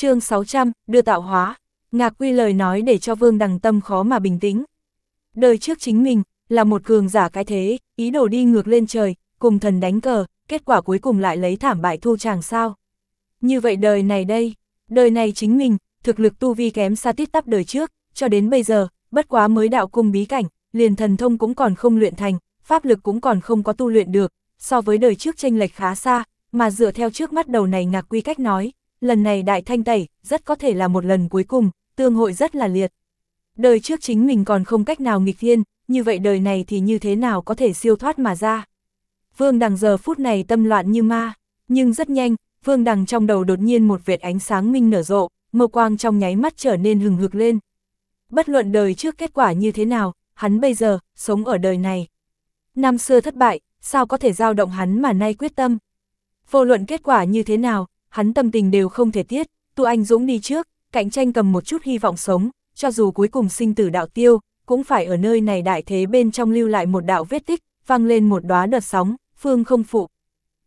chương 600, đưa tạo hóa, Ngạc Quy lời nói để cho Vương Đằng Tâm khó mà bình tĩnh. Đời trước chính mình, là một cường giả cái thế, ý đồ đi ngược lên trời, cùng thần đánh cờ, kết quả cuối cùng lại lấy thảm bại thu chàng sao. Như vậy đời này đây, đời này chính mình, thực lực tu vi kém xa tít tắp đời trước, cho đến bây giờ, bất quá mới đạo cung bí cảnh, liền thần thông cũng còn không luyện thành, pháp lực cũng còn không có tu luyện được, so với đời trước tranh lệch khá xa, mà dựa theo trước mắt đầu này ngạc quy cách nói, lần này đại thanh tẩy, rất có thể là một lần cuối cùng, tương hội rất là liệt. Đời trước chính mình còn không cách nào nghịch thiên, như vậy đời này thì như thế nào có thể siêu thoát mà ra. Vương Đằng giờ phút này tâm loạn như ma, nhưng rất nhanh, Vương Đằng trong đầu đột nhiên một vệt ánh sáng minh nở rộ, mơ quang trong nháy mắt trở nên hừng hực lên. Bất luận đời trước kết quả như thế nào, hắn bây giờ, sống ở đời này. Năm xưa thất bại, sao có thể dao động hắn mà nay quyết tâm. Vô luận kết quả như thế nào, hắn tâm tình đều không thể tiết, Tu Anh Dũng đi trước, cạnh tranh cầm một chút hy vọng sống, cho dù cuối cùng sinh tử đạo tiêu, cũng phải ở nơi này đại thế bên trong lưu lại một đạo vết tích, vang lên một đóa đợt sóng, phương không phụ.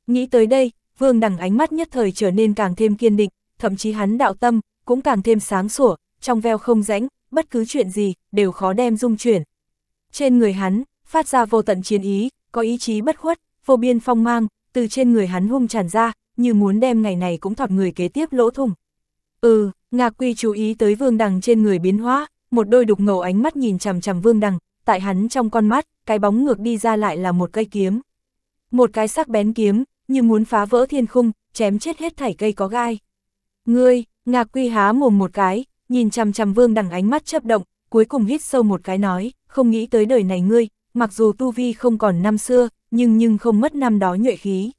Nghĩ tới đây, Vương Đằng ánh mắt nhất thời trở nên càng thêm kiên định, thậm chí hắn đạo tâm, cũng càng thêm sáng sủa, trong veo không rãnh, bất cứ chuyện gì, đều khó đem dung chuyển. Trên người hắn, phát ra vô tận chiến ý, có ý chí bất khuất, vô biên phong mang, từ trên người hắn hung tràn ra, như muốn đem ngày này cũng thọt người kế tiếp lỗ thùng. Ừ, Ngạc Quy chú ý tới Vương Đằng trên người biến hóa, một đôi đục ngầu ánh mắt nhìn chằm chằm Vương Đằng, tại hắn trong con mắt, cái bóng ngược đi ra lại là một cây kiếm. Một cái sắc bén kiếm, như muốn phá vỡ thiên khung, chém chết hết thảy cây có gai. Ngươi, Ngạc Quy há mồm một cái, nhìn chằm chằm Vương Đằng ánh mắt chớp động, cuối cùng hít sâu một cái nói, không nghĩ tới đời này ngươi, mặc dù tu vi không còn năm xưa, nhưng nhưng không mất năm đó nhuệ khí.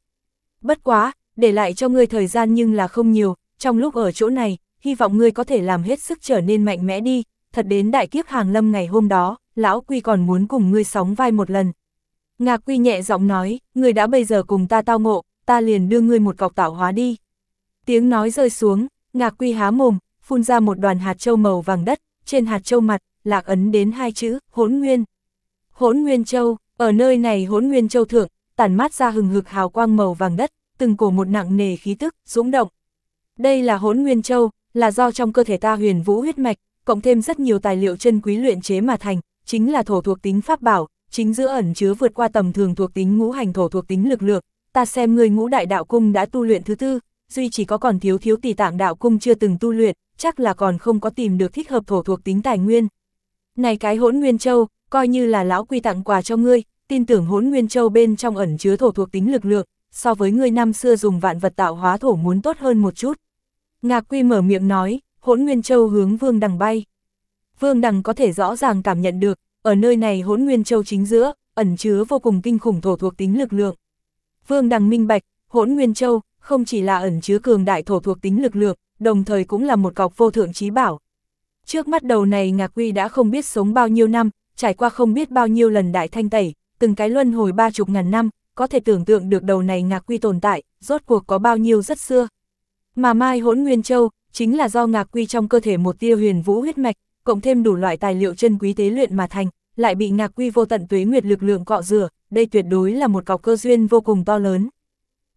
Bất quá, để lại cho ngươi thời gian nhưng là không nhiều, trong lúc ở chỗ này, hy vọng ngươi có thể làm hết sức trở nên mạnh mẽ đi, thật đến đại kiếp hàng lâm ngày hôm đó, lão quy còn muốn cùng ngươi sóng vai một lần. Ngạc quy nhẹ giọng nói, ngươi đã bây giờ cùng ta tao ngộ, ta liền đưa ngươi một cọc tạo hóa đi. Tiếng nói rơi xuống, ngạc quy há mồm, phun ra một đoàn hạt châu màu vàng đất, trên hạt châu mặt, lạc ấn đến hai chữ, hỗn nguyên. Hỗn nguyên châu, ở nơi này hỗn nguyên châu thượng, tản mát ra hừng hực hào quang màu vàng đất, từng cổ một nặng nề khí tức, dũng động. Đây là hốn nguyên châu, là do trong cơ thể ta huyền vũ huyết mạch, cộng thêm rất nhiều tài liệu chân quý luyện chế mà thành, chính là thổ thuộc tính pháp bảo, chính giữa ẩn chứa vượt qua tầm thường thuộc tính ngũ hành thổ thuộc tính lực lượng. Ta xem người ngũ đại đạo cung đã tu luyện thứ tư, duy chỉ có còn thiếu thiếu tỷ tạng đạo cung chưa từng tu luyện, chắc là còn không có tìm được thích hợp thổ thuộc tính tài nguyên. Này cái hỗn nguyên châu, coi như là lão quy tặng quà cho ngươi, tin tưởng hỗn nguyên châu bên trong ẩn chứa thổ thuộc tính lực lượng, so với người năm xưa dùng vạn vật tạo hóa thổ muốn tốt hơn một chút. Ngạc Quy mở miệng nói, hỗn Nguyên Châu hướng Vương Đằng bay. Vương Đằng có thể rõ ràng cảm nhận được, ở nơi này hỗn Nguyên Châu chính giữa, ẩn chứa vô cùng kinh khủng thổ thuộc tính lực lượng. Vương Đằng minh bạch, hỗn Nguyên Châu không chỉ là ẩn chứa cường đại thổ thuộc tính lực lượng, đồng thời cũng là một cọc vô thượng trí bảo. Trước mắt đầu này Ngạc Quy đã không biết sống bao nhiêu năm, trải qua không biết bao nhiêu lần đại thanh tẩy, từng cái luân hồi ba chục ngàn năm, có thể tưởng tượng được đầu này ngạc quy tồn tại, rốt cuộc có bao nhiêu rất xưa. Mà mai hỗn nguyên châu, chính là do ngạc quy trong cơ thể một tia huyền vũ huyết mạch, cộng thêm đủ loại tài liệu chân quý tế luyện mà thành, lại bị ngạc quy vô tận tuế nguyệt lực lượng cọ rửa, đây tuyệt đối là một cọc cơ duyên vô cùng to lớn.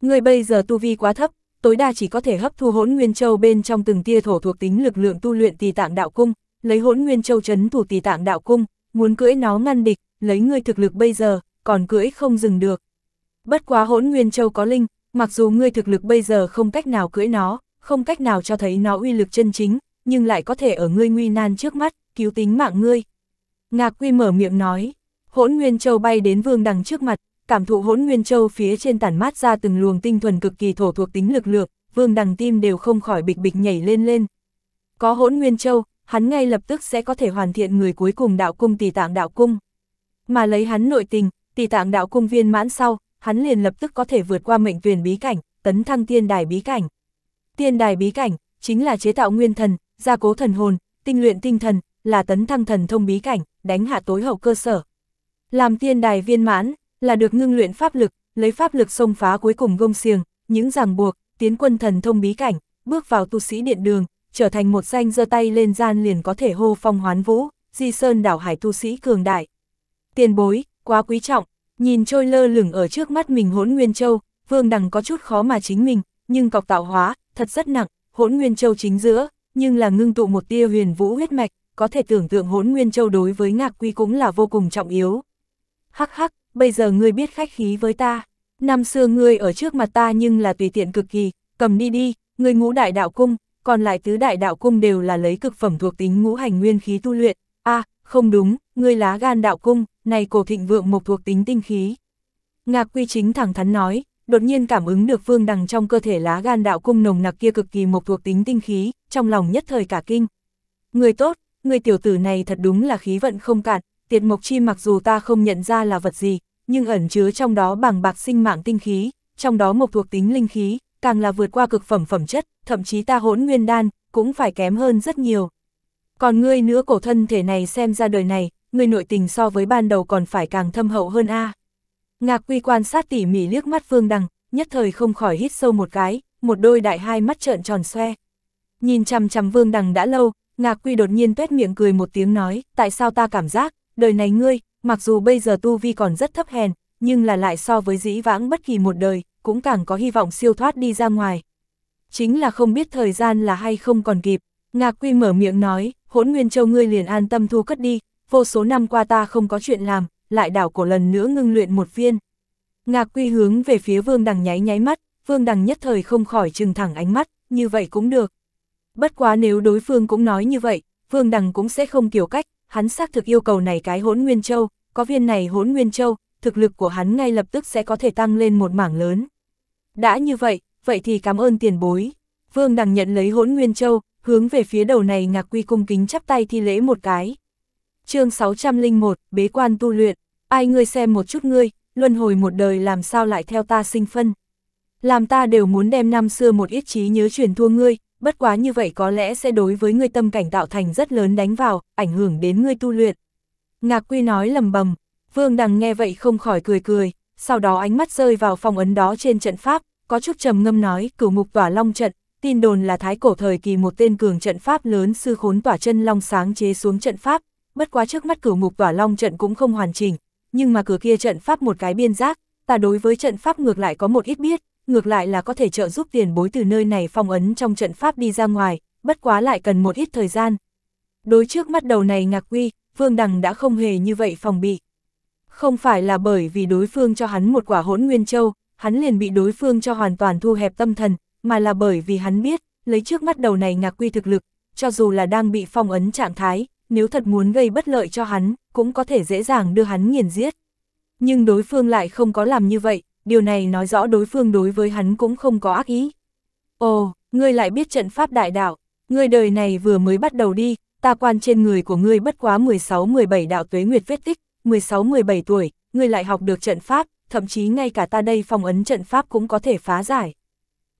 Người bây giờ tu vi quá thấp, tối đa chỉ có thể hấp thu hỗn nguyên châu bên trong từng tia thổ thuộc tính lực lượng tu luyện tỳ tạng đạo cung, lấy hỗn nguyên châu chấn thủ tỳ tạng đạo cung, muốn cưỡi nó ngăn địch, lấy ngươi thực lực bây giờ, còn cưỡi không dừng được. Bất quá hỗn nguyên châu có linh, mặc dù ngươi thực lực bây giờ không cách nào cưỡi nó, không cách nào cho thấy nó uy lực chân chính, nhưng lại có thể ở ngươi nguy nan trước mắt, cứu tính mạng ngươi. Ngạc Quy mở miệng nói, hỗn nguyên châu bay đến vương đằng trước mặt, cảm thụ hỗn nguyên châu phía trên tản mát ra từng luồng tinh thuần cực kỳ thổ thuộc tính lực lượng, vương đằng tim đều không khỏi bịch bịch nhảy lên lên. Có hỗn nguyên châu, hắn ngay lập tức sẽ có thể hoàn thiện người cuối cùng đạo cung tỷ tạng đạo cung. Mà lấy hắn nội tình, tỷ tạng đạo cung viên mãn sau, hắn liền lập tức có thể vượt qua mệnh tuyển bí cảnh, tấn thăng tiên đài bí cảnh. Tiên đài bí cảnh chính là chế tạo nguyên thần, gia cố thần hồn, tinh luyện tinh thần, là tấn thăng thần thông bí cảnh, đánh hạ tối hậu cơ sở. Làm tiên đài viên mãn, là được ngưng luyện pháp lực, lấy pháp lực xông phá cuối cùng gông xiềng, những ràng buộc, tiến quân thần thông bí cảnh, bước vào tu sĩ điện đường, trở thành một danh giơ tay lên gian liền có thể hô phong hoán vũ, di sơn đảo hải tu sĩ cường đại. Tiền bối, quá quý trọng, Nhìn trôi lơ lửng ở trước mắt mình hỗn Nguyên Châu, Vương Đằng có chút khó mà chính mình, nhưng cọc tạo hóa, thật rất nặng, hỗn Nguyên Châu chính giữa, nhưng là ngưng tụ một tia huyền vũ huyết mạch, có thể tưởng tượng hỗn Nguyên Châu đối với ngạc quy cũng là vô cùng trọng yếu. Hắc hắc, bây giờ ngươi biết khách khí với ta. Năm xưa ngươi ở trước mặt ta nhưng là tùy tiện cực kỳ, cầm đi đi, ngươi ngũ đại đạo cung, còn lại tứ đại đạo cung đều là lấy cực phẩm thuộc tính ngũ hành nguyên khí tu luyện. a à, không đúng, ngươi lá gan đạo cung, này cổ thịnh vượng mộc thuộc tính tinh khí. Ngạc Quy Chính thẳng thắn nói, đột nhiên cảm ứng được Vương Đằng trong cơ thể lá gan đạo cung nồng nặc kia cực kỳ mộc thuộc tính tinh khí, trong lòng nhất thời cả kinh. Người tốt, người tiểu tử này thật đúng là khí vận không cạn, tiệt mộc chi mặc dù ta không nhận ra là vật gì, nhưng ẩn chứa trong đó bằng bạc sinh mạng tinh khí, trong đó mộc thuộc tính linh khí, càng là vượt qua cực phẩm phẩm chất, thậm chí ta hỗn nguyên đan, cũng phải kém hơn rất nhiều. Còn ngươi nữa cổ thân thể này xem ra đời này, ngươi nội tình so với ban đầu còn phải càng thâm hậu hơn a. Ngạc Quy quan sát tỉ mỉ liếc mắt Phương Đằng, nhất thời không khỏi hít sâu một cái, một đôi đại hai mắt trợn tròn xoe. Nhìn chằm chằm Vương Đằng đã lâu, Ngạc Quy đột nhiên tuét miệng cười một tiếng nói, tại sao ta cảm giác, đời này ngươi, mặc dù bây giờ tu vi còn rất thấp hèn, nhưng là lại so với dĩ vãng bất kỳ một đời, cũng càng có hy vọng siêu thoát đi ra ngoài. Chính là không biết thời gian là hay không còn kịp, Ngạc Quy mở miệng nói, hỗn nguyên châu ngươi liền an tâm thu cất đi, vô số năm qua ta không có chuyện làm, lại đảo cổ lần nữa ngưng luyện một viên. Ngạc Quy hướng về phía Vương Đằng nháy nháy mắt, Vương Đằng nhất thời không khỏi trừng thẳng ánh mắt, như vậy cũng được. Bất quá nếu đối phương cũng nói như vậy, Vương Đằng cũng sẽ không kiểu cách, hắn xác thực yêu cầu này cái hỗn nguyên châu, có viên này hỗn nguyên châu, thực lực của hắn ngay lập tức sẽ có thể tăng lên một mảng lớn. Đã như vậy, vậy thì cảm ơn tiền bối. Vương Đằng nhận lấy hỗn nguyên châu, hướng về phía đầu này ngạc quy cung kính chắp tay thi lễ một cái. chương 601, bế quan tu luyện, ai ngươi xem một chút ngươi, luân hồi một đời làm sao lại theo ta sinh phân. Làm ta đều muốn đem năm xưa một ít chí nhớ truyền thua ngươi, bất quá như vậy có lẽ sẽ đối với ngươi tâm cảnh tạo thành rất lớn đánh vào, ảnh hưởng đến ngươi tu luyện. Ngạc quy nói lầm bầm, vương đằng nghe vậy không khỏi cười cười, sau đó ánh mắt rơi vào phòng ấn đó trên trận pháp, có chút trầm ngâm nói cửu mục tỏa long trận, tin đồn là thái cổ thời kỳ một tên cường trận pháp lớn sư khốn tỏa chân long sáng chế xuống trận pháp, bất quá trước mắt cửu ngục tỏa long trận cũng không hoàn chỉnh, nhưng mà cửa kia trận pháp một cái biên giác, ta đối với trận pháp ngược lại có một ít biết, ngược lại là có thể trợ giúp tiền bối từ nơi này phong ấn trong trận pháp đi ra ngoài, bất quá lại cần một ít thời gian. Đối trước mắt đầu này ngạc quy, Vương Đằng đã không hề như vậy phòng bị. Không phải là bởi vì đối phương cho hắn một quả hỗn nguyên châu, hắn liền bị đối phương cho hoàn toàn thu hẹp tâm thần, mà là bởi vì hắn biết, lấy trước mắt đầu này ngạc quy thực lực, cho dù là đang bị phong ấn trạng thái, nếu thật muốn gây bất lợi cho hắn, cũng có thể dễ dàng đưa hắn nghiền giết. Nhưng đối phương lại không có làm như vậy, điều này nói rõ đối phương đối với hắn cũng không có ác ý. Ồ, ngươi lại biết trận pháp đại đạo, ngươi đời này vừa mới bắt đầu đi, ta quan trên người của ngươi bất quá 16-17 đạo tuế nguyệt vết tích, 16-17 tuổi, ngươi lại học được trận pháp, thậm chí ngay cả ta đây phong ấn trận pháp cũng có thể phá giải.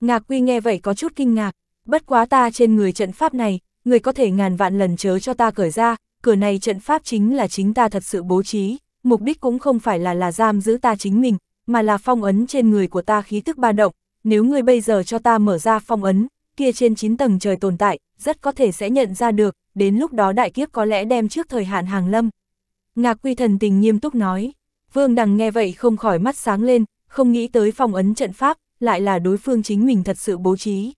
Ngạc Quy nghe vậy có chút kinh ngạc, bất quá ta trên người trận pháp này, người có thể ngàn vạn lần chớ cho ta cởi ra, cửa này trận pháp chính là chính ta thật sự bố trí, mục đích cũng không phải là là giam giữ ta chính mình, mà là phong ấn trên người của ta khí tức ba động, nếu ngươi bây giờ cho ta mở ra phong ấn, kia trên 9 tầng trời tồn tại, rất có thể sẽ nhận ra được, đến lúc đó đại kiếp có lẽ đem trước thời hạn hàng lâm. Ngạc Quy thần tình nghiêm túc nói, Vương Đằng nghe vậy không khỏi mắt sáng lên, không nghĩ tới phong ấn trận pháp, lại là đối phương chính mình thật sự bố trí.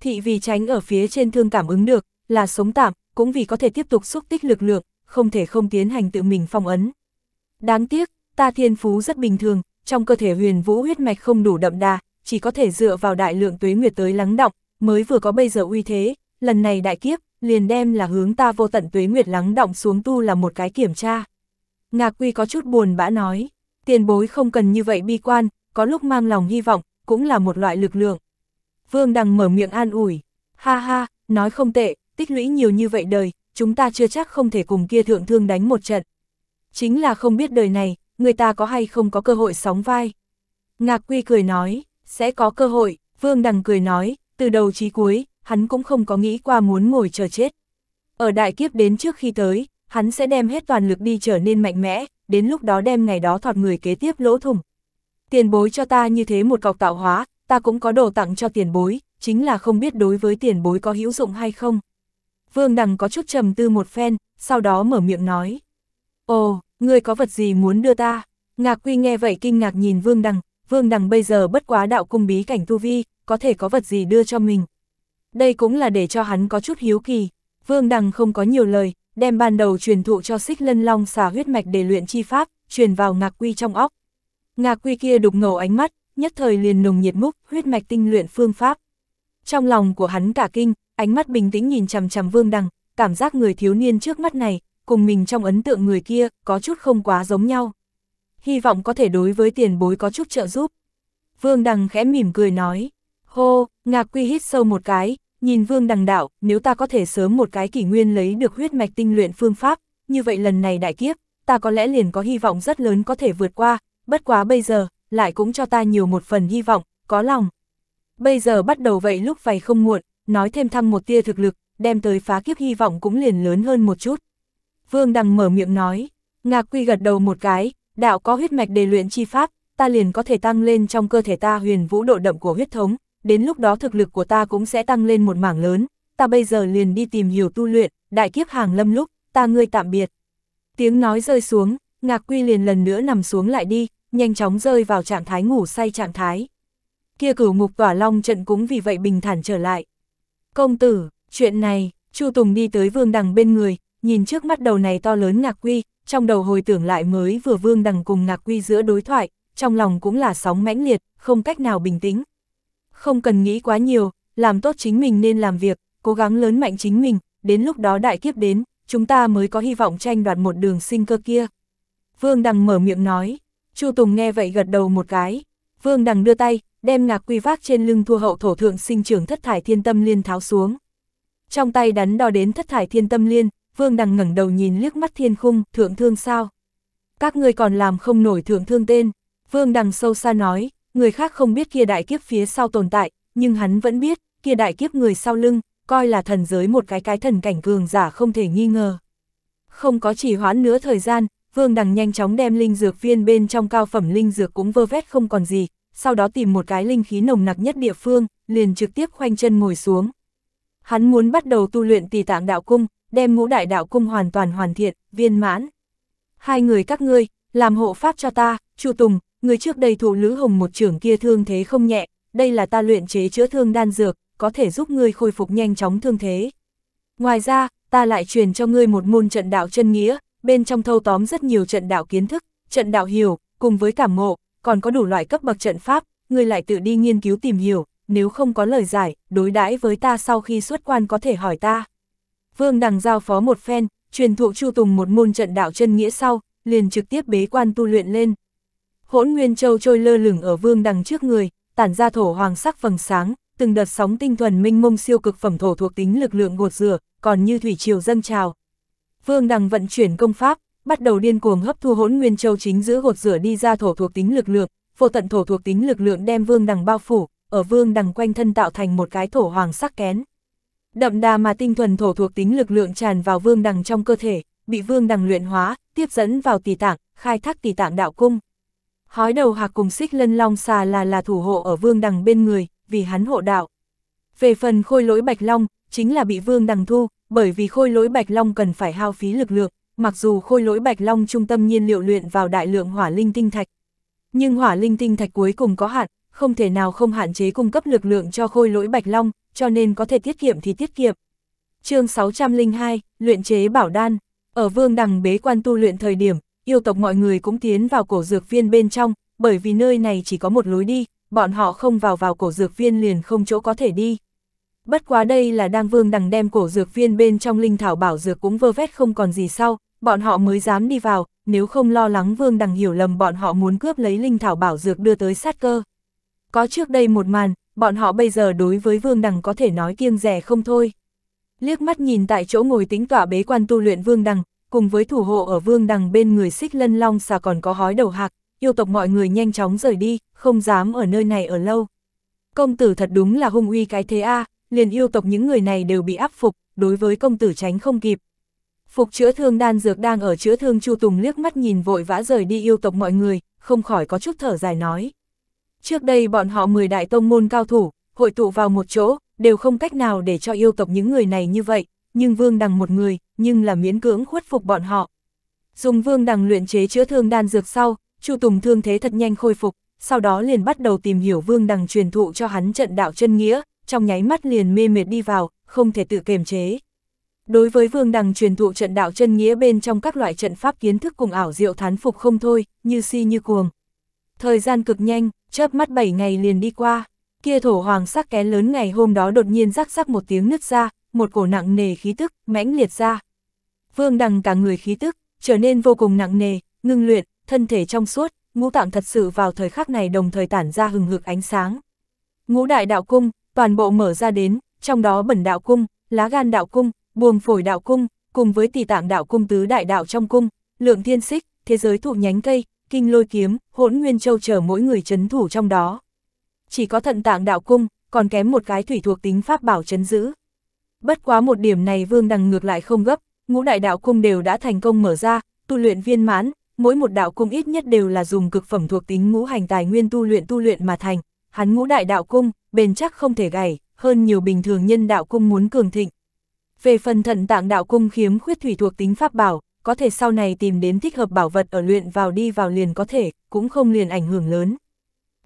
Thị vì tránh ở phía trên thương cảm ứng được, là sống tạm, cũng vì có thể tiếp tục xúc tích lực lượng, không thể không tiến hành tự mình phong ấn. Đáng tiếc, ta thiên phú rất bình thường, trong cơ thể huyền vũ huyết mạch không đủ đậm đà, chỉ có thể dựa vào đại lượng tuế nguyệt tới lắng động, mới vừa có bây giờ uy thế, lần này đại kiếp, liền đem là hướng ta vô tận tuế nguyệt lắng động xuống tu là một cái kiểm tra. Ngạc Quy có chút buồn bã nói, tiền bối không cần như vậy bi quan, có lúc mang lòng hy vọng, cũng là một loại lực lượng. Vương Đằng mở miệng an ủi, ha ha, nói không tệ, tích lũy nhiều như vậy đời, chúng ta chưa chắc không thể cùng kia thượng thương đánh một trận. Chính là không biết đời này, người ta có hay không có cơ hội sóng vai. Ngạc Quy cười nói, sẽ có cơ hội, Vương Đằng cười nói, từ đầu chí cuối, hắn cũng không có nghĩ qua muốn ngồi chờ chết. Ở đại kiếp đến trước khi tới, hắn sẽ đem hết toàn lực đi trở nên mạnh mẽ, đến lúc đó đem ngày đó thọt người kế tiếp lỗ thủng, tiền bối cho ta như thế một cọc tạo hóa, ta cũng có đồ tặng cho tiền bối, chính là không biết đối với tiền bối có hữu dụng hay không. Vương Đằng có chút trầm tư một phen, sau đó mở miệng nói. Ồ, ngươi có vật gì muốn đưa ta? Ngạc Quy nghe vậy kinh ngạc nhìn Vương Đằng, Vương Đằng bây giờ bất quá đạo cung bí cảnh tu vi, có thể có vật gì đưa cho mình. Đây cũng là để cho hắn có chút hiếu kỳ. Vương Đằng không có nhiều lời, đem ban đầu truyền thụ cho xích lân long xà huyết mạch để luyện chi pháp, truyền vào Ngạc Quy trong óc. Ngạc quy kia đục ngầu ánh mắt, nhất thời liền nồng nhiệt múc, huyết mạch tinh luyện phương pháp. Trong lòng của hắn cả kinh, ánh mắt bình tĩnh nhìn chằm chằm Vương Đằng, cảm giác người thiếu niên trước mắt này, cùng mình trong ấn tượng người kia, có chút không quá giống nhau. Hy vọng có thể đối với tiền bối có chút trợ giúp. Vương Đằng khẽ mỉm cười nói, hô, Ngạc Quy hít sâu một cái, nhìn Vương Đằng đạo, nếu ta có thể sớm một cái kỷ nguyên lấy được huyết mạch tinh luyện phương pháp, như vậy lần này đại kiếp, ta có lẽ liền có hy vọng rất lớn có thể vượt qua, bất quá bây giờ, lại cũng cho ta nhiều một phần hy vọng, có lòng. Bây giờ bắt đầu vậy lúc vầy không muộn, nói thêm thăng một tia thực lực, đem tới phá kiếp hy vọng cũng liền lớn hơn một chút. Vương Đằng mở miệng nói, Ngạc Quy gật đầu một cái, đạo có huyết mạch đề luyện chi pháp, ta liền có thể tăng lên trong cơ thể ta huyền vũ độ đậm của huyết thống, đến lúc đó thực lực của ta cũng sẽ tăng lên một mảng lớn, ta bây giờ liền đi tìm hiểu tu luyện, đại kiếp hàng lâm lúc, ta ngươi tạm biệt. Tiếng nói rơi xuống, Ngạc Quy liền lần nữa nằm xuống lại đi, nhanh chóng rơi vào trạng thái ngủ say trạng thái. Kia cửu ngục tỏa long trận cũng vì vậy bình thản trở lại. Công tử, chuyện này, Chu Tùng đi tới vương đằng bên người, nhìn trước mắt đầu này to lớn ngạc quy, trong đầu hồi tưởng lại mới vừa vương đằng cùng ngạc quy giữa đối thoại, trong lòng cũng là sóng mãnh liệt, không cách nào bình tĩnh. Không cần nghĩ quá nhiều, làm tốt chính mình nên làm việc, cố gắng lớn mạnh chính mình, đến lúc đó đại kiếp đến, chúng ta mới có hy vọng tranh đoạt một đường sinh cơ kia. Vương Đằng mở miệng nói, Chu Tùng nghe vậy gật đầu một cái, Vương Đằng đưa tay, đem ngạc quy vác trên lưng thua hậu thổ thượng sinh trưởng thất thải thiên tâm liên tháo xuống. Trong tay đắn đo đến thất thải thiên tâm liên, Vương Đằng ngẩng đầu nhìn liếc mắt thiên khung, thượng thương sao? Các ngươi còn làm không nổi thượng thương tên, Vương Đằng sâu xa nói, người khác không biết kia đại kiếp phía sau tồn tại, nhưng hắn vẫn biết, kia đại kiếp người sau lưng, coi là thần giới một cái cái thần cảnh cường giả không thể nghi ngờ. Không có chỉ hoãn nữa thời gian, Vương Đằng nhanh chóng đem linh dược viên bên trong cao phẩm linh dược cũng vơ vét không còn gì, sau đó tìm một cái linh khí nồng nặc nhất địa phương, liền trực tiếp khoanh chân ngồi xuống. Hắn muốn bắt đầu tu luyện tỷ tạng đạo cung, đem ngũ đại đạo cung hoàn toàn hoàn thiện, viên mãn. Hai người các ngươi, làm hộ pháp cho ta, Chu Tùng, người trước đây thủ lữ hồng một trưởng kia thương thế không nhẹ, đây là ta luyện chế chữa thương đan dược, có thể giúp ngươi khôi phục nhanh chóng thương thế. Ngoài ra, ta lại truyền cho ngươi một môn trận đạo chân nghĩa, bên trong thâu tóm rất nhiều trận đạo kiến thức, trận đạo hiểu, cùng với cảm ngộ, còn có đủ loại cấp bậc trận pháp, người lại tự đi nghiên cứu tìm hiểu, nếu không có lời giải, đối đãi với ta sau khi xuất quan có thể hỏi ta. Vương Đằng giao phó một phen, truyền thụ Chu Tùng một môn trận đạo chân nghĩa sau, liền trực tiếp bế quan tu luyện lên. Hỗn Nguyên Châu trôi lơ lửng ở Vương Đằng trước người, tản ra thổ hoàng sắc vầng sáng, từng đợt sóng tinh thuần minh mông siêu cực phẩm thổ thuộc tính lực lượng gột rửa, còn như thủy triều dâng trào, Vương Đằng vận chuyển công pháp, bắt đầu điên cuồng hấp thu hỗn nguyên châu chính giữa gột rửa đi ra thổ thuộc tính lực lượng, vô tận thổ thuộc tính lực lượng đem Vương Đằng bao phủ, ở Vương Đằng quanh thân tạo thành một cái thổ hoàng sắc kén. Đậm đà mà tinh thuần thổ thuộc tính lực lượng tràn vào Vương Đằng trong cơ thể, bị Vương Đằng luyện hóa, tiếp dẫn vào tỷ tạng, khai thác tỷ tạng đạo cung. Hói đầu hạc cùng xích lân long xà là là thủ hộ ở Vương Đằng bên người, vì hắn hộ đạo. Về phần khôi lỗi bạch long, chính là bị Vương Đằng thu, bởi vì khôi lỗi Bạch Long cần phải hao phí lực lượng, mặc dù khôi lỗi Bạch Long trung tâm nhiên liệu luyện vào đại lượng hỏa linh tinh thạch. Nhưng hỏa linh tinh thạch cuối cùng có hạn, không thể nào không hạn chế cung cấp lực lượng cho khôi lỗi Bạch Long, cho nên có thể tiết kiệm thì tiết kiệm. chương 602, Luyện chế Bảo Đan Ở Vương Đằng bế quan tu luyện thời điểm, yêu tộc mọi người cũng tiến vào cổ dược viên bên trong, bởi vì nơi này chỉ có một lối đi, bọn họ không vào vào cổ dược viên liền không chỗ có thể đi. Bất quá đây là đang vương đằng đem cổ dược viên bên trong linh thảo bảo dược cũng vơ vét không còn gì sau, bọn họ mới dám đi vào, nếu không lo lắng vương đằng hiểu lầm bọn họ muốn cướp lấy linh thảo bảo dược đưa tới sát cơ. Có trước đây một màn, bọn họ bây giờ đối với vương đằng có thể nói kiêng rẻ không thôi. Liếc mắt nhìn tại chỗ ngồi tính tỏa bế quan tu luyện vương đằng, cùng với thủ hộ ở vương đằng bên người xích lân long xà còn có hói đầu hạc, yêu tộc mọi người nhanh chóng rời đi, không dám ở nơi này ở lâu. Công tử thật đúng là hung uy cái thế a liền yêu tộc những người này đều bị áp phục, đối với công tử tránh không kịp. Phục chữa thương đan dược đang ở chữa thương Chu Tùng liếc mắt nhìn vội vã rời đi yêu tộc mọi người, không khỏi có chút thở dài nói. Trước đây bọn họ 10 đại tông môn cao thủ, hội tụ vào một chỗ, đều không cách nào để cho yêu tộc những người này như vậy, nhưng vương đằng một người, nhưng là miễn cưỡng khuất phục bọn họ. Dùng vương đằng luyện chế chữa thương đan dược sau, Chu Tùng thương thế thật nhanh khôi phục, sau đó liền bắt đầu tìm hiểu vương đằng truyền thụ cho hắn trận đạo chân nghĩa, trong nháy mắt liền mê mệt đi vào, không thể tự kiềm chế. Đối với Vương Đằng truyền thụ trận đạo chân nghĩa bên trong các loại trận pháp kiến thức cùng ảo diệu thán phục không thôi, như si như cuồng. Thời gian cực nhanh, chớp mắt 7 ngày liền đi qua, kia thổ hoàng sắc kén lớn ngày hôm đó đột nhiên rắc rắc một tiếng nứt ra, một cổ nặng nề khí tức, mãnh liệt ra. Vương Đằng cả người khí tức, trở nên vô cùng nặng nề, ngưng luyện, thân thể trong suốt, ngũ tạng thật sự vào thời khắc này đồng thời tản ra hừng hực ánh sáng. Ngũ đại đạo cung, toàn bộ mở ra đến, trong đó bẩn đạo cung, lá gan đạo cung, buồng phổi đạo cung, cùng với tỷ tạng đạo cung tứ đại đạo trong cung, lượng thiên xích, thế giới thụ nhánh cây, kinh lôi kiếm, hỗn nguyên châu chờ mỗi người chấn thủ trong đó. Chỉ có thận tạng đạo cung, còn kém một cái thủy thuộc tính pháp bảo chấn giữ. Bất quá một điểm này vương đằng ngược lại không gấp, ngũ đại đạo cung đều đã thành công mở ra, tu luyện viên mãn, mỗi một đạo cung ít nhất đều là dùng cực phẩm thuộc tính ngũ hành tài nguyên tu luyện tu luyện mà thành, hắn ngũ đại đạo cung, bền chắc không thể gãy, hơn nhiều bình thường nhân đạo cung muốn cường thịnh. Về phần thận tạng đạo cung khiếm khuyết thủy thuộc tính pháp bảo, có thể sau này tìm đến thích hợp bảo vật ở luyện vào đi vào liền có thể, cũng không liền ảnh hưởng lớn.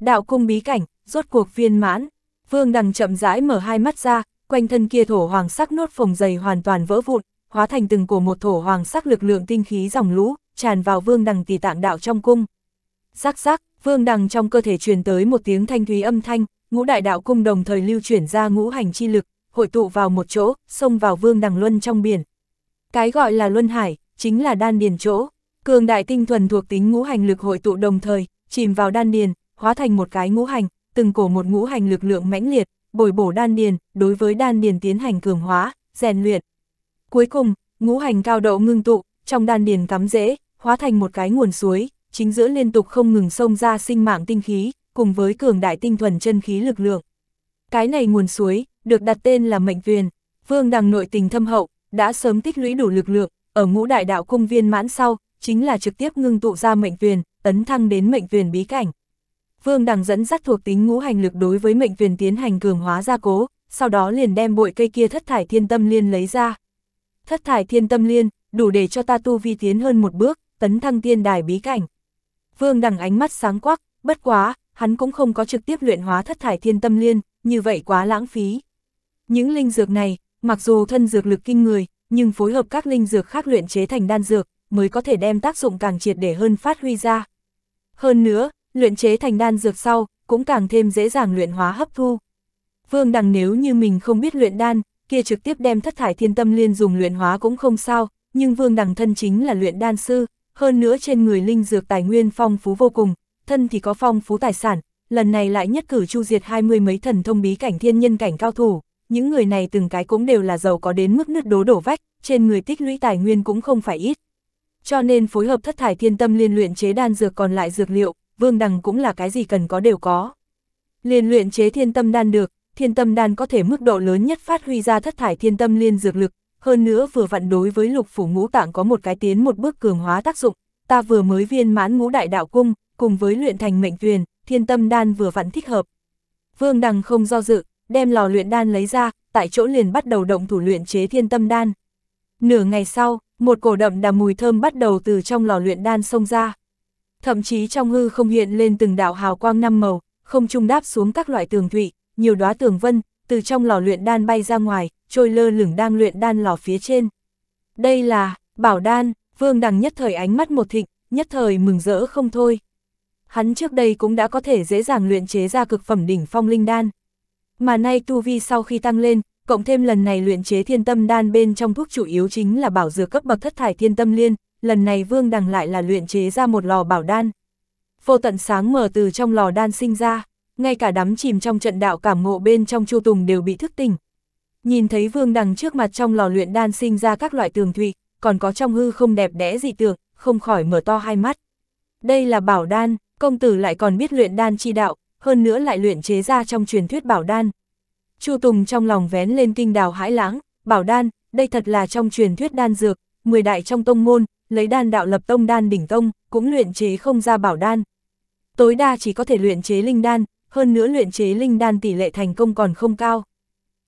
Đạo cung bí cảnh, rốt cuộc viên mãn, vương đằng chậm rãi mở hai mắt ra, quanh thân kia thổ hoàng sắc nốt phồng dày hoàn toàn vỡ vụn, hóa thành từng cổ một thổ hoàng sắc lực lượng tinh khí dòng lũ, tràn vào vương đằng tỷ tạng đạo trong cung. Rắc rắc, vương đằng trong cơ thể truyền tới một tiếng thanh thúy âm thanh, ngũ đại đạo cung đồng thời lưu chuyển ra ngũ hành chi lực, hội tụ vào một chỗ, xông vào vương đằng luân trong biển. Cái gọi là luân hải, chính là đan điền chỗ, cường đại tinh thuần thuộc tính ngũ hành lực hội tụ đồng thời, chìm vào đan điền, hóa thành một cái ngũ hành, từng cổ một ngũ hành lực lượng mãnh liệt, bồi bổ đan điền, đối với đan điền tiến hành cường hóa, rèn luyện. Cuối cùng, ngũ hành cao độ ngưng tụ, trong đan điền cắm rễ, hóa thành một cái nguồn suối, chính giữa liên tục không ngừng xông ra sinh mạng tinh khí, cùng với cường đại tinh thuần chân khí lực lượng. Cái này nguồn suối, được đặt tên là mệnh viên, vương đằng nội tình thâm hậu, đã sớm tích lũy đủ lực lượng, ở ngũ đại đạo cung viên mãn sau, chính là trực tiếp ngưng tụ ra mệnh viên, tấn thăng đến mệnh viên bí cảnh. Vương Đằng dẫn dắt thuộc tính ngũ hành lực đối với mệnh viên tiến hành cường hóa gia cố, sau đó liền đem bội cây kia thất thải thiên tâm liên lấy ra. Thất thải thiên tâm liên, đủ để cho ta tu vi tiến hơn một bước, tấn thăng tiên đài bí cảnh. Vương Đằng ánh mắt sáng quắc, bất quá, hắn cũng không có trực tiếp luyện hóa thất thải thiên tâm liên, như vậy quá lãng phí. Những linh dược này, mặc dù thân dược lực kinh người, nhưng phối hợp các linh dược khác luyện chế thành đan dược, mới có thể đem tác dụng càng triệt để hơn phát huy ra. Hơn nữa, luyện chế thành đan dược sau, cũng càng thêm dễ dàng luyện hóa hấp thu. Vương Đằng nếu như mình không biết luyện đan, kia trực tiếp đem thất thải thiên tâm liên dùng luyện hóa cũng không sao, nhưng Vương Đằng thân chính là luyện đan sư, hơn nữa trên người linh dược tài nguyên phong phú vô cùng, thân thì có phong phú tài sản, lần này lại nhất cử chu diệt hai mươi mấy thần thông bí cảnh thiên nhân cảnh cao thủ, những người này từng cái cũng đều là giàu có đến mức nứt đố đổ vách, trên người tích lũy tài nguyên cũng không phải ít. Cho nên phối hợp thất thải thiên tâm liên luyện chế đan dược còn lại dược liệu, vương đằng cũng là cái gì cần có đều có. Liên luyện chế thiên tâm đan được, thiên tâm đan có thể mức độ lớn nhất phát huy ra thất thải thiên tâm liên dược lực, hơn nữa vừa vặn đối với lục phủ ngũ tạng có một cái tiến một bước cường hóa tác dụng, ta vừa mới viên mãn ngũ đại đạo cung, cùng với luyện thành mệnh tuyền, thiên tâm đan vừa vặn thích hợp. Vương Đằng không do dự, đem lò luyện đan lấy ra, tại chỗ liền bắt đầu động thủ luyện chế thiên tâm đan. Nửa ngày sau, một cổ đậm đà mùi thơm bắt đầu từ trong lò luyện đan xông ra. Thậm chí trong hư không hiện lên từng đạo hào quang năm màu, không trung đáp xuống các loại tường thủy, nhiều đóa tường vân, từ trong lò luyện đan bay ra ngoài, trôi lơ lửng đang luyện đan lò phía trên. Đây là, bảo đan, vương đằng nhất thời ánh mắt một thịnh, nhất thời mừng rỡ không thôi hắn trước đây cũng đã có thể dễ dàng luyện chế ra cực phẩm đỉnh phong linh đan. Mà nay tu vi sau khi tăng lên, cộng thêm lần này luyện chế thiên tâm đan bên trong thuốc chủ yếu chính là bảo dược cấp bậc thất thải thiên tâm liên, lần này Vương Đằng lại là luyện chế ra một lò bảo đan. Vô tận sáng mở từ trong lò đan sinh ra, ngay cả đắm chìm trong trận đạo cảm ngộ bên trong Chu Tùng đều bị thức tỉnh. Nhìn thấy Vương Đằng trước mặt trong lò luyện đan sinh ra các loại tường thủy, còn có trong hư không đẹp đẽ dị tượng, không khỏi mở to hai mắt. Đây là bảo đan, công tử lại còn biết luyện đan chi đạo, hơn nữa lại luyện chế ra trong truyền thuyết bảo đan. Chu Tùng trong lòng vén lên kinh đào hãi lãng, bảo đan, đây thật là trong truyền thuyết đan dược, mười đại trong tông môn, lấy đan đạo lập tông đan đỉnh tông, cũng luyện chế không ra bảo đan. Tối đa chỉ có thể luyện chế linh đan, hơn nữa luyện chế linh đan tỷ lệ thành công còn không cao.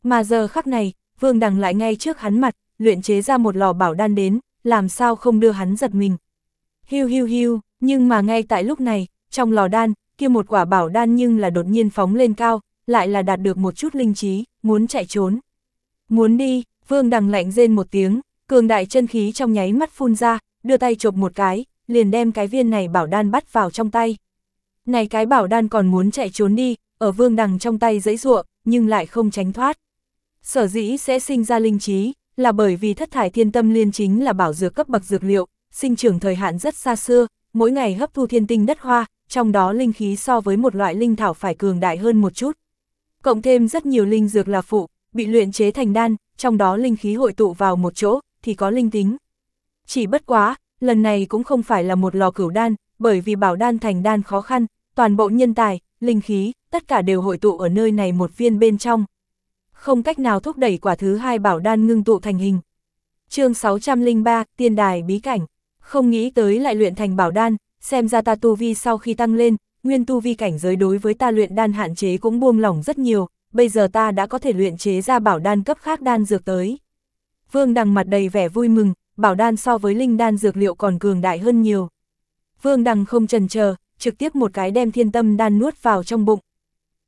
Mà giờ khắc này, Vương Đằng lại ngay trước hắn mặt, luyện chế ra một lò bảo đan đến, làm sao không đưa hắn giật mình. Hiu hiu hiu, nhưng mà ngay tại lúc này, trong lò đan, kia một quả bảo đan nhưng là đột nhiên phóng lên cao, lại là đạt được một chút linh trí, muốn chạy trốn. Muốn đi, Vương Đằng lạnh rên một tiếng, cường đại chân khí trong nháy mắt phun ra, đưa tay chộp một cái, liền đem cái viên này bảo đan bắt vào trong tay. Này cái bảo đan còn muốn chạy trốn đi, ở Vương Đằng trong tay dãy ruộng, nhưng lại không tránh thoát. Sở dĩ sẽ sinh ra linh trí, là bởi vì thất thải thiên tâm liên chính là bảo dược cấp bậc dược liệu, sinh trưởng thời hạn rất xa xưa, mỗi ngày hấp thu thiên tinh đất hoa, trong đó linh khí so với một loại linh thảo phải cường đại hơn một chút. Cộng thêm rất nhiều linh dược là phụ, bị luyện chế thành đan, trong đó linh khí hội tụ vào một chỗ, thì có linh tính. Chỉ bất quá, lần này cũng không phải là một lò cửu đan, bởi vì bảo đan thành đan khó khăn, toàn bộ nhân tài, linh khí, tất cả đều hội tụ ở nơi này một viên bên trong. Không cách nào thúc đẩy quả thứ hai bảo đan ngưng tụ thành hình. chương 603, Tiên Đài Bí Cảnh. Không nghĩ tới lại luyện thành bảo đan, xem ra ta tu vi sau khi tăng lên, nguyên tu vi cảnh giới đối với ta luyện đan hạn chế cũng buông lỏng rất nhiều, bây giờ ta đã có thể luyện chế ra bảo đan cấp khác đan dược tới. Vương Đằng mặt đầy vẻ vui mừng, bảo đan so với linh đan dược liệu còn cường đại hơn nhiều. Vương Đằng không chần chờ, trực tiếp một cái đem thiên tâm đan nuốt vào trong bụng.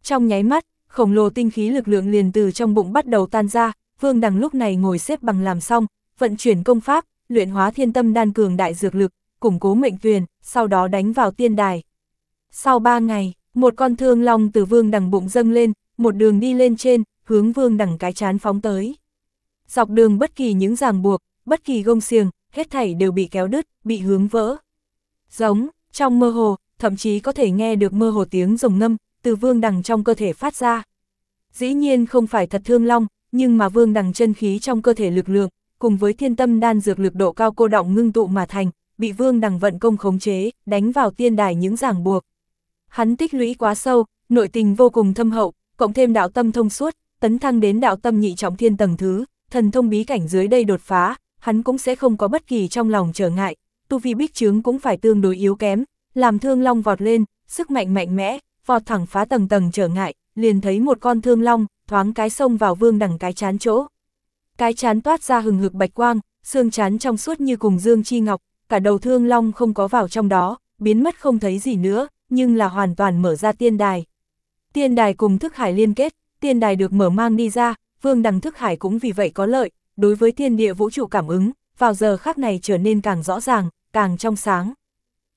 Trong nháy mắt, khổng lồ tinh khí lực lượng liền từ trong bụng bắt đầu tan ra, Vương Đằng lúc này ngồi xếp bằng làm xong, vận chuyển công pháp, luyện hóa thiên tâm đan cường đại dược lực, củng cố mệnh tuyền, sau đó đánh vào tiên đài. Sau ba ngày, một con thương long từ vương đằng bụng dâng lên, một đường đi lên trên, hướng vương đằng cái chán phóng tới. Dọc đường bất kỳ những ràng buộc, bất kỳ gông xiềng, hết thảy đều bị kéo đứt, bị hướng vỡ. Giống, trong mơ hồ, thậm chí có thể nghe được mơ hồ tiếng rồng ngâm, từ vương đằng trong cơ thể phát ra. Dĩ nhiên không phải thật thương long, nhưng mà vương đằng chân khí trong cơ thể lực lượng, cùng với thiên tâm đan dược lực độ cao cô động ngưng tụ mà thành, bị vương đằng vận công khống chế, đánh vào tiên đài những giảng buộc. Hắn tích lũy quá sâu, nội tình vô cùng thâm hậu, cộng thêm đạo tâm thông suốt, tấn thăng đến đạo tâm nhị trọng thiên tầng thứ, thần thông bí cảnh dưới đây đột phá, hắn cũng sẽ không có bất kỳ trong lòng trở ngại, tu vi bích trướng cũng phải tương đối yếu kém, làm thương long vọt lên, sức mạnh mạnh mẽ, vọt thẳng phá tầng tầng trở ngại, liền thấy một con thương long, thoáng cái sông vào vương đằng cái chán chỗ. Cái chán toát ra hừng hực bạch quang, xương chán trong suốt như cùng dương chi ngọc, cả đầu thương long không có vào trong đó, biến mất không thấy gì nữa, nhưng là hoàn toàn mở ra tiên đài. Tiên đài cùng thức hải liên kết, tiên đài được mở mang đi ra, vương đằng thức hải cũng vì vậy có lợi, đối với thiên địa vũ trụ cảm ứng, vào giờ khác này trở nên càng rõ ràng, càng trong sáng.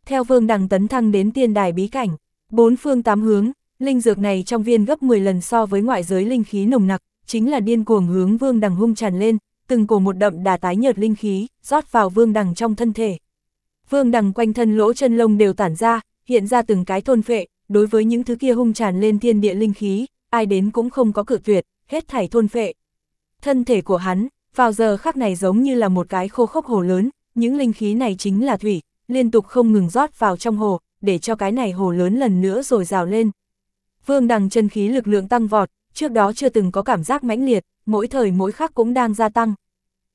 Theo vương đằng tấn thăng đến tiên đài bí cảnh, bốn phương tám hướng, linh dược này trong viên gấp 10 lần so với ngoại giới linh khí nồng nặc, chính là điên cuồng hướng vương đằng hung tràn lên, từng cổ một đậm đà tái nhợt linh khí, rót vào vương đằng trong thân thể vương đằng quanh thân lỗ chân lông đều tản ra, hiện ra từng cái thôn phệ, đối với những thứ kia hung tràn lên thiên địa linh khí, ai đến cũng không có cự tuyệt, hết thảy thôn phệ. Thân thể của hắn, vào giờ khắc này giống như là một cái khô khốc hồ lớn, những linh khí này chính là thủy, liên tục không ngừng rót vào trong hồ, để cho cái này hồ lớn lần nữa rồi rào lên. Vương đằng chân khí lực lượng tăng vọt, trước đó chưa từng có cảm giác mãnh liệt, mỗi thời mỗi khắc cũng đang gia tăng.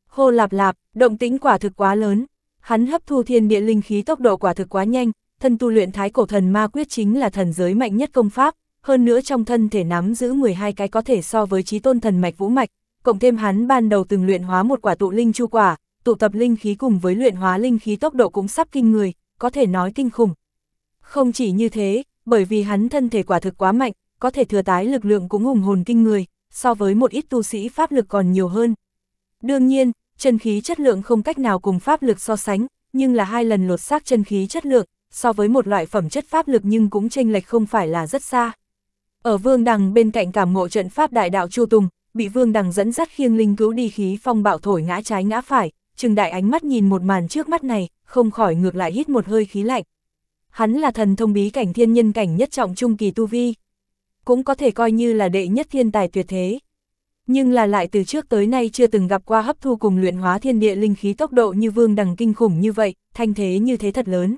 Hô lạp lạp, động tĩnh quả thực quá lớn. Hắn hấp thu thiên địa linh khí tốc độ quả thực quá nhanh, thân tu luyện thái cổ thần ma quyết chính là thần giới mạnh nhất công pháp, hơn nữa trong thân thể nắm giữ 12 cái có thể so với trí tôn thần mạch vũ mạch, cộng thêm hắn ban đầu từng luyện hóa một quả tụ linh chu quả, tụ tập linh khí cùng với luyện hóa linh khí tốc độ cũng sắp kinh người, có thể nói kinh khủng. Không chỉ như thế, bởi vì hắn thân thể quả thực quá mạnh, có thể thừa tái lực lượng cũng hùng hồn kinh người, so với một ít tu sĩ pháp lực còn nhiều hơn. Đương nhiên, chân khí chất lượng không cách nào cùng pháp lực so sánh, nhưng là hai lần lột xác chân khí chất lượng, so với một loại phẩm chất pháp lực nhưng cũng chênh lệch không phải là rất xa. Ở Vương Đằng bên cạnh cảm ngộ trận pháp đại đạo Chu Tùng, bị Vương Đằng dẫn dắt khiêng linh cứu đi khí phong bạo thổi ngã trái ngã phải, Trừng đại ánh mắt nhìn một màn trước mắt này, không khỏi ngược lại hít một hơi khí lạnh. Hắn là thần thông bí cảnh thiên nhân cảnh nhất trọng trung kỳ tu vi, cũng có thể coi như là đệ nhất thiên tài tuyệt thế nhưng là lại từ trước tới nay chưa từng gặp qua hấp thu cùng luyện hóa thiên địa linh khí tốc độ như vương đằng kinh khủng như vậy, thanh thế như thế thật lớn.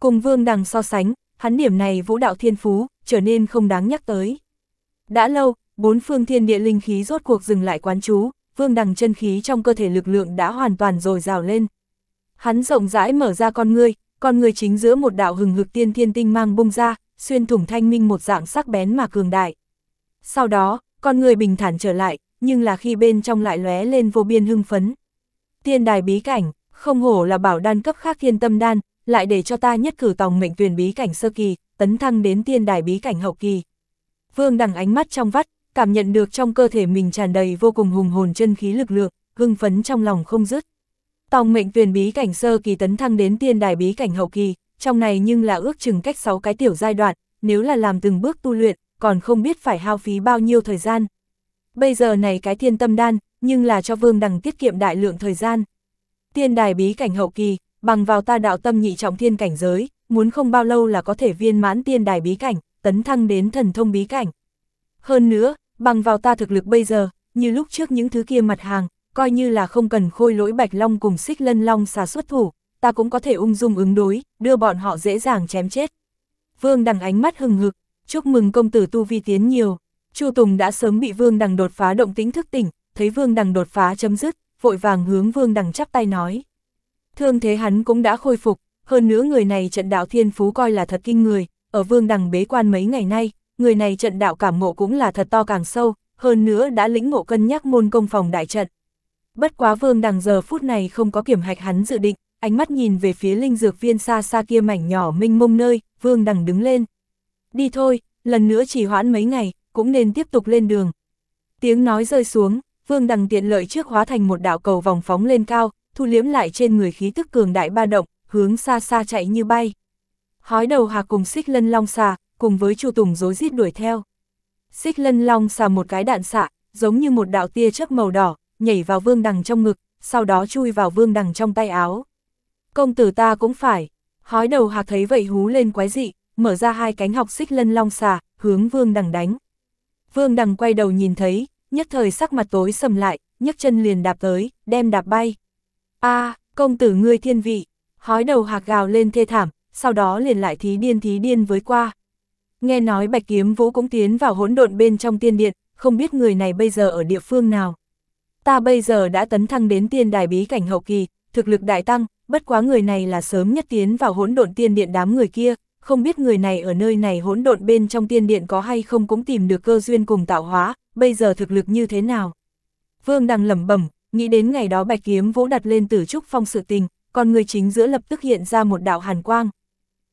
Cùng vương đằng so sánh, hắn điểm này vũ đạo thiên phú, trở nên không đáng nhắc tới. Đã lâu, bốn phương thiên địa linh khí rốt cuộc dừng lại quán chú, vương đằng chân khí trong cơ thể lực lượng đã hoàn toàn dồi dào lên. Hắn rộng rãi mở ra con ngươi, con ngươi chính giữa một đạo hừng hực tiên thiên tinh mang bung ra, xuyên thủng thanh minh một dạng sắc bén mà cường đại. Sau đó, con người bình thản trở lại, nhưng là khi bên trong lại lóe lên vô biên hưng phấn. Tiên đài bí cảnh, không hổ là bảo đan cấp khác thiên tâm đan, lại để cho ta nhất cử tòng mệnh tuyển bí cảnh sơ kỳ, tấn thăng đến tiên đài bí cảnh hậu kỳ. Vương đằng ánh mắt trong vắt, cảm nhận được trong cơ thể mình tràn đầy vô cùng hùng hồn chân khí lực lượng, hưng phấn trong lòng không dứt. Tòng mệnh tuyển bí cảnh sơ kỳ tấn thăng đến tiên đài bí cảnh hậu kỳ, trong này nhưng là ước chừng cách 6 cái tiểu giai đoạn, nếu là làm từng bước tu luyện, còn không biết phải hao phí bao nhiêu thời gian. Bây giờ này cái thiên tâm đan, nhưng là cho vương đằng tiết kiệm đại lượng thời gian. Tiên đài bí cảnh hậu kỳ, bằng vào ta đạo tâm nhị trọng thiên cảnh giới, muốn không bao lâu là có thể viên mãn tiên đài bí cảnh, tấn thăng đến thần thông bí cảnh. Hơn nữa, bằng vào ta thực lực bây giờ, như lúc trước những thứ kia mặt hàng, coi như là không cần khôi lỗi bạch long cùng xích lân long xà xuất thủ, ta cũng có thể ung dung ứng đối, đưa bọn họ dễ dàng chém chết. Vương đằng ánh mắt hừng hực, chúc mừng công tử tu vi tiến nhiều. Chu Tùng đã sớm bị Vương Đằng đột phá động tính thức tỉnh, thấy Vương Đằng đột phá chấm dứt, vội vàng hướng Vương Đằng chắp tay nói. Thương thế hắn cũng đã khôi phục, hơn nữa người này trận đạo thiên phú coi là thật kinh người, ở Vương Đằng bế quan mấy ngày nay, người này trận đạo cảm ngộ cũng là thật to càng sâu, hơn nữa đã lĩnh ngộ cân nhắc môn công phòng đại trận. Bất quá Vương Đằng giờ phút này không có kiểm hạch hắn dự định, ánh mắt nhìn về phía linh dược viên xa xa kia mảnh nhỏ minh mông nơi, Vương Đằng đứng lên, đi thôi, lần nữa chỉ hoãn mấy ngày, cũng nên tiếp tục lên đường. Tiếng nói rơi xuống, Vương Đằng tiện lợi trước hóa thành một đạo cầu vòng phóng lên cao, thu liếm lại trên người khí tức cường đại ba động, hướng xa xa chạy như bay. Hói đầu hà cùng xích lân long xà, cùng với Chu Tùng dối rít đuổi theo. Xích lân long xà một cái đạn xạ, giống như một đạo tia chớp màu đỏ, nhảy vào Vương Đằng trong ngực, sau đó chui vào Vương Đằng trong tay áo. Công tử ta cũng phải, hói đầu hạc thấy vậy hú lên quái dị, mở ra hai cánh học xích lân long xà, hướng vương đằng đánh. Vương đằng quay đầu nhìn thấy, nhất thời sắc mặt tối sầm lại, nhấc chân liền đạp tới, đem đạp bay. a công tử ngươi thiên vị, hói đầu hạc gào lên thê thảm, sau đó liền lại thí điên thí điên với qua. Nghe nói bạch kiếm vũ cũng tiến vào hỗn độn bên trong tiên điện, không biết người này bây giờ ở địa phương nào. Ta bây giờ đã tấn thăng đến tiên đài bí cảnh hậu kỳ, thực lực đại tăng, bất quá người này là sớm nhất tiến vào hỗn độn tiên điện đám người kia, không biết người này ở nơi này hỗn độn bên trong tiên điện có hay không cũng tìm được cơ duyên cùng tạo hóa, bây giờ thực lực như thế nào. Vương đang lẩm bẩm, nghĩ đến ngày đó bạch kiếm vũ đặt lên tử trúc phong sự tình, còn người chính giữa lập tức hiện ra một đạo hàn quang.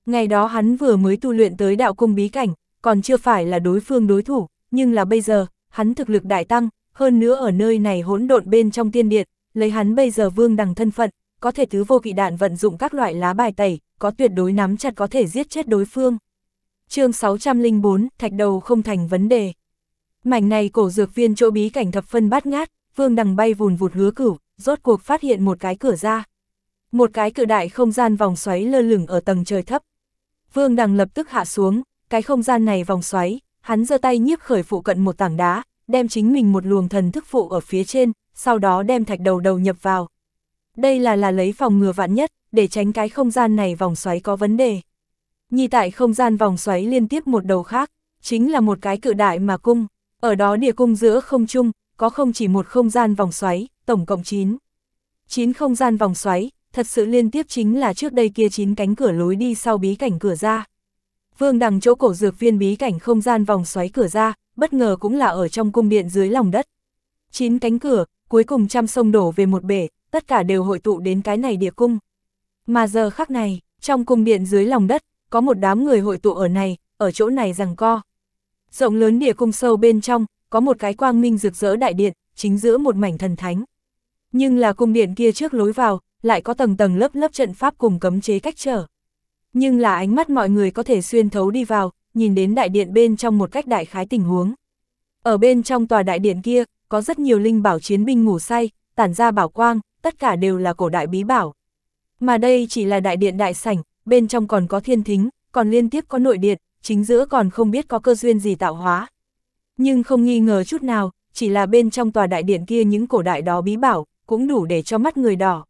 Ngày đó hắn vừa mới tu luyện tới đạo cung bí cảnh, còn chưa phải là đối phương đối thủ, nhưng là bây giờ, hắn thực lực đại tăng, hơn nữa ở nơi này hỗn độn bên trong tiên điện, lấy hắn bây giờ vương đằng thân phận, có thể tứ vô kỵ đạn vận dụng các loại lá bài tẩy, có tuyệt đối nắm chặt có thể giết chết đối phương. chương 604, thạch đầu không thành vấn đề. Mảnh này cổ dược viên chỗ bí cảnh thập phân bát ngát, vương đằng bay vùn vụt hứa cửu, rốt cuộc phát hiện một cái cửa ra. Một cái cự đại không gian vòng xoáy lơ lửng ở tầng trời thấp. Vương đằng lập tức hạ xuống, cái không gian này vòng xoáy, hắn giơ tay nhiếp khởi phụ cận một tảng đá, đem chính mình một luồng thần thức phụ ở phía trên, sau đó đem thạch đầu đầu nhập vào, đây là là lấy phòng ngừa vạn nhất, để tránh cái không gian này vòng xoáy có vấn đề. Nhi tại không gian vòng xoáy liên tiếp một đầu khác, chính là một cái cự đại mà cung. Ở đó địa cung giữa không trung, có không chỉ một không gian vòng xoáy, tổng cộng 9. 9 không gian vòng xoáy, thật sự liên tiếp chính là trước đây kia 9 cánh cửa lối đi sau bí cảnh cửa ra. Vương đằng chỗ cổ dược viên bí cảnh không gian vòng xoáy cửa ra, bất ngờ cũng là ở trong cung điện dưới lòng đất. 9 cánh cửa, cuối cùng trăm sông đổ về một bể, tất cả đều hội tụ đến cái này địa cung. Mà giờ khắc này, trong cung điện dưới lòng đất, có một đám người hội tụ ở này, ở chỗ này rằng co. Rộng lớn địa cung sâu bên trong, có một cái quang minh rực rỡ đại điện, chính giữa một mảnh thần thánh. Nhưng là cung điện kia trước lối vào, lại có tầng tầng lớp lớp trận pháp cùng cấm chế cách trở. Nhưng là ánh mắt mọi người có thể xuyên thấu đi vào, nhìn đến đại điện bên trong một cách đại khái tình huống. Ở bên trong tòa đại điện kia, có rất nhiều linh bảo chiến binh ngủ say, tản ra bảo quang, tất cả đều là cổ đại bí bảo. Mà đây chỉ là đại điện đại sảnh, bên trong còn có thiên thính, còn liên tiếp có nội điện, chính giữa còn không biết có cơ duyên gì tạo hóa. Nhưng không nghi ngờ chút nào, chỉ là bên trong tòa đại điện kia những cổ đại đó bí bảo, cũng đủ để cho mắt người đỏ.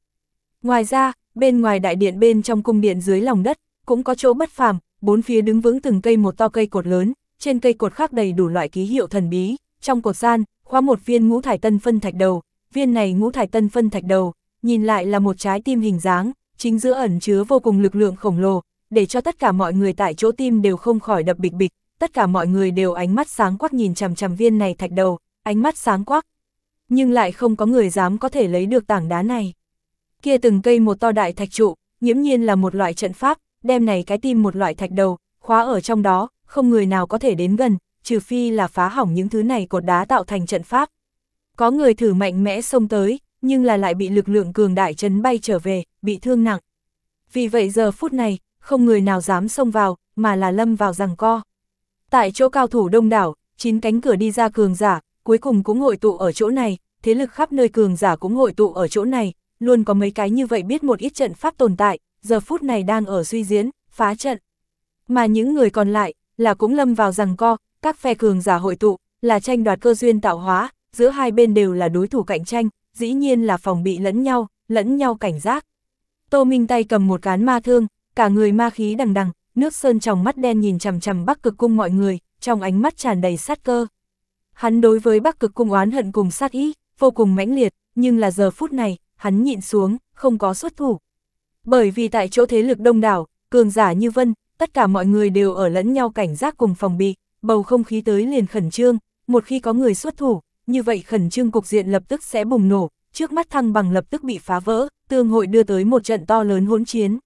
Ngoài ra, bên ngoài đại điện bên trong cung điện dưới lòng đất, cũng có chỗ bất phàm, bốn phía đứng vững từng cây một to cây cột lớn, trên cây cột khác đầy đủ loại ký hiệu thần bí, trong cột gian, khóa một viên ngũ thải tân phân thạch đầu, viên này ngũ thải tân phân thạch đầu, nhìn lại là một trái tim hình dáng, chính giữa ẩn chứa vô cùng lực lượng khổng lồ, để cho tất cả mọi người tại chỗ tim đều không khỏi đập bịch bịch, tất cả mọi người đều ánh mắt sáng quắc nhìn chằm chằm viên này thạch đầu, ánh mắt sáng quắc. Nhưng lại không có người dám có thể lấy được tảng đá này. Kia từng cây một to đại thạch trụ, nghiễm nhiên là một loại trận pháp, đem này cái tim một loại thạch đầu, khóa ở trong đó, không người nào có thể đến gần, trừ phi là phá hỏng những thứ này cột đá tạo thành trận pháp, có người thử mạnh mẽ xông tới, nhưng là lại bị lực lượng cường đại chấn bay trở về, bị thương nặng. Vì vậy giờ phút này, không người nào dám xông vào, mà là lâm vào rằng co. Tại chỗ cao thủ đông đảo, chín cánh cửa đi ra cường giả, cuối cùng cũng hội tụ ở chỗ này, thế lực khắp nơi cường giả cũng hội tụ ở chỗ này, luôn có mấy cái như vậy biết một ít trận pháp tồn tại, giờ phút này đang ở suy diễn, phá trận. Mà những người còn lại, là cũng lâm vào rằng co, các phe cường giả hội tụ, là tranh đoạt cơ duyên tạo hóa, giữa hai bên đều là đối thủ cạnh tranh, dĩ nhiên là phòng bị lẫn nhau, lẫn nhau cảnh giác. Tô Minh tay cầm một cán ma thương, cả người ma khí đằng đằng, nước sơn trong mắt đen nhìn chằm chằm Bắc Cực cung mọi người, trong ánh mắt tràn đầy sát cơ. Hắn đối với Bắc Cực cung oán hận cùng sát ý, vô cùng mãnh liệt, nhưng là giờ phút này, hắn nhịn xuống, không có xuất thủ. Bởi vì tại chỗ thế lực đông đảo, cường giả như vân, tất cả mọi người đều ở lẫn nhau cảnh giác cùng phòng bị, bầu không khí tới liền khẩn trương, một khi có người xuất thủ, như vậy khẩn trương cục diện lập tức sẽ bùng nổ, trước mắt thăng bằng lập tức bị phá vỡ, tương hội đưa tới một trận to lớn hỗn chiến.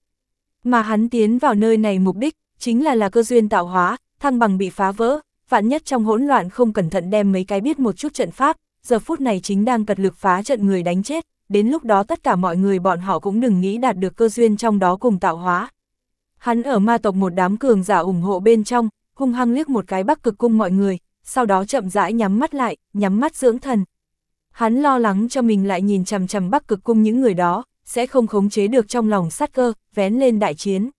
Mà hắn tiến vào nơi này mục đích, chính là là cơ duyên tạo hóa, thăng bằng bị phá vỡ, vạn nhất trong hỗn loạn không cẩn thận đem mấy cái biết một chút trận pháp, giờ phút này chính đang cật lực phá trận người đánh chết, đến lúc đó tất cả mọi người bọn họ cũng đừng nghĩ đạt được cơ duyên trong đó cùng tạo hóa. Hắn ở ma tộc một đám cường giả ủng hộ bên trong, hung hăng liếc một cái bắc cực cung mọi người, sau đó chậm rãi nhắm mắt lại, nhắm mắt dưỡng thần. Hắn lo lắng cho mình lại nhìn chằm chằm bắc cực cung những người đó, sẽ không khống chế được trong lòng sát cơ, vén lên đại chiến.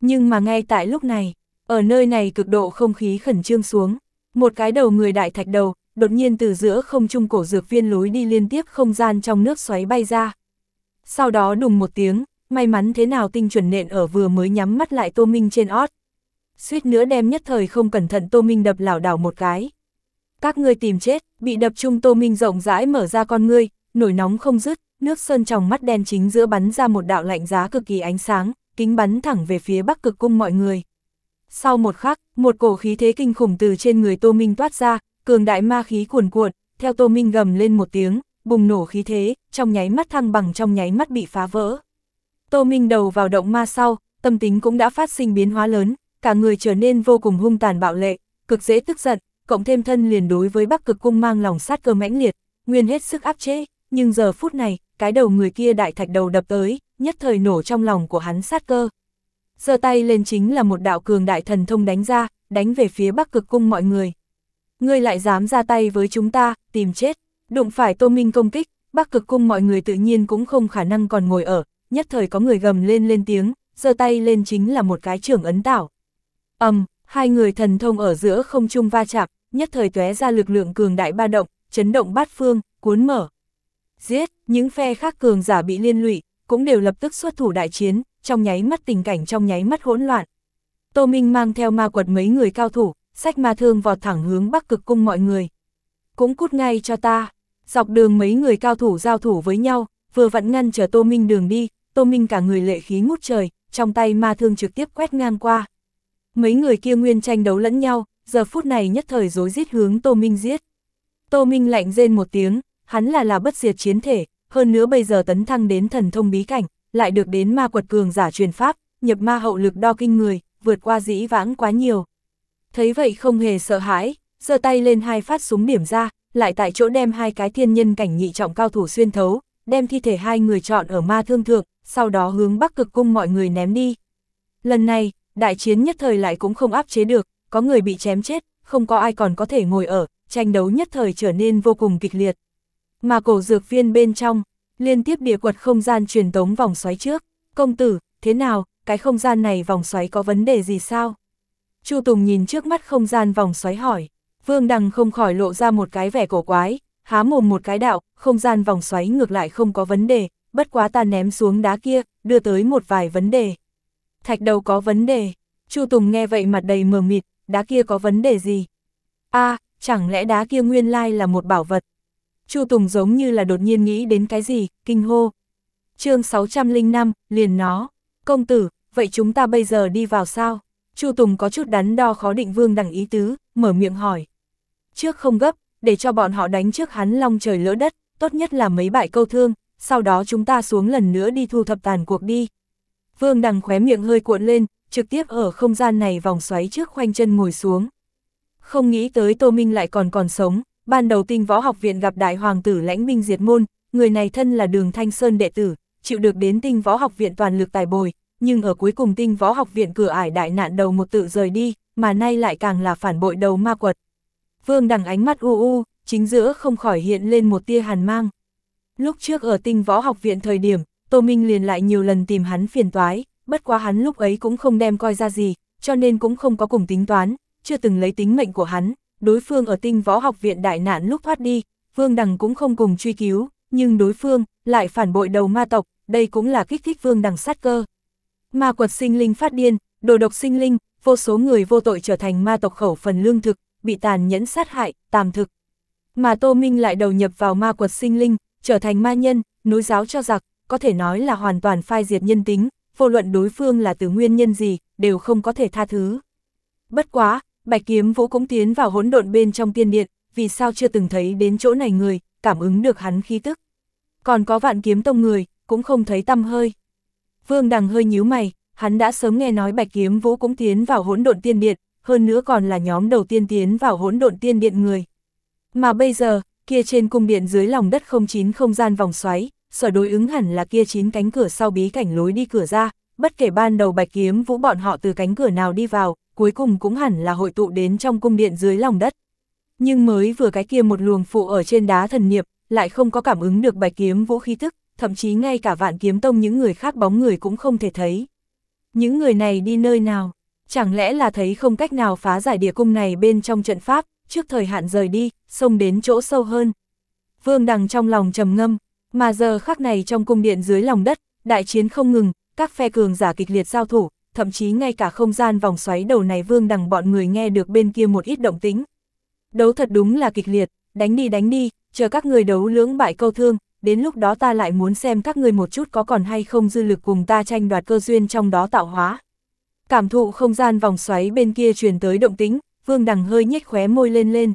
Nhưng mà ngay tại lúc này, ở nơi này cực độ không khí khẩn trương xuống, một cái đầu người đại thạch đầu, đột nhiên từ giữa không trung cổ dược viên lối đi liên tiếp không gian trong nước xoáy bay ra. Sau đó đùng một tiếng, may mắn thế nào tinh chuẩn nện ở vừa mới nhắm mắt lại tô minh trên ót suýt nữa đem nhất thời không cẩn thận Tô Minh đập lảo đảo một cái. Các ngươi tìm chết, bị đập chung Tô Minh rộng rãi mở ra con ngươi, nổi nóng không dứt, nước sơn trong mắt đen chính giữa bắn ra một đạo lạnh giá cực kỳ ánh sáng, kính bắn thẳng về phía Bắc Cực cung mọi người. Sau một khắc, một cổ khí thế kinh khủng từ trên người Tô Minh toát ra, cường đại ma khí cuồn cuộn, theo Tô Minh gầm lên một tiếng, bùng nổ khí thế, trong nháy mắt thăng bằng trong nháy mắt bị phá vỡ. Tô Minh đầu vào động ma sau, tâm tính cũng đã phát sinh biến hóa lớn, cả người trở nên vô cùng hung tàn bạo lệ, cực dễ tức giận, cộng thêm thân liền đối với Bắc Cực Cung mang lòng sát cơ mãnh liệt, nguyên hết sức áp chế, nhưng giờ phút này, cái đầu người kia đại thạch đầu đập tới, nhất thời nổ trong lòng của hắn sát cơ. Giơ tay lên chính là một đạo cường đại thần thông đánh ra, đánh về phía Bắc Cực Cung mọi người. Ngươi lại dám ra tay với chúng ta, tìm chết, đụng phải Tô Minh công kích, Bắc Cực Cung mọi người tự nhiên cũng không khả năng còn ngồi ở, nhất thời có người gầm lên lên tiếng, giơ tay lên chính là một cái trưởng ấn tảo ầm, um, hai người thần thông ở giữa không trung va chạm, nhất thời tóe ra lực lượng cường đại ba động, chấn động bát phương, cuốn mở. Giết, những phe khác cường giả bị liên lụy, cũng đều lập tức xuất thủ đại chiến, trong nháy mắt tình cảnh trong nháy mắt hỗn loạn. Tô Minh mang theo ma quật mấy người cao thủ, sách ma thương vọt thẳng hướng bắc cực cung mọi người. Cũng cút ngay cho ta, dọc đường mấy người cao thủ giao thủ với nhau, vừa vặn ngăn chờ Tô Minh đường đi, Tô Minh cả người lệ khí ngút trời, trong tay ma thương trực tiếp quét ngang qua, Mấy người kia nguyên tranh đấu lẫn nhau, giờ phút này nhất thời dối giết hướng Tô Minh giết. Tô Minh lạnh rên một tiếng, hắn là là bất diệt chiến thể, hơn nữa bây giờ tấn thăng đến thần thông bí cảnh, lại được đến ma quật cường giả truyền pháp, nhập ma hậu lực đo kinh người, vượt qua dĩ vãng quá nhiều. Thấy vậy không hề sợ hãi, giơ tay lên hai phát súng điểm ra, lại tại chỗ đem hai cái thiên nhân cảnh nhị trọng cao thủ xuyên thấu, đem thi thể hai người chọn ở ma thương thượng, sau đó hướng bắc cực cung mọi người ném đi. Lần này, đại chiến nhất thời lại cũng không áp chế được, có người bị chém chết, không có ai còn có thể ngồi ở, tranh đấu nhất thời trở nên vô cùng kịch liệt. Mà cổ dược viên bên trong, liên tiếp địa quật không gian truyền tống vòng xoáy trước, công tử, thế nào, cái không gian này vòng xoáy có vấn đề gì sao? Chu Tùng nhìn trước mắt không gian vòng xoáy hỏi, Vương Đằng không khỏi lộ ra một cái vẻ cổ quái, há mồm một cái đạo, không gian vòng xoáy ngược lại không có vấn đề, bất quá ta ném xuống đá kia, đưa tới một vài vấn đề thạch đầu có vấn đề. Chu Tùng nghe vậy mặt đầy mờ mịt, đá kia có vấn đề gì? a à, chẳng lẽ đá kia nguyên lai là một bảo vật? Chu Tùng giống như là đột nhiên nghĩ đến cái gì, kinh hô. chương 605, liền nó. Công tử, vậy chúng ta bây giờ đi vào sao? Chu Tùng có chút đắn đo khó định vương đẳng ý tứ, mở miệng hỏi. Trước không gấp, để cho bọn họ đánh trước hắn long trời lỡ đất, tốt nhất là mấy bại câu thương, sau đó chúng ta xuống lần nữa đi thu thập tàn cuộc đi, Vương Đằng khóe miệng hơi cuộn lên, trực tiếp ở không gian này vòng xoáy trước khoanh chân ngồi xuống. Không nghĩ tới Tô Minh lại còn còn sống, ban đầu tinh võ học viện gặp đại hoàng tử lãnh minh diệt môn, người này thân là đường Thanh Sơn đệ tử, chịu được đến tinh võ học viện toàn lực tài bồi, nhưng ở cuối cùng tinh võ học viện cửa ải đại nạn đầu một tự rời đi, mà nay lại càng là phản bội đầu ma quật. Vương Đằng ánh mắt u u, chính giữa không khỏi hiện lên một tia hàn mang. Lúc trước ở tinh võ học viện thời điểm, Tô Minh liền lại nhiều lần tìm hắn phiền toái, bất quá hắn lúc ấy cũng không đem coi ra gì, cho nên cũng không có cùng tính toán, chưa từng lấy tính mệnh của hắn, đối phương ở tinh võ học viện đại nạn lúc thoát đi, Vương Đằng cũng không cùng truy cứu, nhưng đối phương lại phản bội đầu ma tộc, đây cũng là kích thích Vương Đằng sát cơ. Ma quật sinh linh phát điên, đồ độc sinh linh, vô số người vô tội trở thành ma tộc khẩu phần lương thực, bị tàn nhẫn sát hại, tàm thực. Mà Tô Minh lại đầu nhập vào ma quật sinh linh, trở thành ma nhân, núi giáo cho giặc, có thể nói là hoàn toàn phai diệt nhân tính, vô luận đối phương là từ nguyên nhân gì, đều không có thể tha thứ. Bất quá, Bạch Kiếm Vũ cũng tiến vào hỗn độn bên trong tiên điện, vì sao chưa từng thấy đến chỗ này người, cảm ứng được hắn khí tức. Còn có vạn kiếm tông người, cũng không thấy tâm hơi. Vương Đằng hơi nhíu mày, hắn đã sớm nghe nói Bạch Kiếm Vũ cũng tiến vào hỗn độn tiên điện, hơn nữa còn là nhóm đầu tiên tiến vào hỗn độn tiên điện người. Mà bây giờ, kia trên cung điện dưới lòng đất không chín không gian vòng xoáy, sở đối ứng hẳn là kia chín cánh cửa sau bí cảnh lối đi cửa ra, bất kể ban đầu bạch kiếm vũ bọn họ từ cánh cửa nào đi vào, cuối cùng cũng hẳn là hội tụ đến trong cung điện dưới lòng đất. Nhưng mới vừa cái kia một luồng phụ ở trên đá thần niệm, lại không có cảm ứng được bạch kiếm vũ khí thức, thậm chí ngay cả vạn kiếm tông những người khác bóng người cũng không thể thấy. Những người này đi nơi nào? Chẳng lẽ là thấy không cách nào phá giải địa cung này bên trong trận pháp, trước thời hạn rời đi, xông đến chỗ sâu hơn. Vương Đằng trong lòng trầm ngâm, mà giờ khắc này trong cung điện dưới lòng đất, đại chiến không ngừng, các phe cường giả kịch liệt giao thủ, thậm chí ngay cả không gian vòng xoáy đầu này vương đằng bọn người nghe được bên kia một ít động tính. Đấu thật đúng là kịch liệt, đánh đi đánh đi, chờ các người đấu lưỡng bại câu thương, đến lúc đó ta lại muốn xem các người một chút có còn hay không dư lực cùng ta tranh đoạt cơ duyên trong đó tạo hóa. Cảm thụ không gian vòng xoáy bên kia truyền tới động tính, vương đằng hơi nhếch khóe môi lên lên.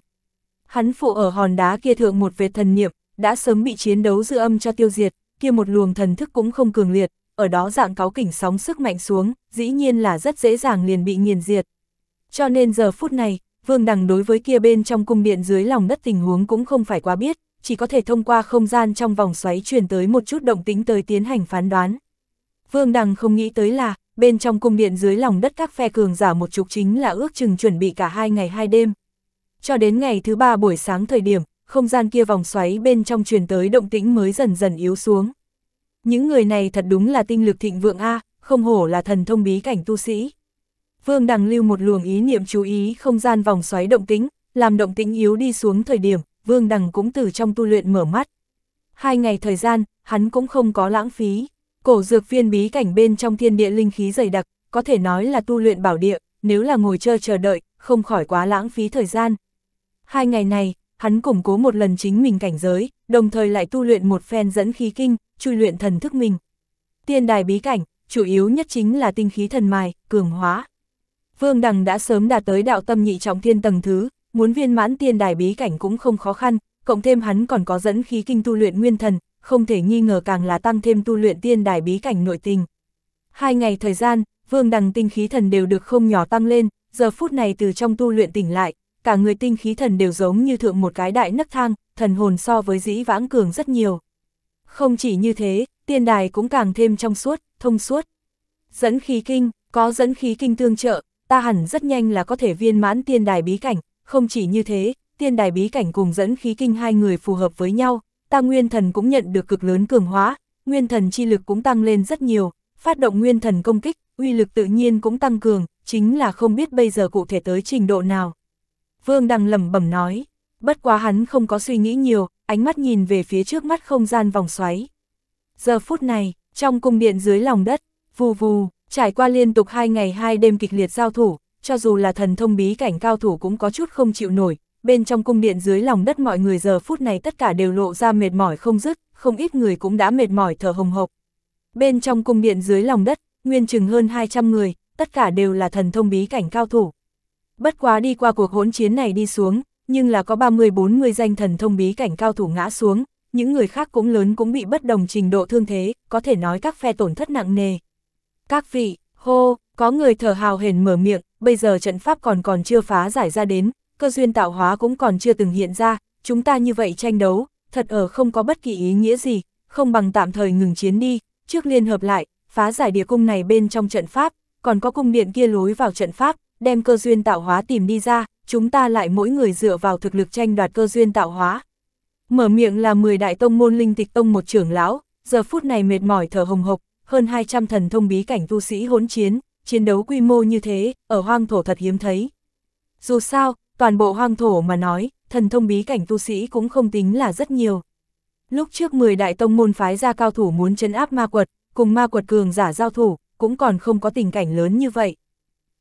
Hắn phụ ở hòn đá kia thượng một vệt thần niệm, đã sớm bị chiến đấu dư âm cho tiêu diệt, kia một luồng thần thức cũng không cường liệt, ở đó dạng cáo kỉnh sóng sức mạnh xuống, dĩ nhiên là rất dễ dàng liền bị nghiền diệt. Cho nên giờ phút này, Vương Đằng đối với kia bên trong cung điện dưới lòng đất tình huống cũng không phải quá biết, chỉ có thể thông qua không gian trong vòng xoáy truyền tới một chút động tính tới tiến hành phán đoán. Vương Đằng không nghĩ tới là, bên trong cung điện dưới lòng đất các phe cường giả một trục chính là ước chừng chuẩn bị cả hai ngày hai đêm. Cho đến ngày thứ ba buổi sáng thời điểm, không gian kia vòng xoáy bên trong truyền tới động tĩnh mới dần dần yếu xuống. Những người này thật đúng là tinh lực thịnh vượng A, không hổ là thần thông bí cảnh tu sĩ. Vương Đằng lưu một luồng ý niệm chú ý không gian vòng xoáy động tĩnh, làm động tĩnh yếu đi xuống thời điểm, Vương Đằng cũng từ trong tu luyện mở mắt. Hai ngày thời gian, hắn cũng không có lãng phí. Cổ dược viên bí cảnh bên trong thiên địa linh khí dày đặc, có thể nói là tu luyện bảo địa, nếu là ngồi chờ chờ đợi, không khỏi quá lãng phí thời gian. Hai ngày này, hắn củng cố một lần chính mình cảnh giới, đồng thời lại tu luyện một phen dẫn khí kinh, chui luyện thần thức mình. Tiên đài bí cảnh, chủ yếu nhất chính là tinh khí thần mài, cường hóa. Vương Đằng đã sớm đạt tới đạo tâm nhị trọng thiên tầng thứ, muốn viên mãn tiên đài bí cảnh cũng không khó khăn, cộng thêm hắn còn có dẫn khí kinh tu luyện nguyên thần, không thể nghi ngờ càng là tăng thêm tu luyện tiên đài bí cảnh nội tình. Hai ngày thời gian, Vương Đằng tinh khí thần đều được không nhỏ tăng lên, giờ phút này từ trong tu luyện tỉnh lại, cả người tinh khí thần đều giống như thượng một cái đại nấc thang, thần hồn so với dĩ vãng cường rất nhiều. Không chỉ như thế, tiên đài cũng càng thêm trong suốt, thông suốt. Dẫn khí kinh, có dẫn khí kinh tương trợ, ta hẳn rất nhanh là có thể viên mãn tiên đài bí cảnh, không chỉ như thế, tiên đài bí cảnh cùng dẫn khí kinh hai người phù hợp với nhau, ta nguyên thần cũng nhận được cực lớn cường hóa, nguyên thần chi lực cũng tăng lên rất nhiều, phát động nguyên thần công kích, uy lực tự nhiên cũng tăng cường, chính là không biết bây giờ cụ thể tới trình độ nào. Vương Đằng lẩm bẩm nói, bất quá hắn không có suy nghĩ nhiều, ánh mắt nhìn về phía trước mắt không gian vòng xoáy. Giờ phút này, trong cung điện dưới lòng đất, vù vù, trải qua liên tục hai ngày hai đêm kịch liệt giao thủ, cho dù là thần thông bí cảnh cao thủ cũng có chút không chịu nổi, bên trong cung điện dưới lòng đất mọi người giờ phút này tất cả đều lộ ra mệt mỏi không dứt, không ít người cũng đã mệt mỏi thở hồng hộc. Bên trong cung điện dưới lòng đất, nguyên chừng hơn 200 người, tất cả đều là thần thông bí cảnh cao thủ. Bất quá đi qua cuộc hỗn chiến này đi xuống, nhưng là có 30-40 danh thần thông bí cảnh cao thủ ngã xuống, những người khác cũng lớn cũng bị bất đồng trình độ thương thế, có thể nói các phe tổn thất nặng nề. Các vị, hô, có người thở hào hển mở miệng, bây giờ trận pháp còn còn chưa phá giải ra đến, cơ duyên tạo hóa cũng còn chưa từng hiện ra, chúng ta như vậy tranh đấu, thật ở không có bất kỳ ý nghĩa gì, không bằng tạm thời ngừng chiến đi, trước liên hợp lại, phá giải địa cung này bên trong trận pháp, còn có cung điện kia lối vào trận pháp, đem cơ duyên tạo hóa tìm đi ra, chúng ta lại mỗi người dựa vào thực lực tranh đoạt cơ duyên tạo hóa. Mở miệng là 10 đại tông môn linh tịch tông một trưởng lão, giờ phút này mệt mỏi thở hồng hộc, hơn 200 thần thông bí cảnh tu sĩ hỗn chiến, chiến đấu quy mô như thế, ở hoang thổ thật hiếm thấy. Dù sao, toàn bộ hoang thổ mà nói, thần thông bí cảnh tu sĩ cũng không tính là rất nhiều. Lúc trước 10 đại tông môn phái ra cao thủ muốn chấn áp ma quật, cùng ma quật cường giả giao thủ, cũng còn không có tình cảnh lớn như vậy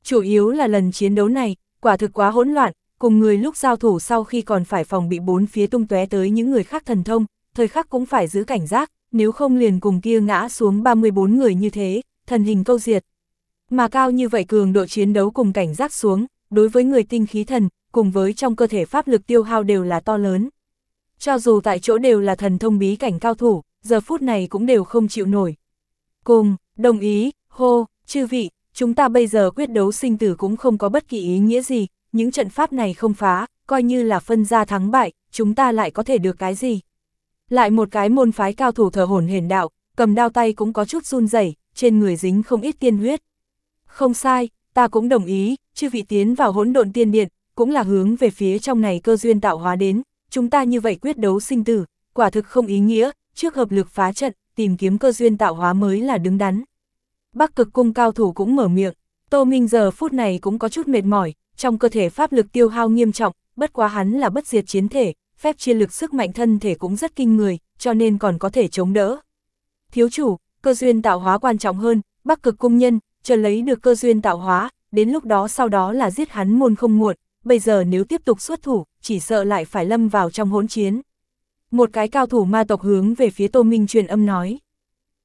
chủ yếu là lần chiến đấu này, quả thực quá hỗn loạn, cùng người lúc giao thủ sau khi còn phải phòng bị bốn phía tung tóe tới những người khác thần thông, thời khắc cũng phải giữ cảnh giác, nếu không liền cùng kia ngã xuống 34 người như thế, thần hình câu diệt. Mà cao như vậy cường độ chiến đấu cùng cảnh giác xuống, đối với người tinh khí thần, cùng với trong cơ thể pháp lực tiêu hao đều là to lớn. Cho dù tại chỗ đều là thần thông bí cảnh cao thủ, giờ phút này cũng đều không chịu nổi. Cùng, đồng ý, hô, chư vị, chúng ta bây giờ quyết đấu sinh tử cũng không có bất kỳ ý nghĩa gì, những trận pháp này không phá, coi như là phân ra thắng bại, chúng ta lại có thể được cái gì. Lại một cái môn phái cao thủ thờ hồn hển đạo, cầm đao tay cũng có chút run rẩy, trên người dính không ít tiên huyết. Không sai, ta cũng đồng ý, chư vị tiến vào hỗn độn tiên điện, cũng là hướng về phía trong này cơ duyên tạo hóa đến, chúng ta như vậy quyết đấu sinh tử, quả thực không ý nghĩa, trước hợp lực phá trận, tìm kiếm cơ duyên tạo hóa mới là đứng đắn. Bắc cực cung cao thủ cũng mở miệng, Tô Minh giờ phút này cũng có chút mệt mỏi, trong cơ thể pháp lực tiêu hao nghiêm trọng, bất quá hắn là bất diệt chiến thể, phép chia lực sức mạnh thân thể cũng rất kinh người, cho nên còn có thể chống đỡ. Thiếu chủ, cơ duyên tạo hóa quan trọng hơn, Bắc cực cung nhân, chờ lấy được cơ duyên tạo hóa, đến lúc đó sau đó là giết hắn môn không muộn, bây giờ nếu tiếp tục xuất thủ, chỉ sợ lại phải lâm vào trong hỗn chiến. Một cái cao thủ ma tộc hướng về phía Tô Minh truyền âm nói.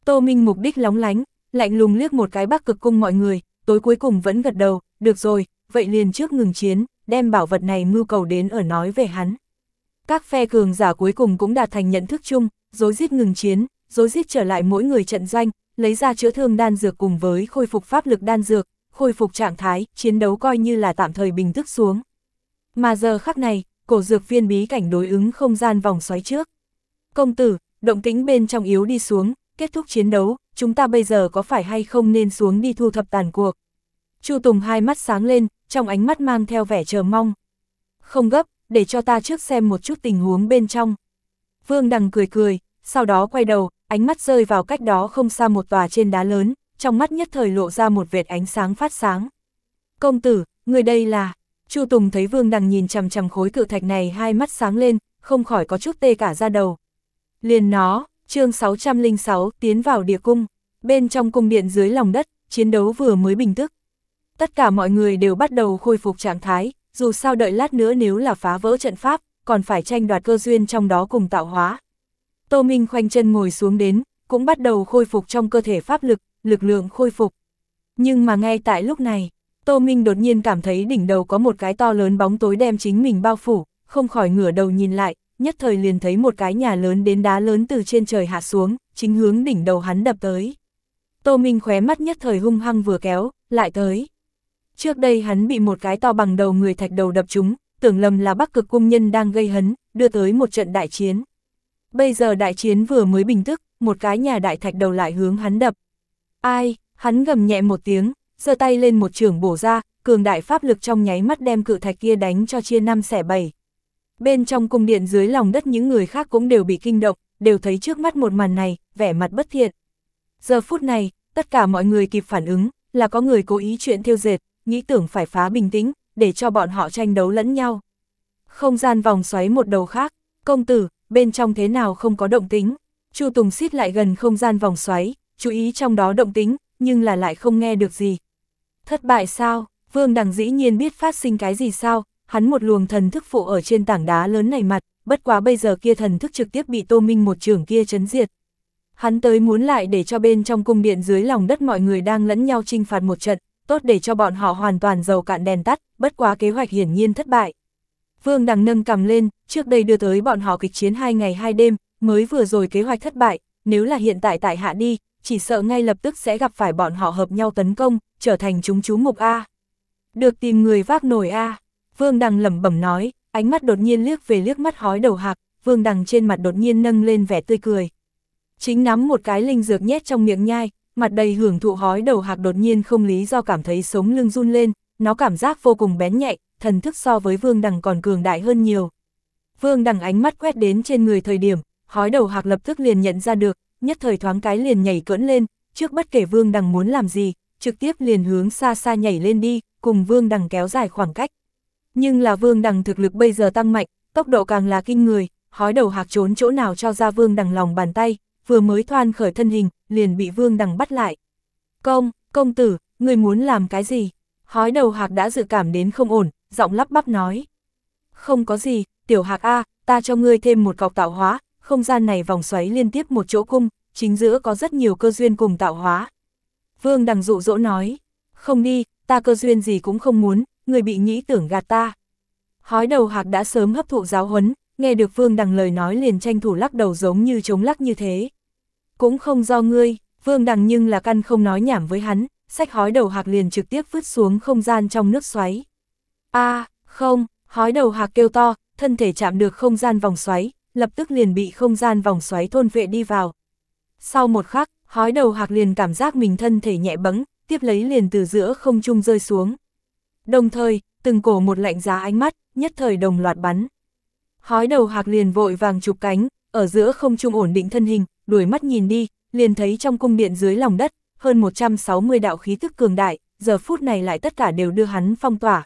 Tô Minh mục đích lóng lánh, lạnh lùng liếc một cái bắc cực cung mọi người, tối cuối cùng vẫn gật đầu, được rồi, vậy liền trước ngừng chiến, đem bảo vật này mưu cầu đến ở nói về hắn. Các phe cường giả cuối cùng cũng đạt thành nhận thức chung, dối giết ngừng chiến, dối giết trở lại mỗi người trận doanh, lấy ra chữa thương đan dược cùng với khôi phục pháp lực đan dược, khôi phục trạng thái, chiến đấu coi như là tạm thời bình tức xuống. Mà giờ khắc này, cổ dược viên bí cảnh đối ứng không gian vòng xoáy trước. Công tử, động tĩnh bên trong yếu đi xuống, kết thúc chiến đấu, chúng ta bây giờ có phải hay không nên xuống đi thu thập tàn cuộc. Chu Tùng hai mắt sáng lên, trong ánh mắt mang theo vẻ chờ mong. Không gấp, để cho ta trước xem một chút tình huống bên trong. Vương Đằng cười cười, sau đó quay đầu, ánh mắt rơi vào cách đó không xa một tòa trên đá lớn, trong mắt nhất thời lộ ra một vệt ánh sáng phát sáng. Công tử, người đây là... Chu Tùng thấy Vương Đằng nhìn chằm chằm khối cự thạch này hai mắt sáng lên, không khỏi có chút tê cả ra đầu. Liền nó, chương 606, tiến vào địa cung, bên trong cung điện dưới lòng đất, chiến đấu vừa mới bình tức. Tất cả mọi người đều bắt đầu khôi phục trạng thái, dù sao đợi lát nữa nếu là phá vỡ trận pháp, còn phải tranh đoạt cơ duyên trong đó cùng tạo hóa. Tô Minh khoanh chân ngồi xuống đến, cũng bắt đầu khôi phục trong cơ thể pháp lực, lực lượng khôi phục. Nhưng mà ngay tại lúc này, Tô Minh đột nhiên cảm thấy đỉnh đầu có một cái to lớn bóng tối đem chính mình bao phủ, không khỏi ngửa đầu nhìn lại, nhất thời liền thấy một cái nhà lớn đến đá lớn từ trên trời hạ xuống, chính hướng đỉnh đầu hắn đập tới. Tô Minh khóe mắt nhất thời hung hăng vừa kéo, lại tới. Trước đây hắn bị một cái to bằng đầu người thạch đầu đập trúng, tưởng lầm là bắc cực cung nhân đang gây hấn, đưa tới một trận đại chiến. Bây giờ đại chiến vừa mới bình thức một cái nhà đại thạch đầu lại hướng hắn đập. Ai, hắn gầm nhẹ một tiếng, giơ tay lên một trường bổ ra, cường đại pháp lực trong nháy mắt đem cự thạch kia đánh cho chia năm xẻ bảy. Bên trong cung điện dưới lòng đất những người khác cũng đều bị kinh động, đều thấy trước mắt một màn này, vẻ mặt bất thiện. Giờ phút này, tất cả mọi người kịp phản ứng, là có người cố ý chuyện thiêu dệt, nghĩ tưởng phải phá bình tĩnh, để cho bọn họ tranh đấu lẫn nhau. Không gian vòng xoáy một đầu khác, công tử, bên trong thế nào không có động tính. Chu Tùng xít lại gần không gian vòng xoáy, chú ý trong đó động tính, nhưng là lại không nghe được gì. Thất bại sao, Vương Đằng dĩ nhiên biết phát sinh cái gì sao, hắn một luồng thần thức phụ ở trên tảng đá lớn này mặt, bất quá bây giờ kia thần thức trực tiếp bị Tô Minh một trường kia chấn diệt. Hắn tới muốn lại để cho bên trong cung điện dưới lòng đất mọi người đang lẫn nhau trinh phạt một trận, tốt để cho bọn họ hoàn toàn dầu cạn đèn tắt, bất quá kế hoạch hiển nhiên thất bại. Vương Đằng nâng cầm lên, trước đây đưa tới bọn họ kịch chiến hai ngày hai đêm, mới vừa rồi kế hoạch thất bại, nếu là hiện tại tại hạ đi, chỉ sợ ngay lập tức sẽ gặp phải bọn họ hợp nhau tấn công, trở thành chúng chú mục A. Được tìm người vác nổi A. Vương Đằng lẩm bẩm nói, ánh mắt đột nhiên liếc về liếc mắt hói đầu hạc, Vương Đằng trên mặt đột nhiên nâng lên vẻ tươi cười. Chính nắm một cái linh dược nhét trong miệng nhai, mặt đầy hưởng thụ hói đầu hạc đột nhiên không lý do cảm thấy sống lưng run lên, nó cảm giác vô cùng bén nhạy, thần thức so với Vương Đằng còn cường đại hơn nhiều. Vương Đằng ánh mắt quét đến trên người thời điểm, hói đầu hạc lập tức liền nhận ra được, nhất thời thoáng cái liền nhảy cưỡn lên, trước bất kể Vương Đằng muốn làm gì, trực tiếp liền hướng xa xa nhảy lên đi, cùng Vương Đằng kéo dài khoảng cách. Nhưng là vương đằng thực lực bây giờ tăng mạnh, tốc độ càng là kinh người, hói đầu hạc trốn chỗ nào cho ra vương đằng lòng bàn tay, vừa mới thoan khởi thân hình, liền bị vương đằng bắt lại. Công, công tử, người muốn làm cái gì? Hói đầu hạc đã dự cảm đến không ổn, giọng lắp bắp nói. Không có gì, tiểu hạc A, ta cho ngươi thêm một cọc tạo hóa, không gian này vòng xoáy liên tiếp một chỗ cung, chính giữa có rất nhiều cơ duyên cùng tạo hóa. Vương đằng dụ dỗ nói, không đi, ta cơ duyên gì cũng không muốn, người bị nghĩ tưởng gạt ta. Hói đầu hạc đã sớm hấp thụ giáo huấn, nghe được Vương Đằng lời nói liền tranh thủ lắc đầu giống như chống lắc như thế. Cũng không do ngươi, Vương Đằng nhưng là căn không nói nhảm với hắn, sách hói đầu hạc liền trực tiếp vứt xuống không gian trong nước xoáy. a không, hói đầu hạc kêu to, thân thể chạm được không gian vòng xoáy, lập tức liền bị không gian vòng xoáy thôn vệ đi vào. Sau một khắc, hói đầu hạc liền cảm giác mình thân thể nhẹ bẫng, tiếp lấy liền từ giữa không trung rơi xuống đồng thời, từng cổ một lạnh giá ánh mắt, nhất thời đồng loạt bắn. Hói đầu hạc liền vội vàng chụp cánh, ở giữa không trung ổn định thân hình, đuổi mắt nhìn đi, liền thấy trong cung điện dưới lòng đất, hơn 160 đạo khí tức cường đại, giờ phút này lại tất cả đều đưa hắn phong tỏa.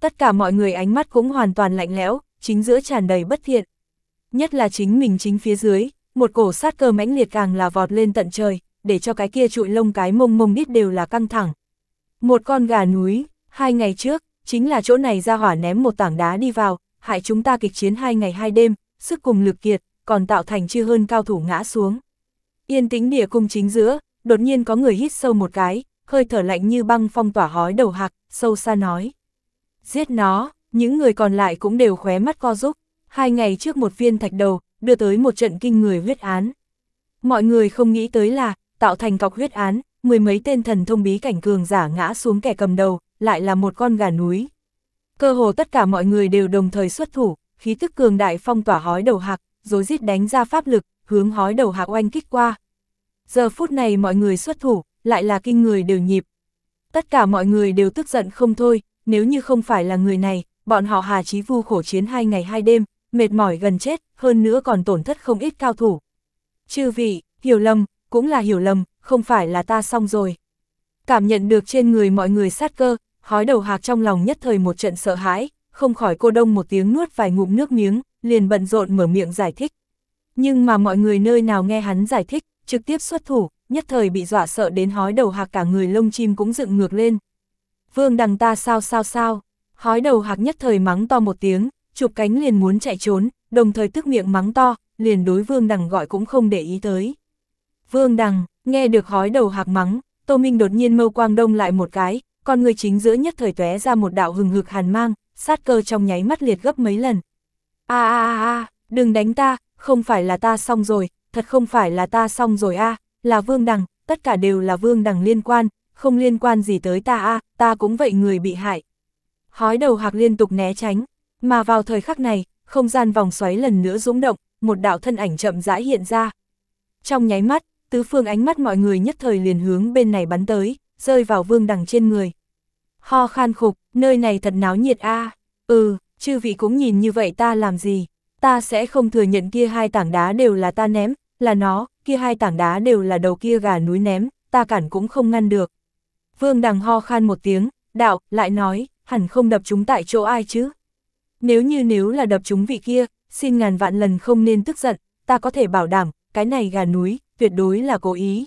Tất cả mọi người ánh mắt cũng hoàn toàn lạnh lẽo, chính giữa tràn đầy bất thiện. Nhất là chính mình chính phía dưới, một cổ sát cơ mãnh liệt càng là vọt lên tận trời, để cho cái kia trụi lông cái mông mông đít đều là căng thẳng. Một con gà núi, Hai ngày trước, chính là chỗ này ra hỏa ném một tảng đá đi vào, hại chúng ta kịch chiến hai ngày hai đêm, sức cùng lực kiệt, còn tạo thành chưa hơn cao thủ ngã xuống. Yên tĩnh địa cung chính giữa, đột nhiên có người hít sâu một cái, hơi thở lạnh như băng phong tỏa hói đầu hạc, sâu xa nói. Giết nó, những người còn lại cũng đều khóe mắt co giúp, hai ngày trước một viên thạch đầu, đưa tới một trận kinh người huyết án. Mọi người không nghĩ tới là, tạo thành cọc huyết án, mười mấy tên thần thông bí cảnh cường giả ngã xuống kẻ cầm đầu, lại là một con gà núi. Cơ hồ tất cả mọi người đều đồng thời xuất thủ, khí tức cường đại phong tỏa hói đầu hạc, rồi rít đánh ra pháp lực, hướng hói đầu hạc oanh kích qua. Giờ phút này mọi người xuất thủ, lại là kinh người đều nhịp. Tất cả mọi người đều tức giận không thôi, nếu như không phải là người này, bọn họ hà chí vu khổ chiến hai ngày hai đêm, mệt mỏi gần chết, hơn nữa còn tổn thất không ít cao thủ. Chư vị, hiểu lầm, cũng là hiểu lầm, không phải là ta xong rồi. Cảm nhận được trên người mọi người sát cơ, hói đầu hạc trong lòng nhất thời một trận sợ hãi, không khỏi cô đông một tiếng nuốt vài ngụm nước miếng, liền bận rộn mở miệng giải thích. Nhưng mà mọi người nơi nào nghe hắn giải thích, trực tiếp xuất thủ, nhất thời bị dọa sợ đến hói đầu hạc cả người lông chim cũng dựng ngược lên. Vương đằng ta sao sao sao, hói đầu hạc nhất thời mắng to một tiếng, chụp cánh liền muốn chạy trốn, đồng thời tức miệng mắng to, liền đối vương đằng gọi cũng không để ý tới. Vương đằng, nghe được hói đầu hạc mắng, Tô Minh đột nhiên mâu quang đông lại một cái, con người chính giữa nhất thời tóe ra một đạo hừng hực hàn mang, sát cơ trong nháy mắt liệt gấp mấy lần. A a a, đừng đánh ta, không phải là ta xong rồi, thật không phải là ta xong rồi a, là Vương Đằng, tất cả đều là Vương Đằng liên quan, không liên quan gì tới ta a, ta cũng vậy người bị hại. Hói đầu hạc liên tục né tránh, mà vào thời khắc này, không gian vòng xoáy lần nữa rung động, một đạo thân ảnh chậm rãi hiện ra. Trong nháy mắt, tứ phương ánh mắt mọi người nhất thời liền hướng bên này bắn tới, rơi vào vương đằng trên người. Ho khan khục, nơi này thật náo nhiệt a ừ, chư vị cũng nhìn như vậy ta làm gì, ta sẽ không thừa nhận kia hai tảng đá đều là ta ném, là nó, kia hai tảng đá đều là đầu kia gà núi ném, ta cản cũng không ngăn được. Vương đằng ho khan một tiếng, đạo, lại nói, hẳn không đập chúng tại chỗ ai chứ. Nếu như nếu là đập chúng vị kia, xin ngàn vạn lần không nên tức giận, ta có thể bảo đảm, cái này gà núi, tuyệt đối là cố ý.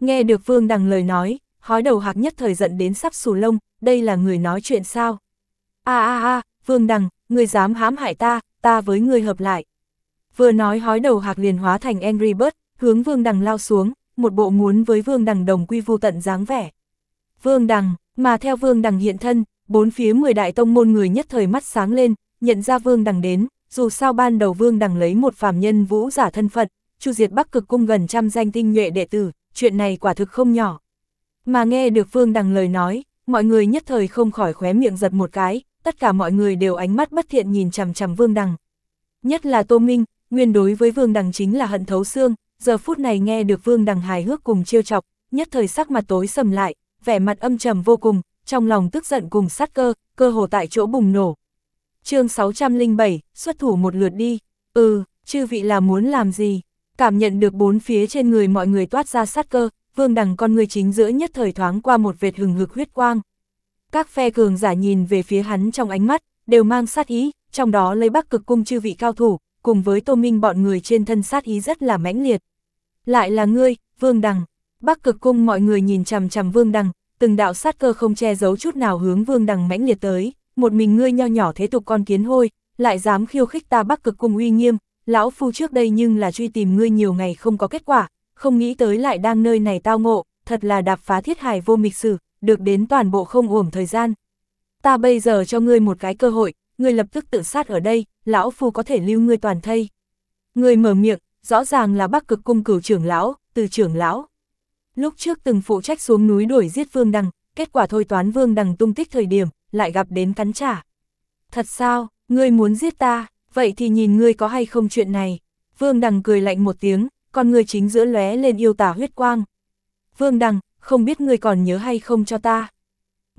Nghe được Vương Đằng lời nói, hói đầu hạc nhất thời giận đến sắp xù lông, đây là người nói chuyện sao? a a a, vương đằng, người dám hãm hại ta, ta với người hợp lại. Vừa nói hói đầu hạc liền hóa thành Angry Bird, hướng vương đằng lao xuống, một bộ muốn với vương đằng đồng quy vô tận dáng vẻ. Vương đằng, mà theo vương đằng hiện thân, bốn phía 10 đại tông môn người nhất thời mắt sáng lên, nhận ra vương đằng đến, dù sao ban đầu vương đằng lấy một phàm nhân vũ giả thân phận, chu diệt bắc cực cung gần trăm danh tinh nhuệ đệ tử, chuyện này quả thực không nhỏ. Mà nghe được Vương Đằng lời nói, mọi người nhất thời không khỏi khóe miệng giật một cái, tất cả mọi người đều ánh mắt bất thiện nhìn chằm chằm Vương Đằng. Nhất là Tô Minh, nguyên đối với Vương Đằng chính là hận thấu xương, giờ phút này nghe được Vương Đằng hài hước cùng chiêu chọc, nhất thời sắc mặt tối sầm lại, vẻ mặt âm trầm vô cùng, trong lòng tức giận cùng sát cơ, cơ hồ tại chỗ bùng nổ. chương 607, xuất thủ một lượt đi, ừ, chư vị là muốn làm gì? Cảm nhận được bốn phía trên người mọi người toát ra sát cơ, vương đằng con người chính giữa nhất thời thoáng qua một vệt hừng hực huyết quang. Các phe cường giả nhìn về phía hắn trong ánh mắt, đều mang sát ý, trong đó lấy bắc cực cung chư vị cao thủ, cùng với tô minh bọn người trên thân sát ý rất là mãnh liệt. Lại là ngươi, vương đằng, bắc cực cung mọi người nhìn chằm chằm vương đằng, từng đạo sát cơ không che giấu chút nào hướng vương đằng mãnh liệt tới, một mình ngươi nho nhỏ thế tục con kiến hôi, lại dám khiêu khích ta bắc cực cung uy nghiêm, lão phu trước đây nhưng là truy tìm ngươi nhiều ngày không có kết quả, không nghĩ tới lại đang nơi này tao ngộ, thật là đạp phá thiết hải vô mịch sử, được đến toàn bộ không uổng thời gian. Ta bây giờ cho ngươi một cái cơ hội, ngươi lập tức tự sát ở đây, lão phu có thể lưu ngươi toàn thây. Ngươi mở miệng, rõ ràng là bắc cực cung cửu trưởng lão, từ trưởng lão. Lúc trước từng phụ trách xuống núi đuổi giết Vương Đằng, kết quả thôi toán Vương Đằng tung tích thời điểm, lại gặp đến cắn trả. Thật sao, ngươi muốn giết ta, vậy thì nhìn ngươi có hay không chuyện này. Vương Đằng cười lạnh một tiếng, con người chính giữa lóe lên yêu tả huyết quang. Vương Đằng, không biết người còn nhớ hay không cho ta.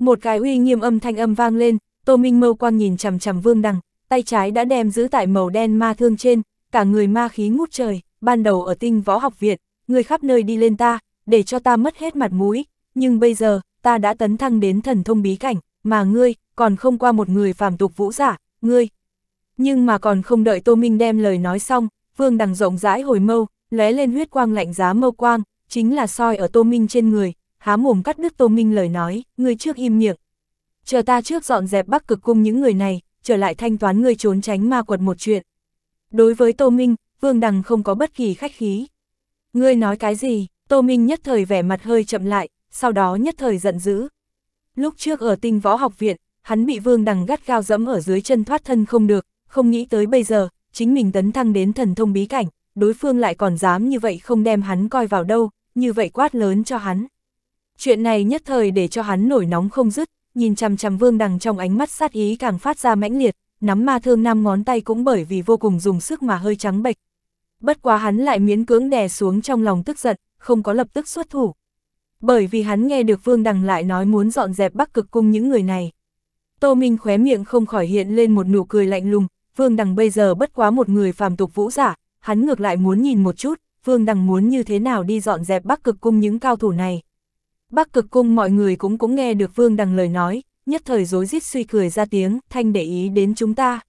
Một cái uy nghiêm âm thanh âm vang lên, Tô Minh mâu quang nhìn chằm chằm Vương Đằng, tay trái đã đem giữ tại màu đen ma thương trên, cả người ma khí ngút trời, ban đầu ở tinh võ học viện, người khắp nơi đi lên ta, để cho ta mất hết mặt mũi, nhưng bây giờ, ta đã tấn thăng đến thần thông bí cảnh, mà ngươi, còn không qua một người phàm tục vũ giả, ngươi. Nhưng mà còn không đợi Tô Minh đem lời nói xong, Vương Đằng rộng rãi hồi mâu, lóe lên huyết quang lạnh giá mâu quang, chính là soi ở Tô Minh trên người, há mồm cắt đứt Tô Minh lời nói, người trước im miệng. Chờ ta trước dọn dẹp bắc cực cung những người này, trở lại thanh toán người trốn tránh ma quật một chuyện. Đối với Tô Minh, Vương Đằng không có bất kỳ khách khí. Ngươi nói cái gì, Tô Minh nhất thời vẻ mặt hơi chậm lại, sau đó nhất thời giận dữ. Lúc trước ở tinh võ học viện, hắn bị Vương Đằng gắt gao dẫm ở dưới chân thoát thân không được, không nghĩ tới bây giờ, chính mình tấn thăng đến thần thông bí cảnh, đối phương lại còn dám như vậy không đem hắn coi vào đâu, như vậy quát lớn cho hắn. Chuyện này nhất thời để cho hắn nổi nóng không dứt, nhìn chằm chằm vương đằng trong ánh mắt sát ý càng phát ra mãnh liệt, nắm ma thương năm ngón tay cũng bởi vì vô cùng dùng sức mà hơi trắng bệch. Bất quá hắn lại miễn cưỡng đè xuống trong lòng tức giận, không có lập tức xuất thủ. Bởi vì hắn nghe được vương đằng lại nói muốn dọn dẹp bắc cực cung những người này. Tô Minh khóe miệng không khỏi hiện lên một nụ cười lạnh lùng, vương đằng bây giờ bất quá một người phàm tục vũ giả, hắn ngược lại muốn nhìn một chút, Vương Đằng muốn như thế nào đi dọn dẹp Bắc Cực Cung những cao thủ này. Bắc Cực Cung mọi người cũng cũng nghe được Vương Đằng lời nói, nhất thời rối rít suy cười ra tiếng, thanh để ý đến chúng ta.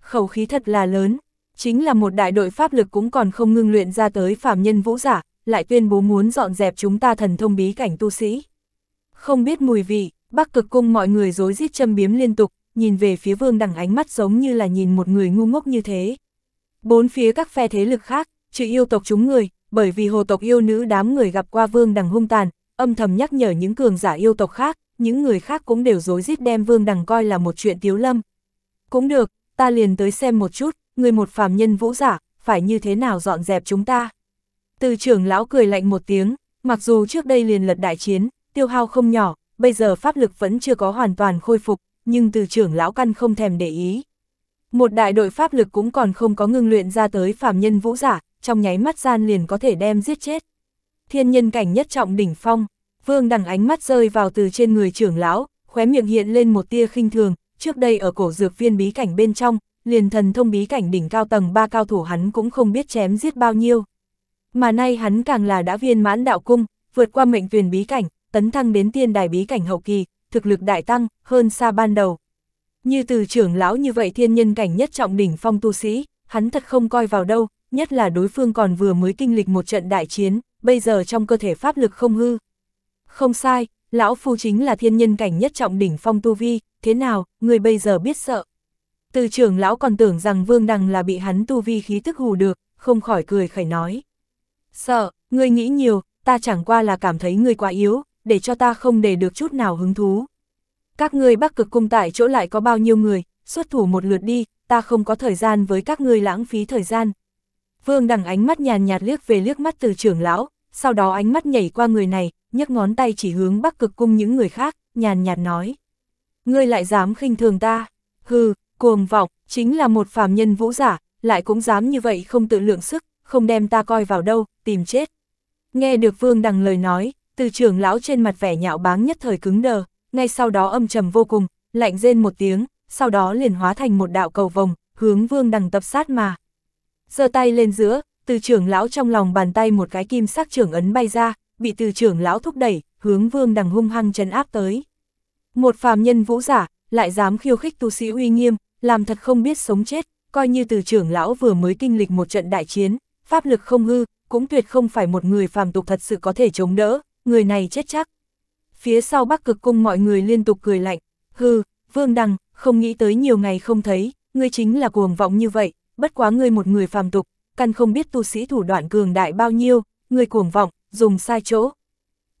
Khẩu khí thật là lớn, chính là một đại đội pháp lực cũng còn không ngưng luyện ra tới phàm nhân vũ giả, lại tuyên bố muốn dọn dẹp chúng ta thần thông bí cảnh tu sĩ. Không biết mùi vị, Bắc Cực Cung mọi người rối rít châm biếm liên tục, nhìn về phía Vương Đằng ánh mắt giống như là nhìn một người ngu ngốc như thế. Bốn phía các phe thế lực khác, trừ yêu tộc chúng người, bởi vì hồ tộc yêu nữ đám người gặp qua vương đằng hung tàn, âm thầm nhắc nhở những cường giả yêu tộc khác, những người khác cũng đều dối rít đem vương đằng coi là một chuyện tiếu lâm. Cũng được, ta liền tới xem một chút, người một phàm nhân vũ giả, phải như thế nào dọn dẹp chúng ta. Từ trưởng lão cười lạnh một tiếng, mặc dù trước đây liền lật đại chiến, tiêu hao không nhỏ, bây giờ pháp lực vẫn chưa có hoàn toàn khôi phục, nhưng từ trưởng lão căn không thèm để ý. Một đại đội pháp lực cũng còn không có ngưng luyện ra tới phàm nhân vũ giả, trong nháy mắt gian liền có thể đem giết chết. Thiên nhân cảnh nhất trọng đỉnh phong, vương đằng ánh mắt rơi vào từ trên người trưởng lão, khóe miệng hiện lên một tia khinh thường, trước đây ở cổ dược viên bí cảnh bên trong, liền thần thông bí cảnh đỉnh cao tầng ba cao thủ hắn cũng không biết chém giết bao nhiêu. Mà nay hắn càng là đã viên mãn đạo cung, vượt qua mệnh tuyển bí cảnh, tấn thăng đến tiên đài bí cảnh hậu kỳ, thực lực đại tăng, hơn xa ban đầu. Như từ trưởng lão như vậy thiên nhân cảnh nhất trọng đỉnh phong tu sĩ, hắn thật không coi vào đâu, nhất là đối phương còn vừa mới kinh lịch một trận đại chiến, bây giờ trong cơ thể pháp lực không hư. Không sai, lão phu chính là thiên nhân cảnh nhất trọng đỉnh phong tu vi, thế nào, người bây giờ biết sợ. Từ trưởng lão còn tưởng rằng vương đằng là bị hắn tu vi khí tức hù được, không khỏi cười khẩy nói. Sợ, người nghĩ nhiều, ta chẳng qua là cảm thấy người quá yếu, để cho ta không để được chút nào hứng thú các ngươi bắc cực cung tại chỗ lại có bao nhiêu người, xuất thủ một lượt đi, ta không có thời gian với các ngươi lãng phí thời gian. Vương đằng ánh mắt nhàn nhạt liếc về liếc mắt từ trưởng lão, sau đó ánh mắt nhảy qua người này, nhấc ngón tay chỉ hướng bắc cực cung những người khác, nhàn nhạt nói. Ngươi lại dám khinh thường ta, hừ, cuồng vọng, chính là một phàm nhân vũ giả, lại cũng dám như vậy không tự lượng sức, không đem ta coi vào đâu, tìm chết. Nghe được vương đằng lời nói, từ trưởng lão trên mặt vẻ nhạo báng nhất thời cứng đờ, ngay sau đó âm trầm vô cùng, lạnh rên một tiếng, sau đó liền hóa thành một đạo cầu vòng, hướng vương đằng tập sát mà. giơ tay lên giữa, từ trưởng lão trong lòng bàn tay một cái kim sắc trưởng ấn bay ra, bị từ trưởng lão thúc đẩy, hướng vương đằng hung hăng chấn áp tới. Một phàm nhân vũ giả, lại dám khiêu khích tu sĩ uy nghiêm, làm thật không biết sống chết, coi như từ trưởng lão vừa mới kinh lịch một trận đại chiến, pháp lực không hư, cũng tuyệt không phải một người phàm tục thật sự có thể chống đỡ, người này chết chắc, Phía sau bắc cực cung mọi người liên tục cười lạnh, hư, vương đằng, không nghĩ tới nhiều ngày không thấy, ngươi chính là cuồng vọng như vậy, bất quá ngươi một người phàm tục, căn không biết tu sĩ thủ đoạn cường đại bao nhiêu, ngươi cuồng vọng, dùng sai chỗ.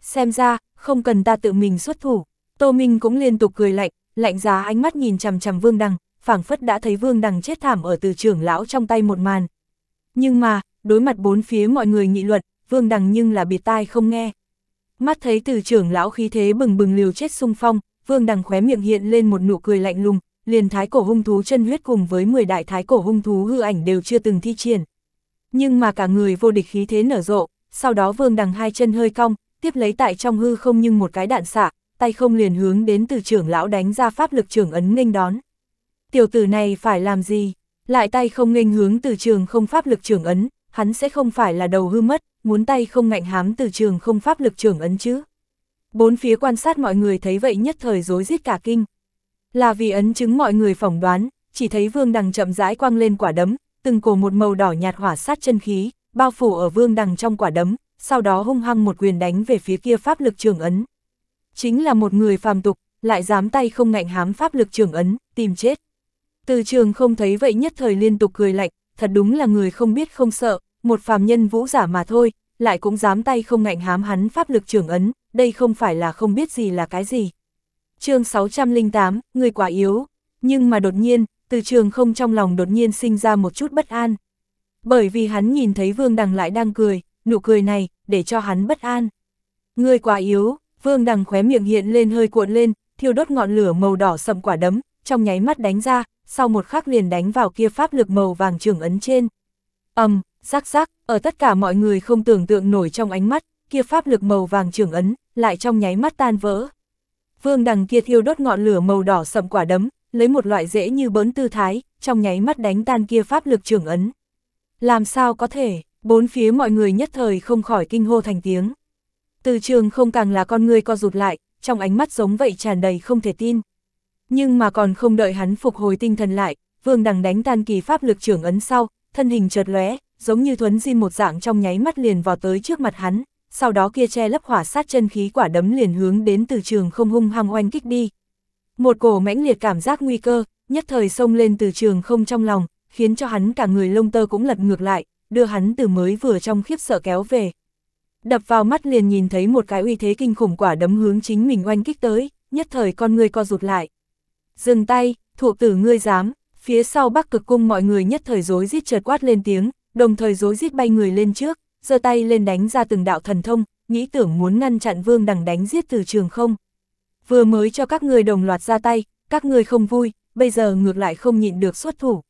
Xem ra, không cần ta tự mình xuất thủ, Tô Minh cũng liên tục cười lạnh, lạnh giá ánh mắt nhìn chằm chằm vương đằng, phảng phất đã thấy vương đằng chết thảm ở từ trưởng lão trong tay một màn. Nhưng mà, đối mặt bốn phía mọi người nghị luận, vương đằng nhưng là biệt tai không nghe, Mắt thấy từ trưởng lão khí thế bừng bừng liều chết sung phong, vương đằng khóe miệng hiện lên một nụ cười lạnh lùng, liền thái cổ hung thú chân huyết cùng với 10 đại thái cổ hung thú hư ảnh đều chưa từng thi triển. Nhưng mà cả người vô địch khí thế nở rộ, sau đó vương đằng hai chân hơi cong, tiếp lấy tại trong hư không nhưng một cái đạn xạ, tay không liền hướng đến từ trưởng lão đánh ra pháp lực trưởng ấn nghênh đón. Tiểu tử này phải làm gì? Lại tay không nghênh hướng từ trường không pháp lực trưởng ấn, hắn sẽ không phải là đầu hư mất, muốn tay không ngạnh hám từ trường không pháp lực trưởng ấn chứ. Bốn phía quan sát mọi người thấy vậy nhất thời rối rít cả kinh. Là vì ấn chứng mọi người phỏng đoán, chỉ thấy vương đằng chậm rãi quang lên quả đấm, từng cổ một màu đỏ nhạt hỏa sát chân khí, bao phủ ở vương đằng trong quả đấm, sau đó hung hăng một quyền đánh về phía kia pháp lực trường ấn. Chính là một người phàm tục, lại dám tay không ngạnh hám pháp lực trường ấn, tìm chết. Từ trường không thấy vậy nhất thời liên tục cười lạnh, thật đúng là người không biết không sợ, một phàm nhân vũ giả mà thôi, lại cũng dám tay không ngạnh hám hắn pháp lực trưởng ấn, đây không phải là không biết gì là cái gì. chương 608, người quả yếu, nhưng mà đột nhiên, từ trường không trong lòng đột nhiên sinh ra một chút bất an. Bởi vì hắn nhìn thấy Vương Đằng lại đang cười, nụ cười này, để cho hắn bất an. Người quả yếu, Vương Đằng khóe miệng hiện lên hơi cuộn lên, thiêu đốt ngọn lửa màu đỏ sầm quả đấm, trong nháy mắt đánh ra, sau một khắc liền đánh vào kia pháp lực màu vàng trường ấn trên. ầm rắc rắc, ở tất cả mọi người không tưởng tượng nổi trong ánh mắt, kia pháp lực màu vàng trưởng ấn, lại trong nháy mắt tan vỡ. Vương đằng kia thiêu đốt ngọn lửa màu đỏ sậm quả đấm, lấy một loại dễ như bớn tư thái, trong nháy mắt đánh tan kia pháp lực trưởng ấn. Làm sao có thể, bốn phía mọi người nhất thời không khỏi kinh hô thành tiếng. Từ trường không càng là con người co rụt lại, trong ánh mắt giống vậy tràn đầy không thể tin. Nhưng mà còn không đợi hắn phục hồi tinh thần lại, vương đằng đánh tan kỳ pháp lực trưởng ấn sau, thân hình chợt lóe, giống như thuấn di một dạng trong nháy mắt liền vào tới trước mặt hắn, sau đó kia che lấp hỏa sát chân khí quả đấm liền hướng đến từ trường không hung hăng oanh kích đi. Một cổ mãnh liệt cảm giác nguy cơ, nhất thời xông lên từ trường không trong lòng, khiến cho hắn cả người lông tơ cũng lật ngược lại, đưa hắn từ mới vừa trong khiếp sợ kéo về. Đập vào mắt liền nhìn thấy một cái uy thế kinh khủng quả đấm hướng chính mình oanh kích tới, nhất thời con người co rụt lại. Dừng tay, thuộc tử ngươi dám, phía sau bắc cực cung mọi người nhất thời rối rít chợt quát lên tiếng, đồng thời dối giết bay người lên trước, giơ tay lên đánh ra từng đạo thần thông, nghĩ tưởng muốn ngăn chặn Vương Đằng đánh giết từ trường không. Vừa mới cho các người đồng loạt ra tay, các người không vui, bây giờ ngược lại không nhịn được xuất thủ.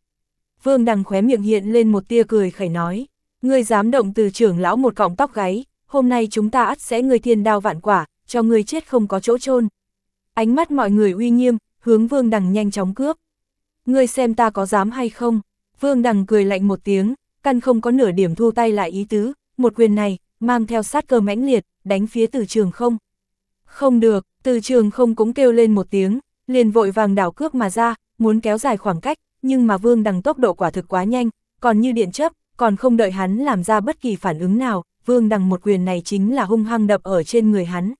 Vương Đằng khóe miệng hiện lên một tia cười khẩy nói, ngươi dám động từ trưởng lão một cọng tóc gáy, hôm nay chúng ta ắt sẽ người thiên đao vạn quả, cho ngươi chết không có chỗ chôn. Ánh mắt mọi người uy nghiêm, hướng Vương Đằng nhanh chóng cướp. Ngươi xem ta có dám hay không? Vương Đằng cười lạnh một tiếng, căn không có nửa điểm thu tay lại ý tứ, một quyền này, mang theo sát cơ mãnh liệt, đánh phía từ trường không. Không được, từ trường không cũng kêu lên một tiếng, liền vội vàng đảo cước mà ra, muốn kéo dài khoảng cách, nhưng mà vương đằng tốc độ quả thực quá nhanh, còn như điện chấp, còn không đợi hắn làm ra bất kỳ phản ứng nào, vương đằng một quyền này chính là hung hăng đập ở trên người hắn.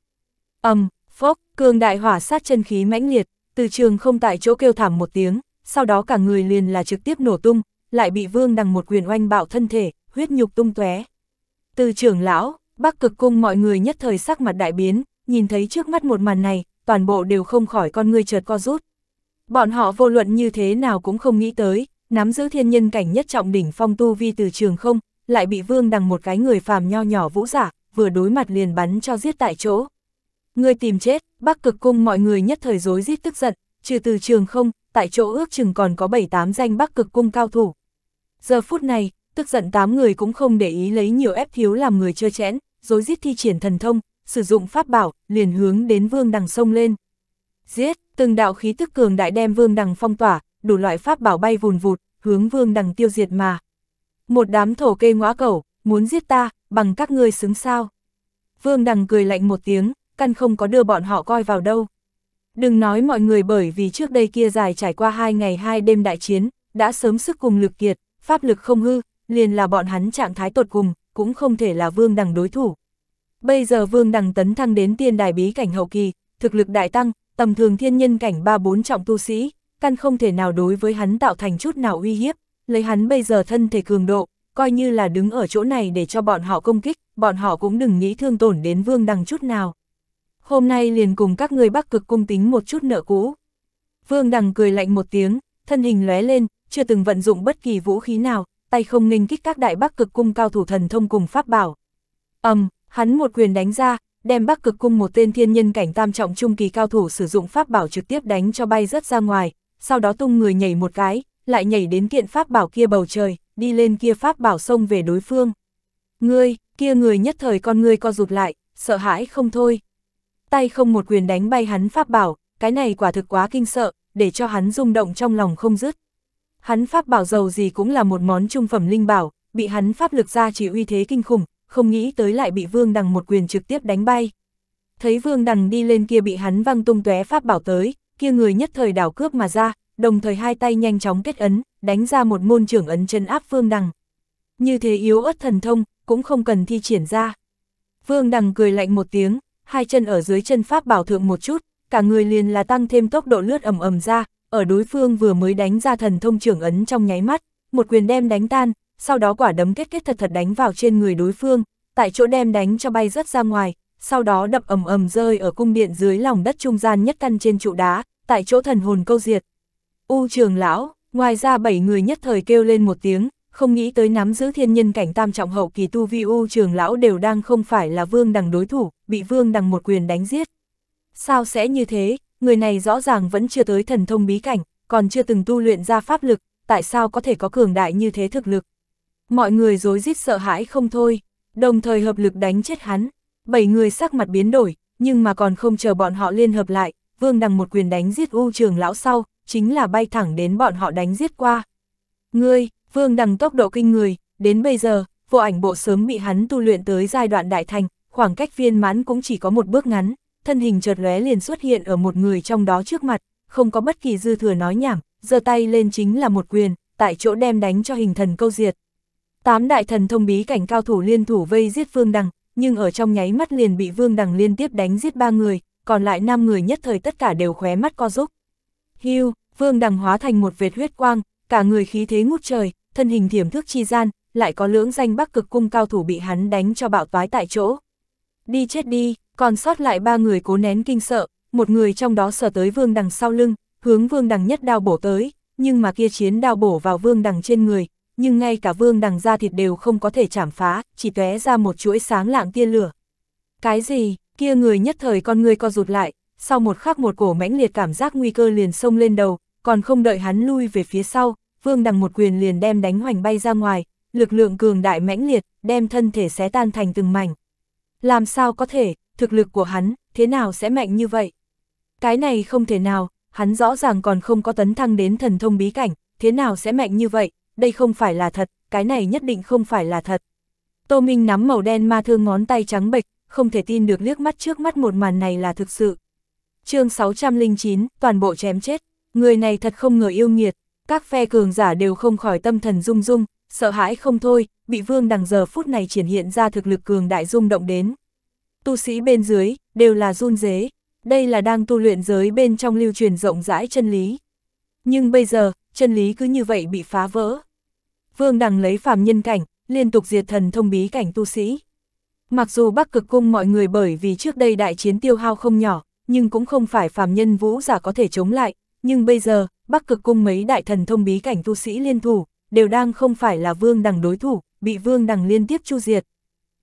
ầm, um, phốc, cường đại hỏa sát chân khí mãnh liệt, từ trường không tại chỗ kêu thảm một tiếng, sau đó cả người liền là trực tiếp nổ tung, lại bị vương đằng một quyền oanh bạo thân thể, huyết nhục tung tóe. Từ trưởng lão, bắc cực cung mọi người nhất thời sắc mặt đại biến, nhìn thấy trước mắt một màn này, toàn bộ đều không khỏi con người chợt co rút. Bọn họ vô luận như thế nào cũng không nghĩ tới, nắm giữ thiên nhân cảnh nhất trọng đỉnh phong tu vi từ trường không, lại bị vương đằng một cái người phàm nho nhỏ vũ giả, vừa đối mặt liền bắn cho giết tại chỗ. Người tìm chết, bắc cực cung mọi người nhất thời rối giết tức giận, trừ từ trường không, tại chỗ ước chừng còn có 7-8 danh bắc cực cung cao thủ, Giờ phút này, tức giận tám người cũng không để ý lấy nhiều ép thiếu làm người chơ chẽn, dối giết thi triển thần thông, sử dụng pháp bảo, liền hướng đến vương đằng sông lên. Giết, từng đạo khí tức cường đại đem vương đằng phong tỏa, đủ loại pháp bảo bay vùn vụt, hướng vương đằng tiêu diệt mà. Một đám thổ kê ngõa cẩu, muốn giết ta, bằng các ngươi xứng sao. Vương đằng cười lạnh một tiếng, căn không có đưa bọn họ coi vào đâu. Đừng nói mọi người bởi vì trước đây kia dài trải qua hai ngày hai đêm đại chiến, đã sớm sức cùng lực kiệt, pháp lực không hư, liền là bọn hắn trạng thái tột cùng, cũng không thể là vương đằng đối thủ. Bây giờ vương đằng tấn thăng đến tiên đài bí cảnh hậu kỳ, thực lực đại tăng, tầm thường thiên nhân cảnh 3-4 trọng tu sĩ, căn không thể nào đối với hắn tạo thành chút nào uy hiếp, lấy hắn bây giờ thân thể cường độ, coi như là đứng ở chỗ này để cho bọn họ công kích, bọn họ cũng đừng nghĩ thương tổn đến vương đằng chút nào. Hôm nay liền cùng các người bắc cực cung tính một chút nợ cũ. Vương đằng cười lạnh một tiếng, thân hình lóe lên, chưa từng vận dụng bất kỳ vũ khí nào, tay không nghênh kích các đại bắc cực cung cao thủ thần thông cùng pháp bảo. Ầm, hắn một quyền đánh ra, đem bắc cực cung một tên thiên nhân cảnh tam trọng trung kỳ cao thủ sử dụng pháp bảo trực tiếp đánh cho bay rất ra ngoài, sau đó tung người nhảy một cái, lại nhảy đến kiện pháp bảo kia bầu trời, đi lên kia pháp bảo xông về đối phương. Ngươi, kia người nhất thời con ngươi co rụt lại, sợ hãi không thôi. Tay không một quyền đánh bay hắn pháp bảo, cái này quả thực quá kinh sợ, để cho hắn rung động trong lòng không dứt. Hắn pháp bảo dầu gì cũng là một món trung phẩm linh bảo, bị hắn pháp lực ra chỉ uy thế kinh khủng, không nghĩ tới lại bị Vương Đằng một quyền trực tiếp đánh bay. Thấy Vương Đằng đi lên kia bị hắn văng tung tóe pháp bảo tới, kia người nhất thời đảo cướp mà ra, đồng thời hai tay nhanh chóng kết ấn, đánh ra một môn trưởng ấn chân áp Vương Đằng. Như thế yếu ớt thần thông, cũng không cần thi triển ra. Vương Đằng cười lạnh một tiếng, hai chân ở dưới chân pháp bảo thượng một chút, cả người liền là tăng thêm tốc độ lướt ầm ầm ra, ở đối phương vừa mới đánh ra thần thông trưởng ấn trong nháy mắt, một quyền đem đánh tan, sau đó quả đấm kết kết thật thật đánh vào trên người đối phương, tại chỗ đem đánh cho bay rất ra ngoài, sau đó đập ầm ầm rơi ở cung điện dưới lòng đất trung gian nhất căn trên trụ đá, tại chỗ thần hồn câu diệt. U trường lão, ngoài ra bảy người nhất thời kêu lên một tiếng, không nghĩ tới nắm giữ thiên nhân cảnh tam trọng hậu kỳ tu vi U trường lão đều đang không phải là vương đằng đối thủ, bị vương đằng một quyền đánh giết. Sao sẽ như thế, người này rõ ràng vẫn chưa tới thần thông bí cảnh, còn chưa từng tu luyện ra pháp lực, tại sao có thể có cường đại như thế thực lực. Mọi người dối rít sợ hãi không thôi, đồng thời hợp lực đánh chết hắn, bảy người sắc mặt biến đổi, nhưng mà còn không chờ bọn họ liên hợp lại, vương đằng một quyền đánh giết u trường lão sau, chính là bay thẳng đến bọn họ đánh giết qua. Ngươi, vương đằng tốc độ kinh người, đến bây giờ, vô ảnh bộ sớm bị hắn tu luyện tới giai đoạn đại thành, khoảng cách viên mãn cũng chỉ có một bước ngắn thân hình chợt lóe liền xuất hiện ở một người trong đó trước mặt, không có bất kỳ dư thừa nói nhảm, giơ tay lên chính là một quyền, tại chỗ đem đánh cho hình thần câu diệt. Tám đại thần thông bí cảnh cao thủ liên thủ vây giết Vương Đằng, nhưng ở trong nháy mắt liền bị Vương Đằng liên tiếp đánh giết ba người, còn lại năm người nhất thời tất cả đều khóe mắt co rúc. Hưu, Vương Đằng hóa thành một vệt huyết quang, cả người khí thế ngút trời, thân hình thiểm thước chi gian, lại có lưỡng danh Bắc Cực cung cao thủ bị hắn đánh cho bạo toái tại chỗ. Đi chết đi, còn sót lại ba người cố nén kinh sợ, một người trong đó sờ tới vương đằng sau lưng, hướng vương đằng nhất đao bổ tới, nhưng mà kia chiến đao bổ vào vương đằng trên người, nhưng ngay cả vương đằng da thịt đều không có thể chảm phá, chỉ tóe ra một chuỗi sáng lạng tiên lửa. Cái gì, kia người nhất thời con người co rụt lại, sau một khắc một cổ mãnh liệt cảm giác nguy cơ liền xông lên đầu, còn không đợi hắn lui về phía sau, vương đằng một quyền liền đem đánh hoành bay ra ngoài, lực lượng cường đại mãnh liệt, đem thân thể xé tan thành từng mảnh. Làm sao có thể, thực lực của hắn, thế nào sẽ mạnh như vậy? Cái này không thể nào, hắn rõ ràng còn không có tấn thăng đến thần thông bí cảnh, thế nào sẽ mạnh như vậy, đây không phải là thật, cái này nhất định không phải là thật. Tô Minh nắm màu đen ma thương ngón tay trắng bệch, không thể tin được liếc mắt trước mắt một màn này là thực sự. chương 609, toàn bộ chém chết, người này thật không ngờ yêu nghiệt, các phe cường giả đều không khỏi tâm thần rung rung, sợ hãi không thôi, bị vương đằng giờ phút này triển hiện ra thực lực cường đại rung động đến tu sĩ bên dưới, đều là run dế. Đây là đang tu luyện giới bên trong lưu truyền rộng rãi chân lý. Nhưng bây giờ, chân lý cứ như vậy bị phá vỡ. Vương Đằng lấy phàm nhân cảnh, liên tục diệt thần thông bí cảnh tu sĩ. Mặc dù Bắc Cực Cung mọi người bởi vì trước đây đại chiến tiêu hao không nhỏ, nhưng cũng không phải phàm nhân vũ giả có thể chống lại, nhưng bây giờ, Bắc Cực Cung mấy đại thần thông bí cảnh tu sĩ liên thủ, đều đang không phải là Vương Đằng đối thủ, bị Vương Đằng liên tiếp chu diệt.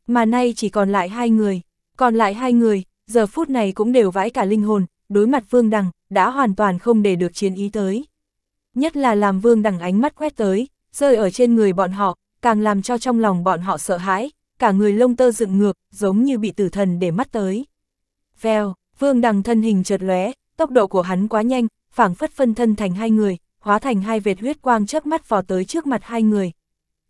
Mà nay chỉ còn lại hai người. Còn lại hai người, giờ phút này cũng đều vãi cả linh hồn, đối mặt Vương Đằng, đã hoàn toàn không để được chiến ý tới. Nhất là làm Vương Đằng ánh mắt quét tới, rơi ở trên người bọn họ, càng làm cho trong lòng bọn họ sợ hãi, cả người lông tơ dựng ngược, giống như bị tử thần để mắt tới. Vèo, Vương Đằng thân hình chợt lóe, tốc độ của hắn quá nhanh, phảng phất phân thân thành hai người, hóa thành hai vệt huyết quang chớp mắt vò tới trước mặt hai người.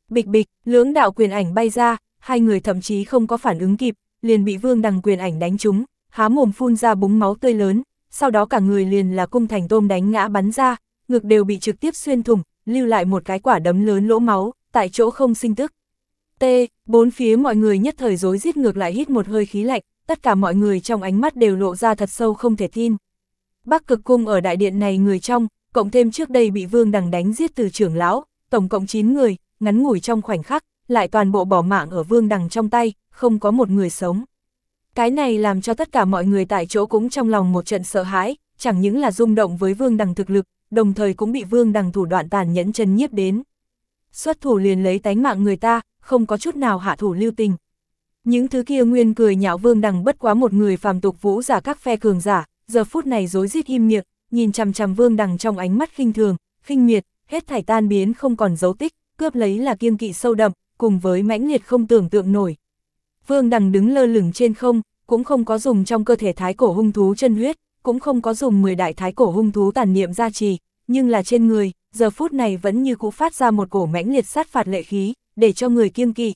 Bịch bịch, lưỡng đạo quyền ảnh bay ra, hai người thậm chí không có phản ứng kịp, liền bị Vương Đằng quyền ảnh đánh trúng, há mồm phun ra búng máu tươi lớn, sau đó cả người liền là cung thành tôm đánh ngã bắn ra, ngực đều bị trực tiếp xuyên thủng, lưu lại một cái quả đấm lớn lỗ máu, tại chỗ không sinh tức. T, bốn phía mọi người nhất thời rối rít ngược lại hít một hơi khí lạnh, tất cả mọi người trong ánh mắt đều lộ ra thật sâu không thể tin. Bắc cực cung ở đại điện này người trong, cộng thêm trước đây bị Vương Đằng đánh giết từ trưởng lão, tổng cộng 9 người, ngắn ngủi trong khoảnh khắc, lại toàn bộ bỏ mạng ở vương đằng trong tay, không có một người sống. Cái này làm cho tất cả mọi người tại chỗ cũng trong lòng một trận sợ hãi, chẳng những là rung động với vương đằng thực lực, đồng thời cũng bị vương đằng thủ đoạn tàn nhẫn chân nhiếp đến. Xuất thủ liền lấy tánh mạng người ta, không có chút nào hạ thủ lưu tình. Những thứ kia nguyên cười nhạo vương đằng bất quá một người phàm tục vũ giả các phe cường giả, giờ phút này dối rít im miệng, nhìn chằm chằm vương đằng trong ánh mắt khinh thường, khinh miệt, hết thảy tan biến không còn dấu tích, cướp lấy là kiêng kỵ sâu đậm, cùng với mãnh liệt không tưởng tượng nổi. Vương Đằng đứng lơ lửng trên không, cũng không có dùng trong cơ thể thái cổ hung thú chân huyết, cũng không có dùng 10 đại thái cổ hung thú tàn niệm gia trì, nhưng là trên người, giờ phút này vẫn như cũ phát ra một cổ mãnh liệt sát phạt lệ khí, để cho người kiêng kỵ.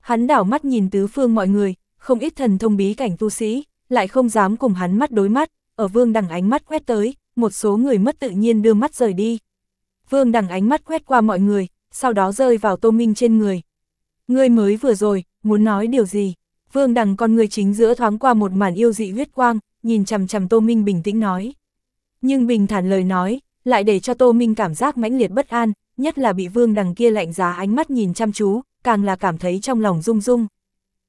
Hắn đảo mắt nhìn tứ phương mọi người, không ít thần thông bí cảnh tu sĩ, lại không dám cùng hắn mắt đối mắt, ở vương đằng ánh mắt quét tới, một số người mất tự nhiên đưa mắt rời đi. Vương đằng ánh mắt quét qua mọi người, sau đó rơi vào tô minh trên người, Ngươi mới vừa rồi, muốn nói điều gì? Vương đằng con người chính giữa thoáng qua một màn yêu dị huyết quang, nhìn chằm chằm Tô Minh bình tĩnh nói. Nhưng bình thản lời nói, lại để cho Tô Minh cảm giác mãnh liệt bất an, nhất là bị vương đằng kia lạnh giá ánh mắt nhìn chăm chú, càng là cảm thấy trong lòng rung rung.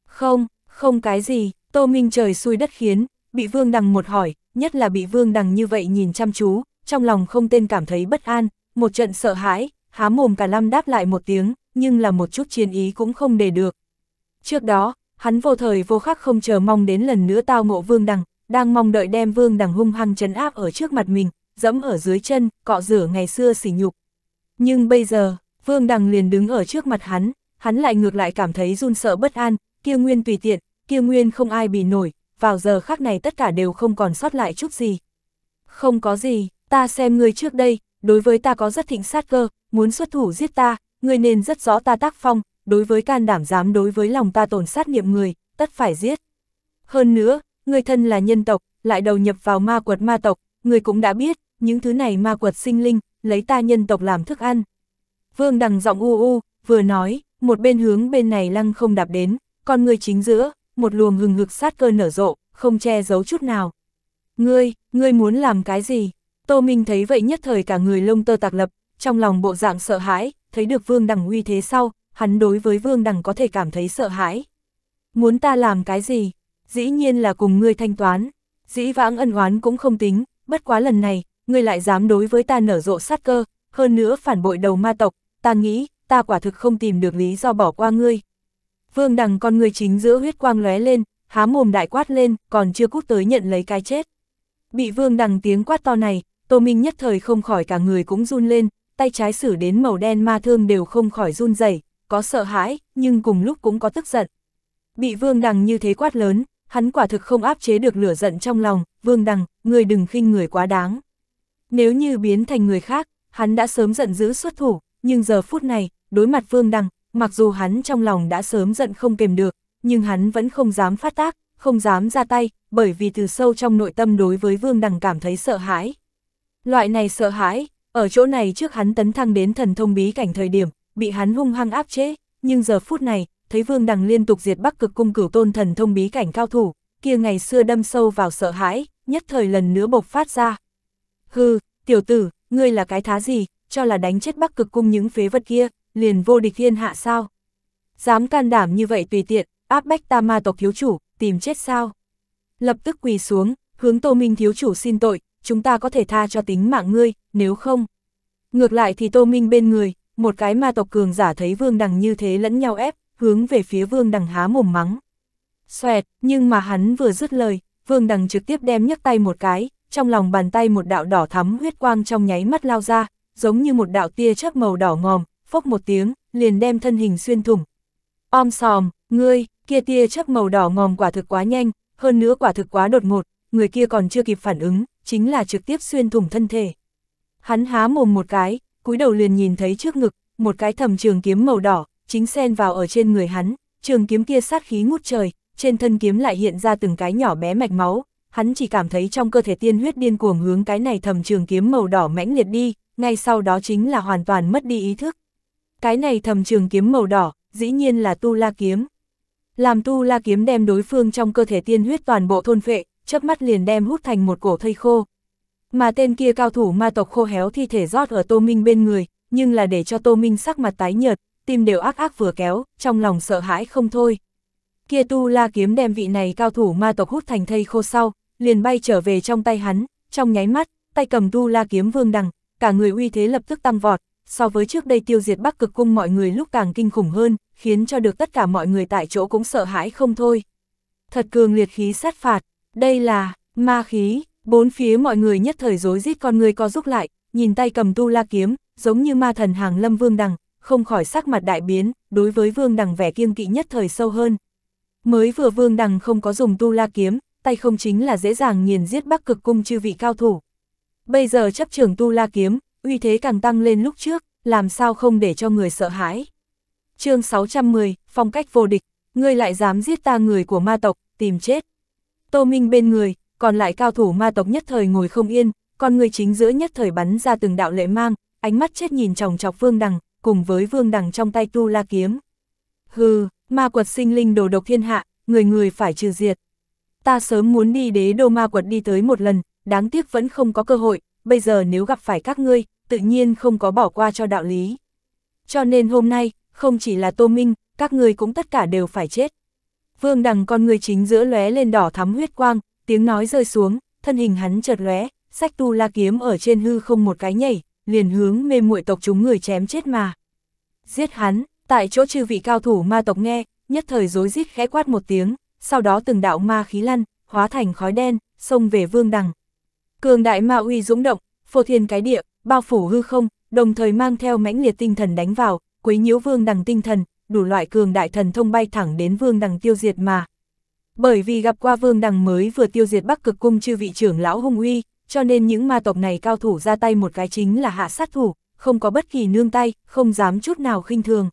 Không, không cái gì, Tô Minh trời xui đất khiến, bị vương đằng một hỏi, nhất là bị vương đằng như vậy nhìn chăm chú, trong lòng không tên cảm thấy bất an, một trận sợ hãi, há mồm cả lăm đáp lại một tiếng, nhưng là một chút chiến ý cũng không để được. Trước đó, hắn vô thời vô khắc không chờ mong đến lần nữa tao ngộ vương đằng, đang mong đợi đem vương đằng hung hăng chấn áp ở trước mặt mình, dẫm ở dưới chân, cọ rửa ngày xưa sỉ nhục. Nhưng bây giờ, vương đằng liền đứng ở trước mặt hắn, hắn lại ngược lại cảm thấy run sợ bất an, kia nguyên tùy tiện, kia nguyên không ai bị nổi, vào giờ khắc này tất cả đều không còn sót lại chút gì. Không có gì, ta xem ngươi trước đây, đối với ta có rất thịnh sát cơ, muốn xuất thủ giết ta, ngươi nên rất rõ ta tác phong, đối với can đảm dám đối với lòng ta tổn sát niệm người, tất phải giết. Hơn nữa, ngươi thân là nhân tộc, lại đầu nhập vào ma quật ma tộc, ngươi cũng đã biết, những thứ này ma quật sinh linh, lấy ta nhân tộc làm thức ăn. Vương đằng giọng u u, vừa nói, một bên hướng bên này lăng không đạp đến, con ngươi chính giữa, một luồng hừng hực sát cơ nở rộ, không che giấu chút nào. Ngươi, ngươi muốn làm cái gì? Tô Minh thấy vậy nhất thời cả người lông tơ tạc lập, trong lòng bộ dạng sợ hãi, thấy được Vương Đằng uy thế sau, hắn đối với Vương Đằng có thể cảm thấy sợ hãi. Muốn ta làm cái gì? Dĩ nhiên là cùng ngươi thanh toán. Dĩ vãng ân oán cũng không tính, bất quá lần này, ngươi lại dám đối với ta nở rộ sát cơ, hơn nữa phản bội đầu ma tộc, ta nghĩ, ta quả thực không tìm được lý do bỏ qua ngươi. Vương Đằng con ngươi chính giữa huyết quang lóe lên, há mồm đại quát lên, còn chưa cút tới nhận lấy cái chết. Bị Vương Đằng tiếng quát to này, Tô Minh nhất thời không khỏi cả người cũng run lên, tay trái xử đến màu đen ma thương đều không khỏi run rẩy, có sợ hãi, nhưng cùng lúc cũng có tức giận. Bị Vương Đằng như thế quát lớn, hắn quả thực không áp chế được lửa giận trong lòng, Vương Đằng, người đừng khinh người quá đáng. Nếu như biến thành người khác, hắn đã sớm giận dữ xuất thủ, nhưng giờ phút này, đối mặt Vương Đằng, mặc dù hắn trong lòng đã sớm giận không kềm được, nhưng hắn vẫn không dám phát tác, không dám ra tay, bởi vì từ sâu trong nội tâm đối với Vương Đằng cảm thấy sợ hãi. Loại này sợ hãi, ở chỗ này trước hắn tấn thăng đến thần thông bí cảnh thời điểm, bị hắn hung hăng áp chế, nhưng giờ phút này, thấy Vương Đằng liên tục diệt Bắc Cực cung cửu tôn thần thông bí cảnh cao thủ, kia ngày xưa đâm sâu vào sợ hãi, nhất thời lần nữa bộc phát ra. Hừ, tiểu tử, ngươi là cái thá gì, cho là đánh chết Bắc Cực cung những phế vật kia, liền vô địch thiên hạ sao? Dám can đảm như vậy tùy tiện, áp bách ta ma tộc thiếu chủ, tìm chết sao? Lập tức quỳ xuống, hướng Tô Minh thiếu chủ xin tội, chúng ta có thể tha cho tính mạng ngươi, nếu không. Ngược lại thì Tô Minh bên người, một cái ma tộc cường giả thấy Vương Đằng như thế lẫn nhau ép, hướng về phía Vương Đằng há mồm mắng. Xoẹt, nhưng mà hắn vừa dứt lời, Vương Đằng trực tiếp đem nhấc tay một cái, trong lòng bàn tay một đạo đỏ thắm huyết quang trong nháy mắt lao ra, giống như một đạo tia chớp màu đỏ ngòm, phốc một tiếng, liền đem thân hình xuyên thủng. Om sòm, ngươi, kia tia chớp màu đỏ ngòm quả thực quá nhanh, hơn nữa quả thực quá đột ngột, người kia còn chưa kịp phản ứng, chính là trực tiếp xuyên thủng thân thể. Hắn há mồm một cái, cúi đầu liền nhìn thấy trước ngực, một cái thầm trường kiếm màu đỏ, chính xen vào ở trên người hắn, trường kiếm kia sát khí ngút trời, trên thân kiếm lại hiện ra từng cái nhỏ bé mạch máu, hắn chỉ cảm thấy trong cơ thể tiên huyết điên cuồng hướng cái này thầm trường kiếm màu đỏ mãnh liệt đi, ngay sau đó chính là hoàn toàn mất đi ý thức. Cái này thầm trường kiếm màu đỏ, dĩ nhiên là tu la kiếm. Làm tu la kiếm đem đối phương trong cơ thể tiên huyết toàn bộ thôn phệ, chớp mắt liền đem hút thành một cổ thây khô. Mà tên kia cao thủ ma tộc khô héo thi thể rót ở Tô Minh bên người, nhưng là để cho Tô Minh sắc mặt tái nhợt, tim đều ác ác vừa kéo, trong lòng sợ hãi không thôi. Kia tu la kiếm đem vị này cao thủ ma tộc hút thành thây khô sau, liền bay trở về trong tay hắn, trong nháy mắt, tay cầm tu la kiếm vương đằng, cả người uy thế lập tức tăng vọt, so với trước đây tiêu diệt Bắc Cực cung mọi người lúc càng kinh khủng hơn, khiến cho được tất cả mọi người tại chỗ cũng sợ hãi không thôi. Thật cường liệt khí sát phạt. Đây là, ma khí, bốn phía mọi người nhất thời rối rít con người có rút lại, nhìn tay cầm tu la kiếm, giống như ma thần hàng lâm vương đằng, không khỏi sắc mặt đại biến, đối với vương đằng vẻ kiêng kỵ nhất thời sâu hơn. Mới vừa vương đằng không có dùng tu la kiếm, tay không chính là dễ dàng nghiền giết bắc cực cung chư vị cao thủ. Bây giờ chấp trưởng tu la kiếm, uy thế càng tăng lên lúc trước, làm sao không để cho người sợ hãi. chương 610, phong cách vô địch, ngươi lại dám giết ta người của ma tộc, tìm chết. Tô Minh bên người, còn lại cao thủ ma tộc nhất thời ngồi không yên, con người chính giữa nhất thời bắn ra từng đạo lệ mang, ánh mắt chết nhìn chòng chọc Vương Đằng, cùng với Vương Đằng trong tay Tu La Kiếm. Hừ, ma quật sinh linh đồ độc thiên hạ, người người phải trừ diệt. Ta sớm muốn đi đế đô ma quật đi tới một lần, đáng tiếc vẫn không có cơ hội, bây giờ nếu gặp phải các ngươi, tự nhiên không có bỏ qua cho đạo lý. Cho nên hôm nay, không chỉ là Tô Minh, các ngươi cũng tất cả đều phải chết. Vương Đằng con người chính giữa lóe lên đỏ thắm huyết quang, tiếng nói rơi xuống, thân hình hắn chợt lóe, sách tu la kiếm ở trên hư không một cái nhảy, liền hướng mê muội tộc chúng người chém chết mà. Giết hắn, tại chỗ chư vị cao thủ ma tộc nghe, nhất thời rối rít khẽ quát một tiếng, sau đó từng đạo ma khí lăn, hóa thành khói đen, xông về Vương Đằng. Cường đại ma uy dũng động, phô thiên cái địa, bao phủ hư không, đồng thời mang theo mãnh liệt tinh thần đánh vào, quấy nhiễu Vương Đằng tinh thần, đủ loại cường đại thần thông bay thẳng đến vương đằng tiêu diệt mà. Bởi vì gặp qua vương đằng mới vừa tiêu diệt bắc cực cung chư vị trưởng lão hung uy, cho nên những ma tộc này cao thủ ra tay một cái chính là hạ sát thủ, không có bất kỳ nương tay, không dám chút nào khinh thường.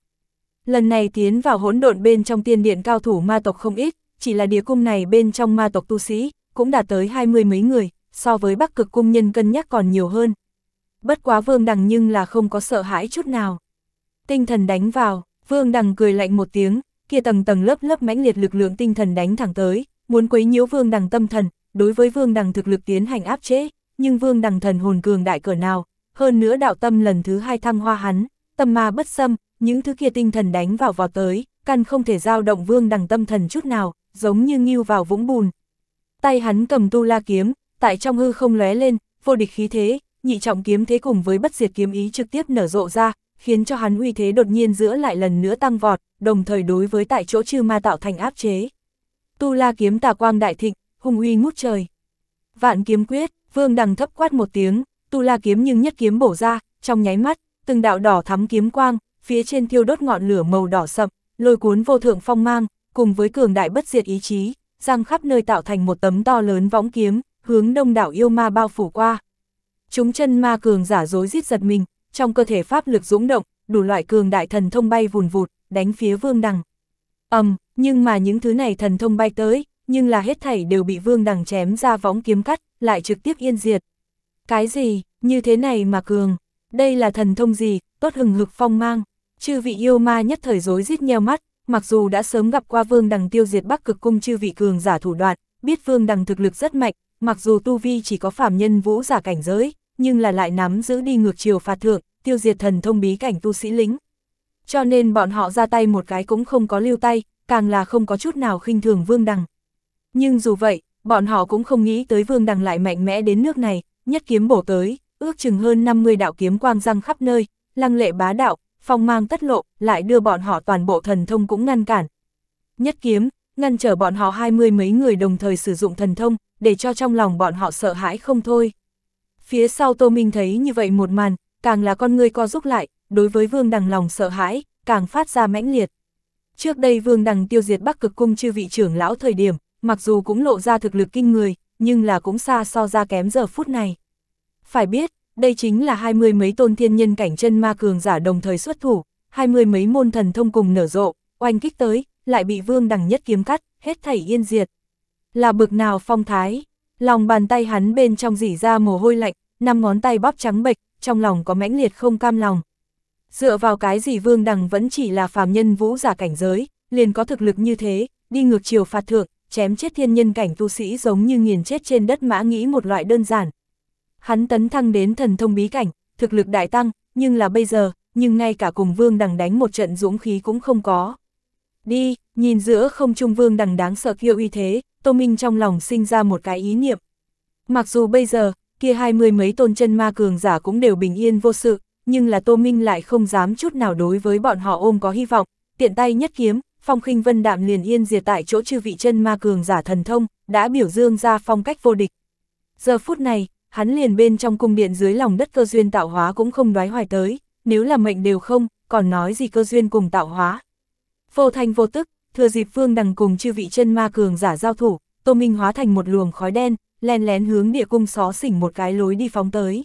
Lần này tiến vào hỗn độn bên trong tiên điện cao thủ ma tộc không ít, chỉ là địa cung này bên trong ma tộc tu sĩ, cũng đã tới hai mươi mấy người, so với bắc cực cung nhân cân nhắc còn nhiều hơn. Bất quá vương đằng nhưng là không có sợ hãi chút nào. Tinh thần đánh vào, Vương Đằng cười lạnh một tiếng, kia tầng tầng lớp lớp mãnh liệt lực lượng tinh thần đánh thẳng tới, muốn quấy nhiễu Vương Đằng tâm thần, đối với Vương Đằng thực lực tiến hành áp chế, nhưng Vương Đằng thần hồn cường đại cỡ nào, hơn nữa đạo tâm lần thứ hai thăng hoa hắn, tâm ma bất xâm, những thứ kia tinh thần đánh vào vào tới, căn không thể dao động Vương Đằng tâm thần chút nào, giống như nghiêu vào vũng bùn. Tay hắn cầm tu la kiếm, tại trong hư không lóe lên, vô địch khí thế, nhị trọng kiếm thế cùng với bất diệt kiếm ý trực tiếp nở rộ ra, khiến cho hắn uy thế đột nhiên giữa lại lần nữa tăng vọt, đồng thời đối với tại chỗ chư ma tạo thành áp chế. Tu la kiếm tà quang đại thịnh, hung uy ngút trời. Vạn kiếm quyết, vương đằng thấp quát một tiếng, tu la kiếm nhưng nhất kiếm bổ ra, trong nháy mắt, từng đạo đỏ thắm kiếm quang, phía trên thiêu đốt ngọn lửa màu đỏ sậm, lôi cuốn vô thượng phong mang, cùng với cường đại bất diệt ý chí, răng khắp nơi tạo thành một tấm to lớn võng kiếm, hướng đông đảo yêu ma bao phủ qua. Chúng chân ma cường giả dối rít giật mình, trong cơ thể pháp lực dũng động, đủ loại cường đại thần thông bay vùn vụt, đánh phía vương đằng. âm um, nhưng mà những thứ này thần thông bay tới, nhưng là hết thảy đều bị vương đằng chém ra võng kiếm cắt, lại trực tiếp yên diệt. Cái gì, như thế này mà cường, đây là thần thông gì, tốt hừng hực phong mang, chư vị yêu ma nhất thời rối rít nheo mắt, mặc dù đã sớm gặp qua vương đằng tiêu diệt bắc cực cung chư vị cường giả thủ đoạn, biết vương đằng thực lực rất mạnh, mặc dù tu vi chỉ có phạm nhân vũ giả cảnh giới, nhưng là lại nắm giữ đi ngược chiều phạt thượng, tiêu diệt thần thông bí cảnh tu sĩ lính. Cho nên bọn họ ra tay một cái cũng không có lưu tay, càng là không có chút nào khinh thường Vương Đằng. Nhưng dù vậy, bọn họ cũng không nghĩ tới Vương Đằng lại mạnh mẽ đến nước này, nhất kiếm bổ tới, ước chừng hơn 50 đạo kiếm quang răng khắp nơi, lăng lệ bá đạo, phong mang tất lộ, lại đưa bọn họ toàn bộ thần thông cũng ngăn cản. Nhất kiếm, ngăn trở bọn họ hai mươi mấy người đồng thời sử dụng thần thông, để cho trong lòng bọn họ sợ hãi không thôi. Phía sau Tô Minh thấy như vậy một màn, càng là con người co rút lại, đối với Vương Đằng lòng sợ hãi, càng phát ra mãnh liệt. Trước đây Vương Đằng tiêu diệt Bắc Cực Cung chư vị trưởng lão thời điểm, mặc dù cũng lộ ra thực lực kinh người, nhưng là cũng xa so ra kém giờ phút này. Phải biết, đây chính là hai mươi mấy tôn thiên nhân cảnh chân ma cường giả đồng thời xuất thủ, hai mươi mấy môn thần thông cùng nở rộ, oanh kích tới, lại bị Vương Đằng nhất kiếm cắt, hết thảy yên diệt. Là bực nào phong thái? Lòng bàn tay hắn bên trong dỉ ra mồ hôi lạnh, năm ngón tay bóp trắng bệch, trong lòng có mãnh liệt không cam lòng. Dựa vào cái gì Vương Đằng vẫn chỉ là phàm nhân vũ giả cảnh giới, liền có thực lực như thế, đi ngược chiều phạt thượng, chém chết thiên nhân cảnh tu sĩ giống như nghiền chết trên đất mã nghĩ một loại đơn giản. Hắn tấn thăng đến thần thông bí cảnh, thực lực đại tăng, nhưng là bây giờ, nhưng ngay cả cùng Vương Đằng đánh một trận dũng khí cũng không có. Đi, Nhìn giữa không trung vương đằng đáng sợ kia uy thế, Tô Minh trong lòng sinh ra một cái ý niệm. Mặc dù bây giờ, kia hai mươi mấy tôn chân ma cường giả cũng đều bình yên vô sự, nhưng là Tô Minh lại không dám chút nào đối với bọn họ ôm có hy vọng, tiện tay nhất kiếm, phong khinh vân đạm liền yên diệt tại chỗ chư vị chân ma cường giả thần thông, đã biểu dương ra phong cách vô địch. Giờ phút này, hắn liền bên trong cung điện dưới lòng đất cơ duyên tạo hóa cũng không đoái hoài tới, nếu là mệnh đều không, còn nói gì cơ duyên cùng tạo hóa. Vô thành vô tức, Thừa dịp Vương Đằng cùng chư vị chân ma cường giả giao thủ, Tô Minh hóa thành một luồng khói đen, len lén hướng địa cung xó xỉnh một cái lối đi phóng tới.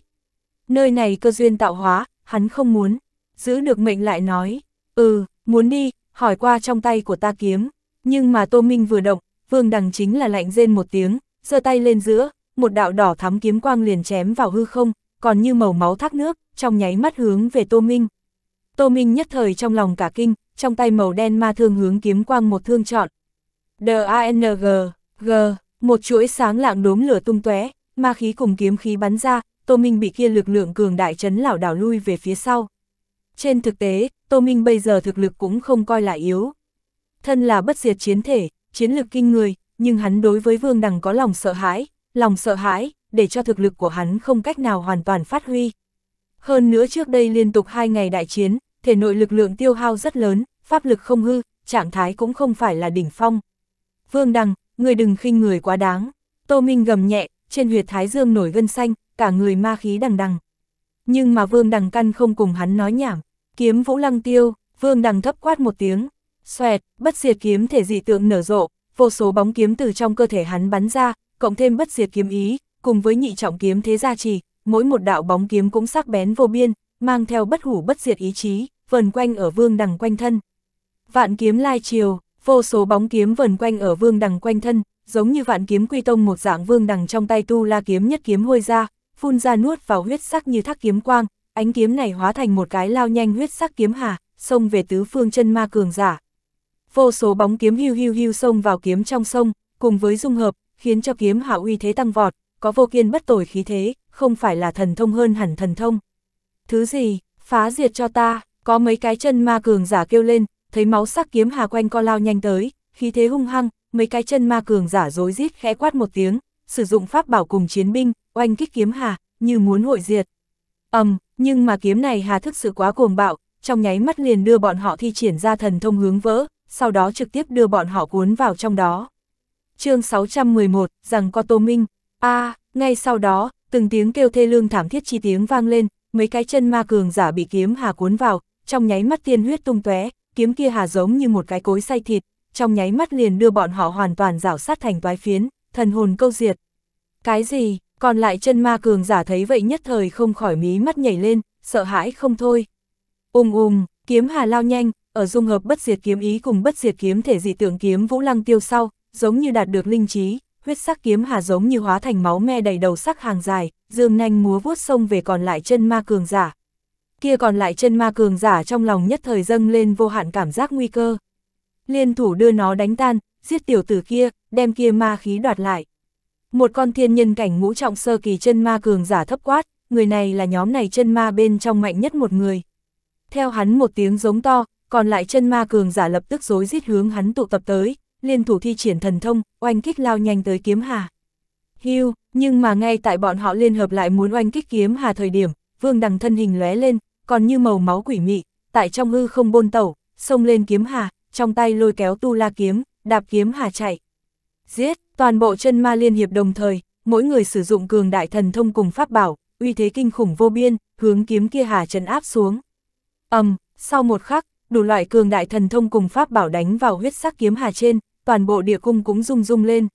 Nơi này cơ duyên tạo hóa, hắn không muốn. Giữ được mệnh lại nói, ừ, muốn đi, hỏi qua trong tay của ta kiếm. Nhưng mà Tô Minh vừa động, Vương Đằng chính là lạnh rên một tiếng, giơ tay lên giữa, một đạo đỏ thắm kiếm quang liền chém vào hư không, còn như màu máu thác nước, trong nháy mắt hướng về Tô Minh. Tô Minh nhất thời trong lòng cả kinh, trong tay màu đen ma thương hướng kiếm quang một thương chọn. D-A-N-G, G, một chuỗi sáng lạng đốm lửa tung tóe, ma khí cùng kiếm khí bắn ra, Tô Minh bị kia lực lượng cường đại chấn lảo đảo lui về phía sau. Trên thực tế, Tô Minh bây giờ thực lực cũng không coi là yếu. Thân là bất diệt chiến thể, chiến lực kinh người, nhưng hắn đối với Vương Đằng có lòng sợ hãi, lòng sợ hãi, để cho thực lực của hắn không cách nào hoàn toàn phát huy. Hơn nữa trước đây liên tục hai ngày đại chiến, thể nội lực lượng tiêu hao rất lớn, pháp lực không hư, trạng thái cũng không phải là đỉnh phong. Vương Đằng, người đừng khinh người quá đáng. Tô Minh gầm nhẹ, trên huyệt thái dương nổi gân xanh, cả người ma khí đằng đằng. Nhưng mà Vương Đằng căn không cùng hắn nói nhảm, kiếm vũ lăng tiêu, Vương Đằng thấp quát một tiếng, xoẹt, bất diệt kiếm thể dị tượng nở rộ, vô số bóng kiếm từ trong cơ thể hắn bắn ra, cộng thêm bất diệt kiếm ý, cùng với nhị trọng kiếm thế gia trì, mỗi một đạo bóng kiếm cũng sắc bén vô biên, mang theo bất hủ bất diệt ý chí, vần quanh ở vương đằng quanh thân. Vạn kiếm lai chiều, vô số bóng kiếm vần quanh ở vương đằng quanh thân, giống như vạn kiếm quy tông một dạng vương đằng trong tay tu la kiếm nhất kiếm hôi ra, phun ra nuốt vào huyết sắc như thác kiếm quang, ánh kiếm này hóa thành một cái lao nhanh huyết sắc kiếm hà, xông về tứ phương chân ma cường giả. Vô số bóng kiếm hưu hưu hưu xông vào kiếm trong sông, cùng với dung hợp, khiến cho kiếm hạ uy thế tăng vọt, có vô kiên bất tồi khí thế, không phải là thần thông hơn hẳn thần thông. Thứ gì, phá diệt cho ta, có mấy cái chân ma cường giả kêu lên, thấy máu sắc kiếm hà quanh co lao nhanh tới, khí thế hung hăng, mấy cái chân ma cường giả rối rít khẽ quát một tiếng, sử dụng pháp bảo cùng chiến binh, oanh kích kiếm hà, như muốn hội diệt. Ầm, um, nhưng mà kiếm này hà thức sự quá cuồng bạo, trong nháy mắt liền đưa bọn họ thi triển ra thần thông hướng vỡ, sau đó trực tiếp đưa bọn họ cuốn vào trong đó. Chương 611, rằng có Tô Minh, a, ngay sau đó, từng tiếng kêu thê lương thảm thiết chi tiếng vang lên, mấy cái chân ma cường giả bị kiếm hà cuốn vào, trong nháy mắt tiên huyết tung tóe, kiếm kia hà giống như một cái cối xay thịt, trong nháy mắt liền đưa bọn họ hoàn toàn rảo sát thành toái phiến, thần hồn câu diệt. Cái gì? Còn lại chân ma cường giả thấy vậy nhất thời không khỏi mí mắt nhảy lên, sợ hãi không thôi. Ung um um, kiếm hà lao nhanh, ở dung hợp bất diệt kiếm ý cùng bất diệt kiếm thể dị tượng kiếm Vũ Lăng Tiêu sau, giống như đạt được linh trí, huyết sắc kiếm hà giống như hóa thành máu me đầy đầu sắc hàng dài, dương nhanh múa vuốt sông về còn lại chân ma cường giả. Kia còn lại chân ma cường giả trong lòng nhất thời dâng lên vô hạn cảm giác nguy cơ. Liên thủ đưa nó đánh tan, giết tiểu tử kia, đem kia ma khí đoạt lại. Một con thiên nhân cảnh ngũ trọng sơ kỳ chân ma cường giả thấp quát, người này là nhóm này chân ma bên trong mạnh nhất một người. Theo hắn một tiếng giống to, còn lại chân ma cường giả lập tức rối rít hướng hắn tụ tập tới, liên thủ thi triển thần thông, oanh kích lao nhanh tới kiếm hà. Hưu, nhưng mà ngay tại bọn họ liên hợp lại muốn oanh kích kiếm hà thời điểm, vương đằng thân hình lóe lên, còn như màu máu quỷ mị, tại trong hư không bôn tẩu, xông lên kiếm hà, trong tay lôi kéo tu la kiếm, đạp kiếm hà chạy. Giết, toàn bộ chân ma liên hiệp đồng thời, mỗi người sử dụng cường đại thần thông cùng pháp bảo, uy thế kinh khủng vô biên, hướng kiếm kia hà trấn áp xuống. Ầm, um, sau một khắc, đủ loại cường đại thần thông cùng pháp bảo đánh vào huyết sắc kiếm hà trên, toàn bộ địa cung cũng rung rung lên.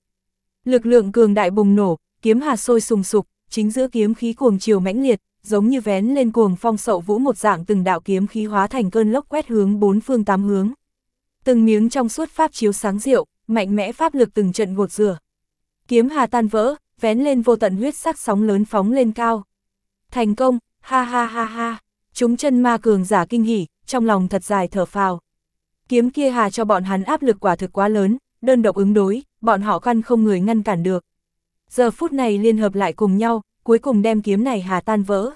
Lực lượng cường đại bùng nổ, kiếm hà sôi sùng sục, chính giữa kiếm khí cuồng chiều mãnh liệt, giống như vén lên cuồng phong sậu vũ một dạng từng đạo kiếm khí hóa thành cơn lốc quét hướng bốn phương tám hướng. Từng miếng trong suốt pháp chiếu sáng rượu, mạnh mẽ pháp lực từng trận gột rửa. Kiếm hà tan vỡ, vén lên vô tận huyết sắc sóng lớn phóng lên cao. Thành công, ha ha ha ha, chúng chân ma cường giả kinh hỉ, trong lòng thật dài thở phào. Kiếm kia hà cho bọn hắn áp lực quả thực quá lớn, đơn độc ứng đối, bọn họ căn không người ngăn cản được. Giờ phút này liên hợp lại cùng nhau, cuối cùng đem kiếm này hà tan vỡ.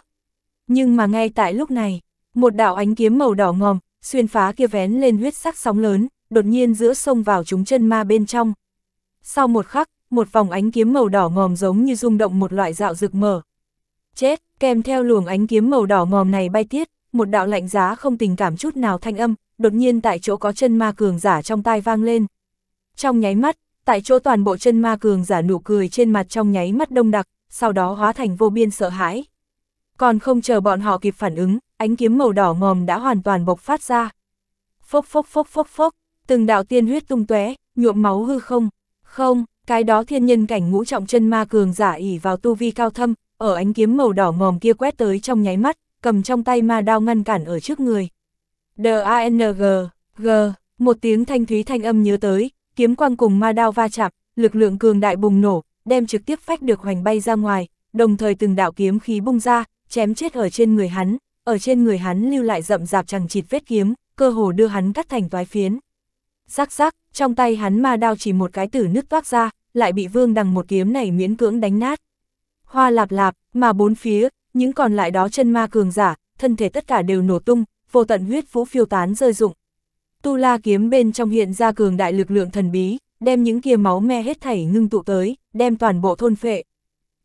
Nhưng mà ngay tại lúc này, một đạo ánh kiếm màu đỏ ngòm, xuyên phá kia vén lên huyết sắc sóng lớn, đột nhiên giữa sông vào chúng chân ma bên trong. Sau một khắc, một vòng ánh kiếm màu đỏ ngòm giống như rung động một loại dạo rực mở. Chết, kèm theo luồng ánh kiếm màu đỏ ngòm này bay tiết, một đạo lạnh giá không tình cảm chút nào thanh âm, đột nhiên tại chỗ có chân ma cường giả trong tai vang lên. Trong nháy mắt, tại chỗ toàn bộ chân ma cường giả nụ cười trên mặt trong nháy mắt đông đặc, sau đó hóa thành vô biên sợ hãi. Còn không chờ bọn họ kịp phản ứng, ánh kiếm màu đỏ ngòm đã hoàn toàn bộc phát ra. Phốc phốc phốc phốc phốc, từng đạo tiên huyết tung tóe, nhuộm máu hư không. Không, cái đó thiên nhân cảnh ngũ trọng chân ma cường giả ỉ vào tu vi cao thâm, ở ánh kiếm màu đỏ ngòm kia quét tới trong nháy mắt, cầm trong tay ma đao ngăn cản ở trước người, D-A-N-G, G, một tiếng thanh thúy thanh âm nhớ tới, kiếm quang cùng ma đao va chạm, lực lượng cường đại bùng nổ, đem trực tiếp phách được hoành bay ra ngoài, đồng thời từng đạo kiếm khí bung ra, chém chết ở trên người hắn, ở trên người hắn lưu lại rậm rạp chẳng chịt vết kiếm, cơ hồ đưa hắn cắt thành toái phiến. Rắc rắc, trong tay hắn ma đao chỉ một cái tử nước toát ra, lại bị vương đằng một kiếm này miễn cưỡng đánh nát. Hoa lạp lạp, mà bốn phía, những còn lại đó chân ma cường giả, thân thể tất cả đều nổ tung, vô tận huyết vũ phiêu tán rơi rụng. Tu la kiếm bên trong hiện ra cường đại lực lượng thần bí, đem những kia máu me hết thảy ngưng tụ tới, đem toàn bộ thôn phệ.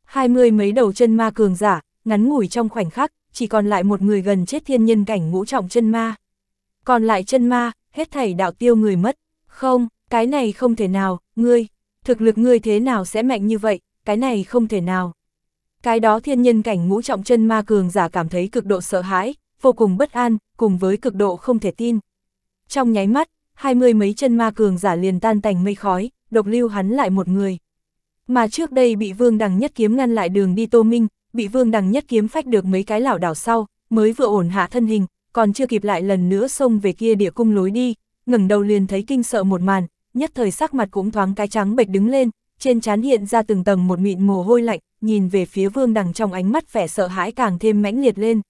Hai mươi mấy đầu chân ma cường giả, ngắn ngủi trong khoảnh khắc, chỉ còn lại một người gần chết thiên nhân cảnh ngũ trọng chân ma. Còn lại chân ma, hết thảy đạo tiêu người mất. Không, cái này không thể nào, ngươi, thực lực ngươi thế nào sẽ mạnh như vậy, cái này không thể nào. Cái đó thiên nhân cảnh ngũ trọng chân ma cường giả cảm thấy cực độ sợ hãi, vô cùng bất an, cùng với cực độ không thể tin. Trong nháy mắt, hai mươi mấy chân ma cường giả liền tan tành mây khói, độc lưu hắn lại một người. Mà trước đây bị vương đằng nhất kiếm ngăn lại đường đi tô minh, bị vương đằng nhất kiếm phách được mấy cái lảo đảo sau, mới vừa ổn hạ thân hình, còn chưa kịp lại lần nữa xông về kia địa cung lối đi, ngẩng đầu liền thấy kinh sợ một màn, nhất thời sắc mặt cũng thoáng cái trắng bệch đứng lên, trên trán hiện ra từng tầng một mịn mồ hôi lạnh, nhìn về phía vương đằng trong ánh mắt vẻ sợ hãi càng thêm mãnh liệt lên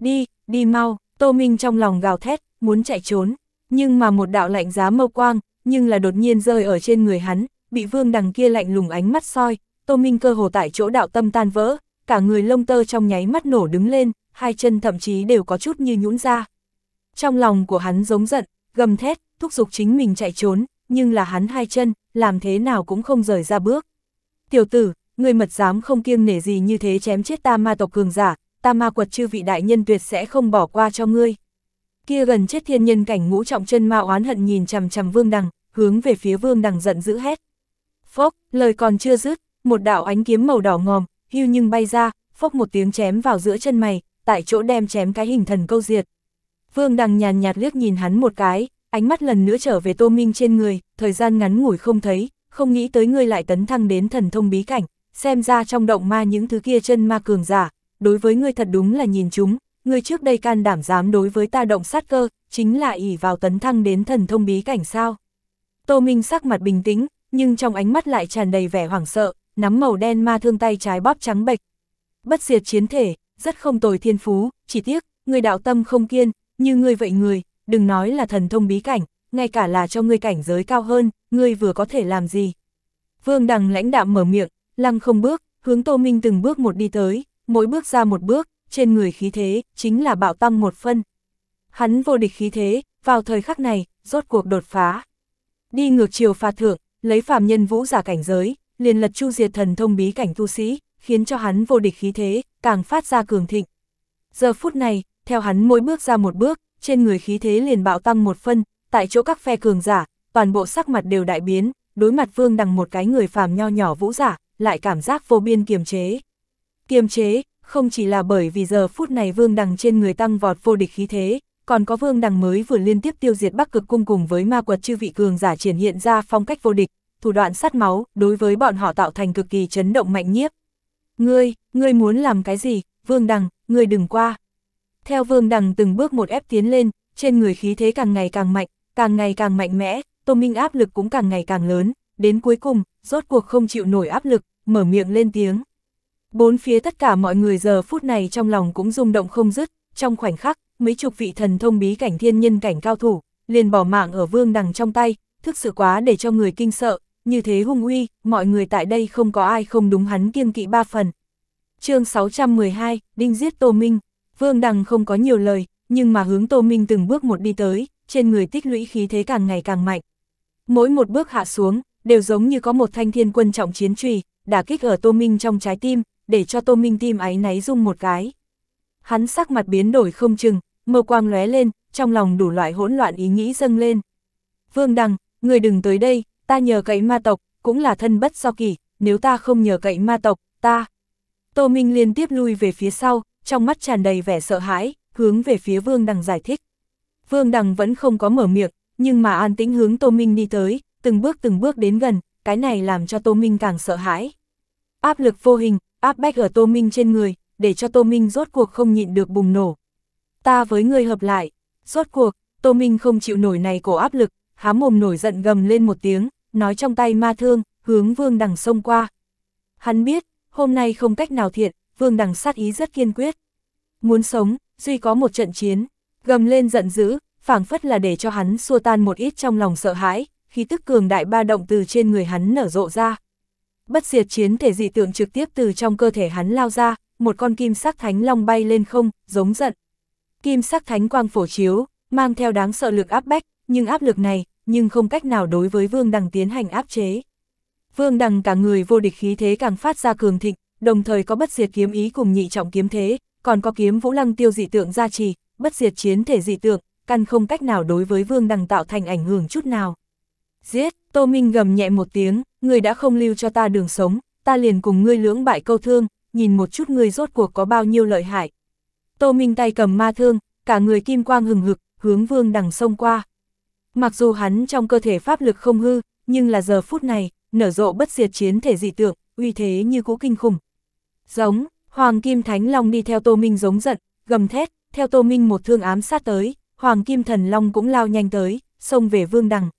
đi, đi mau, Tô Minh trong lòng gào thét, muốn chạy trốn, nhưng mà một đạo lạnh giá mâu quang, nhưng là đột nhiên rơi ở trên người hắn, bị vương đằng kia lạnh lùng ánh mắt soi, Tô Minh cơ hồ tại chỗ đạo tâm tan vỡ, cả người lông tơ trong nháy mắt nổ đứng lên, hai chân thậm chí đều có chút như nhũn ra. Trong lòng của hắn giống giận, gầm thét, thúc giục chính mình chạy trốn, nhưng là hắn hai chân, làm thế nào cũng không rời ra bước. Tiểu tử, người mật dám không kiêng nể gì như thế chém chết ta ma tộc cường giả, ta ma quật chư vị đại nhân tuyệt sẽ không bỏ qua cho ngươi. Kia gần chết thiên nhân cảnh ngũ trọng chân ma oán hận nhìn chằm chằm vương đằng, hướng về phía vương đằng giận dữ hét. Phốc, lời còn chưa dứt, một đạo ánh kiếm màu đỏ ngòm, hưu nhưng bay ra, phốc một tiếng chém vào giữa chân mày, tại chỗ đem chém cái hình thần câu diệt. Vương đằng nhàn nhạt liếc nhìn hắn một cái, ánh mắt lần nữa trở về tô minh trên người, thời gian ngắn ngủi không thấy, không nghĩ tới ngươi lại tấn thăng đến thần thông bí cảnh, xem ra trong động ma những thứ kia chân ma cường giả, đối với ngươi thật đúng là nhìn chúng, ngươi trước đây can đảm dám đối với ta động sát cơ, chính là ỷ vào tấn thăng đến thần thông bí cảnh sao. Tô Minh sắc mặt bình tĩnh, nhưng trong ánh mắt lại tràn đầy vẻ hoảng sợ, nắm màu đen ma thương tay trái bóp trắng bệch. Bất diệt chiến thể, rất không tồi thiên phú, chỉ tiếc, người đạo tâm không kiên, như ngươi vậy người, đừng nói là thần thông bí cảnh, ngay cả là cho ngươi cảnh giới cao hơn, ngươi vừa có thể làm gì. Vương Đằng lãnh đạm mở miệng, lăng không bước, hướng Tô Minh từng bước một đi tới, mỗi bước ra một bước, trên người khí thế, chính là bạo tăng một phân. Hắn vô địch khí thế, vào thời khắc này, rốt cuộc đột phá. Đi ngược chiều pha thượng, lấy phàm nhân vũ giả cảnh giới, liền lật chu diệt thần thông bí cảnh tu sĩ, khiến cho hắn vô địch khí thế, càng phát ra cường thịnh. Giờ phút này, theo hắn mỗi bước ra một bước, trên người khí thế liền bạo tăng một phân, tại chỗ các phe cường giả, toàn bộ sắc mặt đều đại biến, đối mặt vương đằng một cái người phàm nho nhỏ vũ giả, lại cảm giác vô biên kiềm chế. Kiềm chế, không chỉ là bởi vì giờ phút này vương đằng trên người tăng vọt vô địch khí thế, còn có vương đằng mới vừa liên tiếp tiêu diệt bắc cực cung cùng với ma quật chư vị cường giả triển hiện ra phong cách vô địch, thủ đoạn sát máu, đối với bọn họ tạo thành cực kỳ chấn động mạnh nhiếp. Ngươi, ngươi muốn làm cái gì, vương đằng, ngươi đừng qua. Theo vương đằng từng bước một ép tiến lên, trên người khí thế càng ngày càng mạnh, càng ngày càng mạnh mẽ, tô minh áp lực cũng càng ngày càng lớn, đến cuối cùng, rốt cuộc không chịu nổi áp lực, mở miệng lên tiếng, Bốn phía tất cả mọi người giờ phút này trong lòng cũng rung động không dứt, trong khoảnh khắc, mấy chục vị thần thông bí cảnh thiên nhân cảnh cao thủ, liền bỏ mạng ở vương đằng trong tay, thực sự quá để cho người kinh sợ, như thế hung uy, mọi người tại đây không có ai không đúng hắn kiêng kỵ ba phần. chương 612, Đinh giết Tô Minh, vương đằng không có nhiều lời, nhưng mà hướng Tô Minh từng bước một đi tới, trên người tích lũy khí thế càng ngày càng mạnh. Mỗi một bước hạ xuống, đều giống như có một thanh thiên quân trọng chiến trùy, đả kích ở Tô Minh trong trái tim, để cho Tô Minh tim áy náy rung một cái. Hắn sắc mặt biến đổi không chừng, mơ quang lóe lên, trong lòng đủ loại hỗn loạn ý nghĩ dâng lên. Vương Đăng, người đừng tới đây, ta nhờ cậy ma tộc, cũng là thân bất do kỳ, nếu ta không nhờ cậy ma tộc, ta... Tô Minh liên tiếp lui về phía sau, trong mắt tràn đầy vẻ sợ hãi, hướng về phía Vương Đằng giải thích. Vương Đằng vẫn không có mở miệng, nhưng mà an tĩnh hướng Tô Minh đi tới, từng bước từng bước đến gần, cái này làm cho Tô Minh càng sợ hãi áp lực vô hình, áp bách ở Tô Minh trên người, để cho Tô Minh rốt cuộc không nhịn được bùng nổ. Ta với ngươi hợp lại, rốt cuộc, Tô Minh không chịu nổi này cổ áp lực, há mồm nổi giận gầm lên một tiếng, nói trong tay ma thương, hướng vương đằng sông qua. Hắn biết, hôm nay không cách nào thiện, vương đằng sát ý rất kiên quyết. Muốn sống, duy có một trận chiến, gầm lên giận dữ, phảng phất là để cho hắn xua tan một ít trong lòng sợ hãi, khi tức cường đại ba động từ trên người hắn nở rộ ra. Bất diệt chiến thể dị tượng trực tiếp từ trong cơ thể hắn lao ra, một con kim sắc thánh long bay lên không, giống giận. Kim sắc thánh quang phổ chiếu, mang theo đáng sợ lực áp bách, nhưng áp lực này, nhưng không cách nào đối với Vương Đằng tiến hành áp chế. Vương Đằng cả người vô địch khí thế càng phát ra cường thịnh, đồng thời có bất diệt kiếm ý cùng nhị trọng kiếm thế, còn có kiếm vũ lăng tiêu dị tượng gia trì, bất diệt chiến thể dị tượng, căn không cách nào đối với Vương Đằng tạo thành ảnh hưởng chút nào. Giết, Tô Minh gầm nhẹ một tiếng, ngươi đã không lưu cho ta đường sống, ta liền cùng ngươi lưỡng bại câu thương, nhìn một chút ngươi rốt cuộc có bao nhiêu lợi hại. Tô Minh tay cầm ma thương, cả người kim quang hừng hực, hướng vương đằng sông qua. Mặc dù hắn trong cơ thể pháp lực không hư, nhưng là giờ phút này, nở rộ bất diệt chiến thể dị tượng, uy thế như cũ kinh khủng. Giống, Hoàng Kim Thánh Long đi theo Tô Minh giống giận, gầm thét, theo Tô Minh một thương ám sát tới, Hoàng Kim Thần Long cũng lao nhanh tới, xông về Vương Đằng.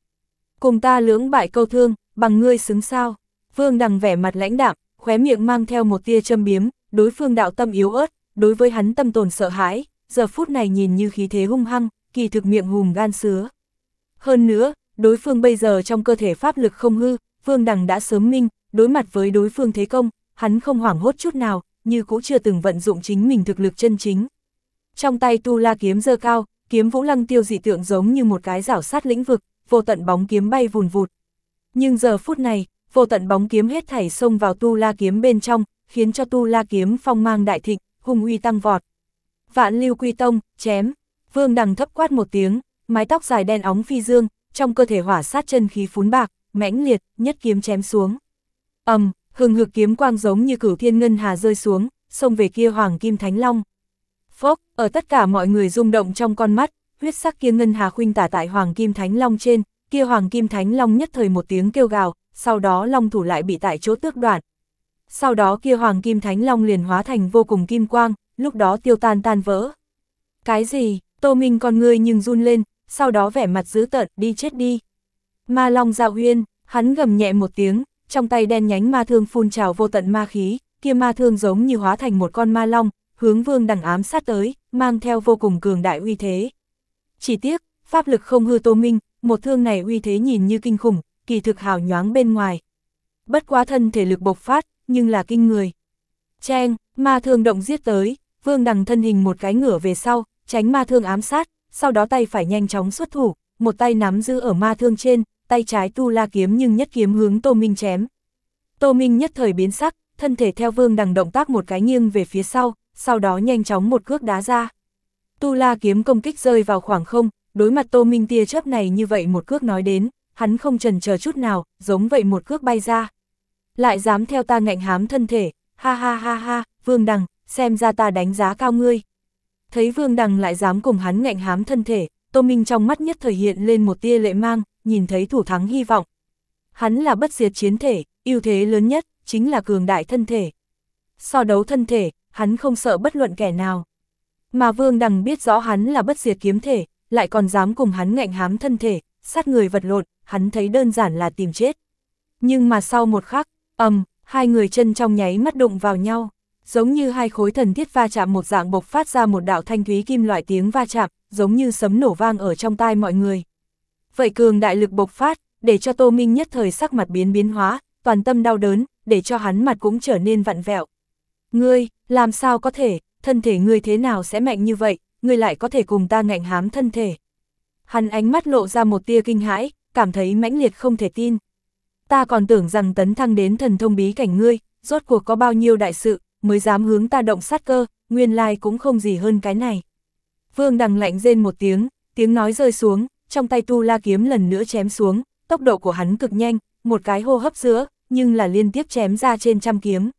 Cùng ta lưỡng bại câu thương, bằng ngươi xứng sao. Vương đằng vẻ mặt lãnh đạm, khóe miệng mang theo một tia châm biếm, đối phương đạo tâm yếu ớt, đối với hắn tâm tồn sợ hãi, giờ phút này nhìn như khí thế hung hăng, kỳ thực miệng hùm gan sứa. Hơn nữa, đối phương bây giờ trong cơ thể pháp lực không hư, Vương Đằng đã sớm minh, đối mặt với đối phương thế công, hắn không hoảng hốt chút nào, như cũ chưa từng vận dụng chính mình thực lực chân chính. Trong tay Tu La kiếm dơ cao, kiếm vũ lăng tiêu dị tượng giống như một cái rảo sát lĩnh vực, vô tận bóng kiếm bay vùn vụt. Nhưng giờ phút này, vô tận bóng kiếm hết thảy xông vào tu la kiếm bên trong, khiến cho tu la kiếm phong mang đại thịnh, hùng uy tăng vọt. Vạn lưu quy tông, chém, vương đằng thấp quát một tiếng, mái tóc dài đen óng phi dương, trong cơ thể hỏa sát chân khí phún bạc, mãnh liệt, nhất kiếm chém xuống. ầm, um, hừng hực kiếm quang giống như cửu thiên ngân hà rơi xuống, xông về kia hoàng kim thánh long. Phốc, ở tất cả mọi người rung động trong con mắt, huyết sắc kia ngân hà khuynh tả tại Hoàng Kim Thánh Long trên, kia Hoàng Kim Thánh Long nhất thời một tiếng kêu gào, sau đó Long thủ lại bị tại chỗ tước đoạn. Sau đó kia Hoàng Kim Thánh Long liền hóa thành vô cùng kim quang, lúc đó tiêu tan tan vỡ. Cái gì, Tô Minh con người nhưng run lên, sau đó vẻ mặt dữ tợn, đi chết đi. Ma Long Dạ huyên hắn gầm nhẹ một tiếng, trong tay đen nhánh ma thương phun trào vô tận ma khí, kia ma thương giống như hóa thành một con ma long, hướng Vương Đằng ám sát tới, mang theo vô cùng cường đại uy thế. Chỉ tiếc, pháp lực không hư Tô Minh, một thương này uy thế nhìn như kinh khủng, kỳ thực hào nhoáng bên ngoài. Bất quá thân thể lực bộc phát, nhưng là kinh người. Cheng, ma thương động giết tới, vương đằng thân hình một cái ngửa về sau, tránh ma thương ám sát, sau đó tay phải nhanh chóng xuất thủ, một tay nắm giữ ở ma thương trên, tay trái tu la kiếm nhưng nhất kiếm hướng Tô Minh chém. Tô Minh nhất thời biến sắc, thân thể theo vương đằng động tác một cái nghiêng về phía sau, sau đó nhanh chóng một cước đá ra. Tu La kiếm công kích rơi vào khoảng không, đối mặt Tô Minh tia chớp này như vậy một cước nói đến, hắn không trần chờ chút nào, giống vậy một cước bay ra. Lại dám theo ta ngạnh hám thân thể, ha ha ha ha, Vương Đằng, xem ra ta đánh giá cao ngươi. Thấy Vương Đằng lại dám cùng hắn ngạnh hám thân thể, Tô Minh trong mắt nhất thời hiện lên một tia lệ mang, nhìn thấy thủ thắng hy vọng. Hắn là bất diệt chiến thể, ưu thế lớn nhất, chính là cường đại thân thể. So đấu thân thể, hắn không sợ bất luận kẻ nào. Mà Vương Đằng biết rõ hắn là bất diệt kiếm thể, lại còn dám cùng hắn ngạnh hám thân thể, sát người vật lộn, hắn thấy đơn giản là tìm chết. Nhưng mà sau một khắc, ầm, hai người chân trong nháy mắt đụng vào nhau, giống như hai khối thần thiết va chạm một dạng bộc phát ra một đạo thanh thúy kim loại tiếng va chạm, giống như sấm nổ vang ở trong tai mọi người. Vậy cường đại lực bộc phát, để cho Tô Minh nhất thời sắc mặt biến biến hóa, toàn tâm đau đớn, để cho hắn mặt cũng trở nên vặn vẹo. Ngươi, làm sao có thể, thân thể ngươi thế nào sẽ mạnh như vậy, ngươi lại có thể cùng ta ngạnh hám thân thể. Hắn ánh mắt lộ ra một tia kinh hãi, cảm thấy mãnh liệt không thể tin. Ta còn tưởng rằng tấn thăng đến thần thông bí cảnh ngươi, rốt cuộc có bao nhiêu đại sự, mới dám hướng ta động sát cơ, nguyên lai cũng không gì hơn cái này. Vương đằng lạnh rên một tiếng, tiếng nói rơi xuống, trong tay tu la kiếm lần nữa chém xuống, tốc độ của hắn cực nhanh, một cái hô hấp giữa, nhưng là liên tiếp chém ra trên trăm kiếm.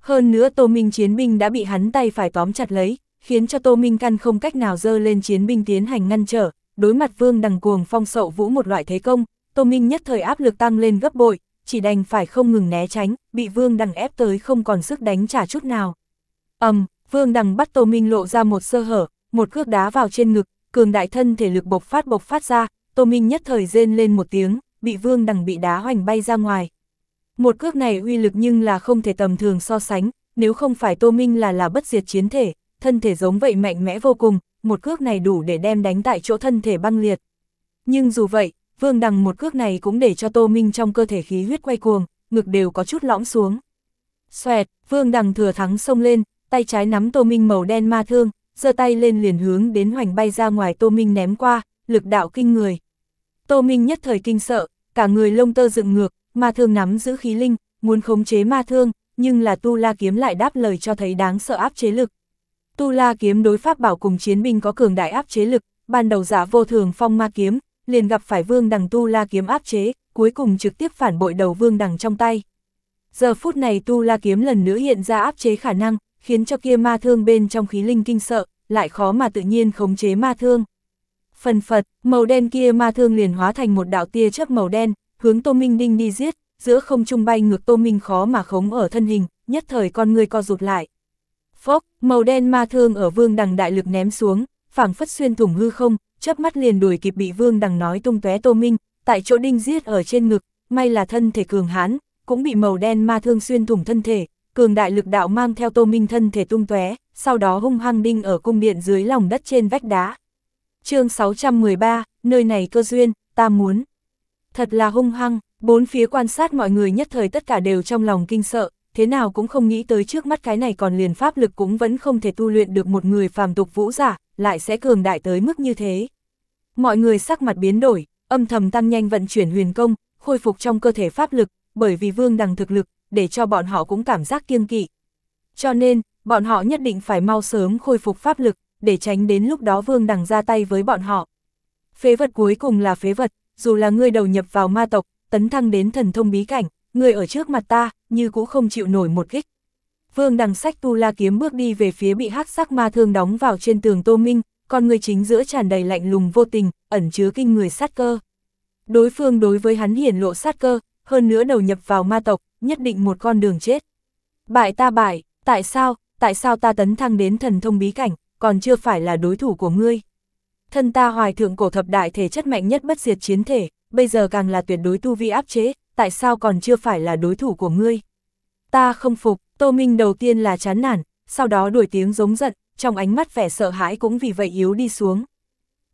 Hơn nữa Tô Minh chiến binh đã bị hắn tay phải tóm chặt lấy, khiến cho Tô Minh Căn không cách nào dơ lên chiến binh tiến hành ngăn trở, đối mặt Vương Đằng Cuồng phong sậu vũ một loại thế công, Tô Minh nhất thời áp lực tăng lên gấp bội, chỉ đành phải không ngừng né tránh, bị Vương Đằng ép tới không còn sức đánh trả chút nào. Ầm, um, Vương Đằng bắt Tô Minh lộ ra một sơ hở, một cước đá vào trên ngực, cường đại thân thể lực bộc phát bộc phát ra, Tô Minh nhất thời rên lên một tiếng, bị Vương Đằng bị đá hoành bay ra ngoài. Một cước này uy lực nhưng là không thể tầm thường so sánh, nếu không phải Tô Minh là là bất diệt chiến thể, thân thể giống vậy mạnh mẽ vô cùng, một cước này đủ để đem đánh tại chỗ thân thể băng liệt. Nhưng dù vậy, Vương Đằng một cước này cũng để cho Tô Minh trong cơ thể khí huyết quay cuồng, ngực đều có chút lõm xuống. Xoẹt, Vương Đằng thừa thắng xông lên, tay trái nắm Tô Minh màu đen ma thương, giơ tay lên liền hướng đến hoành bay ra ngoài Tô Minh ném qua, lực đạo kinh người. Tô Minh nhất thời kinh sợ, cả người lông tơ dựng ngược, ma thương nắm giữ khí linh, muốn khống chế ma thương, nhưng là tu la kiếm lại đáp lời cho thấy đáng sợ áp chế lực. Tu la kiếm đối pháp bảo cùng chiến binh có cường đại áp chế lực, ban đầu giả vô thường phong ma kiếm, liền gặp phải vương đằng tu la kiếm áp chế, cuối cùng trực tiếp phản bội đầu vương đằng trong tay. Giờ phút này tu la kiếm lần nữa hiện ra áp chế khả năng, khiến cho kia ma thương bên trong khí linh kinh sợ, lại khó mà tự nhiên khống chế ma thương. Phần phật, màu đen kia ma thương liền hóa thành một đạo tia chớp màu đen, hướng Tô Minh Ninh đi giết, giữa không trung bay ngược Tô Minh khó mà khống ở thân hình, nhất thời con người co rụt lại. Phốc, màu đen ma thương ở vương đằng đại lực ném xuống, phảng phất xuyên thủng hư không, chớp mắt liền đuổi kịp bị vương đằng nói tung tóe Tô Minh, tại chỗ đinh giết ở trên ngực, may là thân thể cường hãn, cũng bị màu đen ma thương xuyên thủng thân thể, cường đại lực đạo mang theo Tô Minh thân thể tung tóe, sau đó hung hăng đinh ở cung điện dưới lòng đất trên vách đá. Chương 613, nơi này cơ duyên, ta muốn Thật là hung hăng, bốn phía quan sát mọi người nhất thời tất cả đều trong lòng kinh sợ, thế nào cũng không nghĩ tới trước mắt cái này còn liền pháp lực cũng vẫn không thể tu luyện được một người phàm tục vũ giả, lại sẽ cường đại tới mức như thế. Mọi người sắc mặt biến đổi, âm thầm tăng nhanh vận chuyển huyền công, khôi phục trong cơ thể pháp lực, bởi vì vương đằng thực lực, để cho bọn họ cũng cảm giác kiêng kỵ. Cho nên, bọn họ nhất định phải mau sớm khôi phục pháp lực, để tránh đến lúc đó vương đằng ra tay với bọn họ. Phế vật cuối cùng là phế vật, dù là ngươi đầu nhập vào ma tộc, tấn thăng đến thần thông bí cảnh, ngươi ở trước mặt ta, như cũng không chịu nổi một kích. Vương đằng sách tu la kiếm bước đi về phía bị hắc sắc ma thương đóng vào trên tường Tô Minh, còn người chính giữa tràn đầy lạnh lùng vô tình, ẩn chứa kinh người sát cơ. Đối phương đối với hắn hiển lộ sát cơ, hơn nữa đầu nhập vào ma tộc, nhất định một con đường chết. Bại ta bại, tại sao, tại sao ta tấn thăng đến thần thông bí cảnh, còn chưa phải là đối thủ của ngươi? thân ta hoài thượng cổ thập đại thể chất mạnh nhất bất diệt chiến thể, bây giờ càng là tuyệt đối tu vi áp chế, tại sao còn chưa phải là đối thủ của ngươi? Ta không phục, Tô Minh đầu tiên là chán nản, sau đó đuổi tiếng giống giận, trong ánh mắt vẻ sợ hãi cũng vì vậy yếu đi xuống.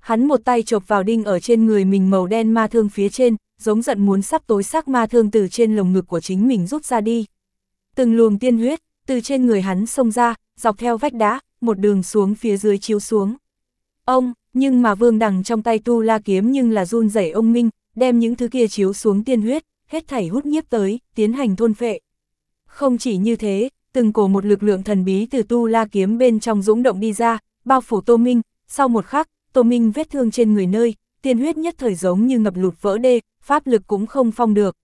Hắn một tay chộp vào đinh ở trên người mình màu đen ma thương phía trên, giống giận muốn sắp tối xác ma thương từ trên lồng ngực của chính mình rút ra đi. Từng luồng tiên huyết, từ trên người hắn xông ra, dọc theo vách đá, một đường xuống phía dưới chiếu xuống. Ông, nhưng mà vương đằng trong tay tu la kiếm nhưng là run rẩy ông Minh, đem những thứ kia chiếu xuống tiên huyết, hết thảy hút nhiếp tới, tiến hành thôn phệ. Không chỉ như thế, từng cổ một lực lượng thần bí từ tu la kiếm bên trong dũng động đi ra, bao phủ Tô Minh, sau một khắc, Tô Minh vết thương trên người nơi, tiên huyết nhất thời giống như ngập lụt vỡ đê, pháp lực cũng không phong được.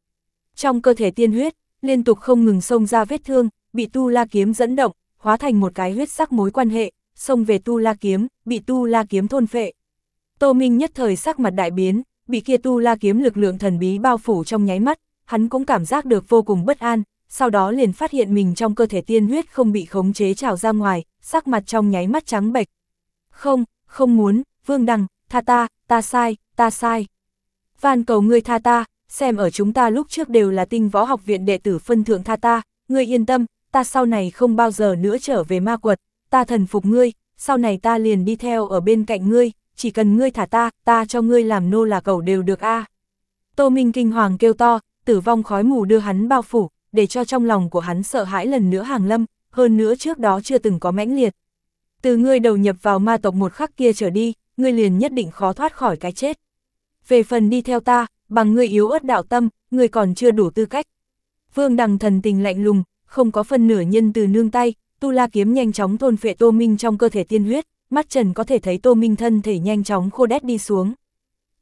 Trong cơ thể tiên huyết, liên tục không ngừng xông ra vết thương, bị tu la kiếm dẫn động, hóa thành một cái huyết sắc mối quan hệ, xông về Tu La Kiếm, bị Tu La Kiếm thôn phệ. Tô Minh nhất thời sắc mặt đại biến, bị kia Tu La Kiếm lực lượng thần bí bao phủ trong nháy mắt, hắn cũng cảm giác được vô cùng bất an, sau đó liền phát hiện mình trong cơ thể tiên huyết không bị khống chế trào ra ngoài, sắc mặt trong nháy mắt trắng bệch. Không, không muốn, Vương Đằng, tha ta, ta sai, ta sai. van cầu ngươi tha ta, xem ở chúng ta lúc trước đều là tinh võ học viện đệ tử phân thượng tha ta, ngươi yên tâm, ta sau này không bao giờ nữa trở về ma quật, ta thần phục ngươi, sau này ta liền đi theo ở bên cạnh ngươi, chỉ cần ngươi thả ta, ta cho ngươi làm nô là cầu đều được a. Tô Minh kinh hoàng kêu to, tử vong khói mù đưa hắn bao phủ, để cho trong lòng của hắn sợ hãi lần nữa hàng lâm, hơn nữa trước đó chưa từng có mãnh liệt. Từ ngươi đầu nhập vào ma tộc một khắc kia trở đi, ngươi liền nhất định khó thoát khỏi cái chết. Về phần đi theo ta, bằng ngươi yếu ớt đạo tâm, ngươi còn chưa đủ tư cách. Vương Đằng thần tình lạnh lùng, không có phần nửa nhân từ nương tay, Tu La kiếm nhanh chóng thôn phệ Tô Minh trong cơ thể tiên huyết, mắt Trần có thể thấy Tô Minh thân thể nhanh chóng khô đét đi xuống.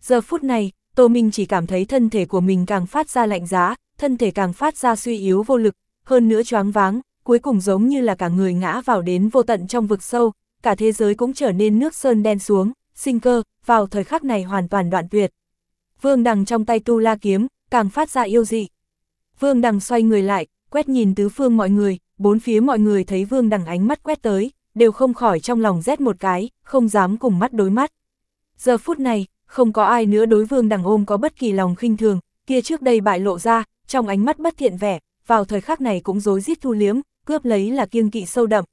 Giờ phút này, Tô Minh chỉ cảm thấy thân thể của mình càng phát ra lạnh giá, thân thể càng phát ra suy yếu vô lực, hơn nữa choáng váng, cuối cùng giống như là cả người ngã vào đến vô tận trong vực sâu, cả thế giới cũng trở nên nước sơn đen xuống, sinh cơ, vào thời khắc này hoàn toàn đoạn tuyệt. Vương Đằng trong tay Tu La kiếm, càng phát ra yêu dị. Vương Đằng xoay người lại, quét nhìn tứ phương mọi người, bốn phía mọi người thấy vương đằng ánh mắt quét tới, đều không khỏi trong lòng rét một cái, không dám cùng mắt đối mắt. Giờ phút này, không có ai nữa đối vương đằng ôm có bất kỳ lòng khinh thường, kia trước đây bại lộ ra, trong ánh mắt bất thiện vẻ, vào thời khắc này cũng dối giết thu liếm, cướp lấy là kiêng kỵ sâu đậm.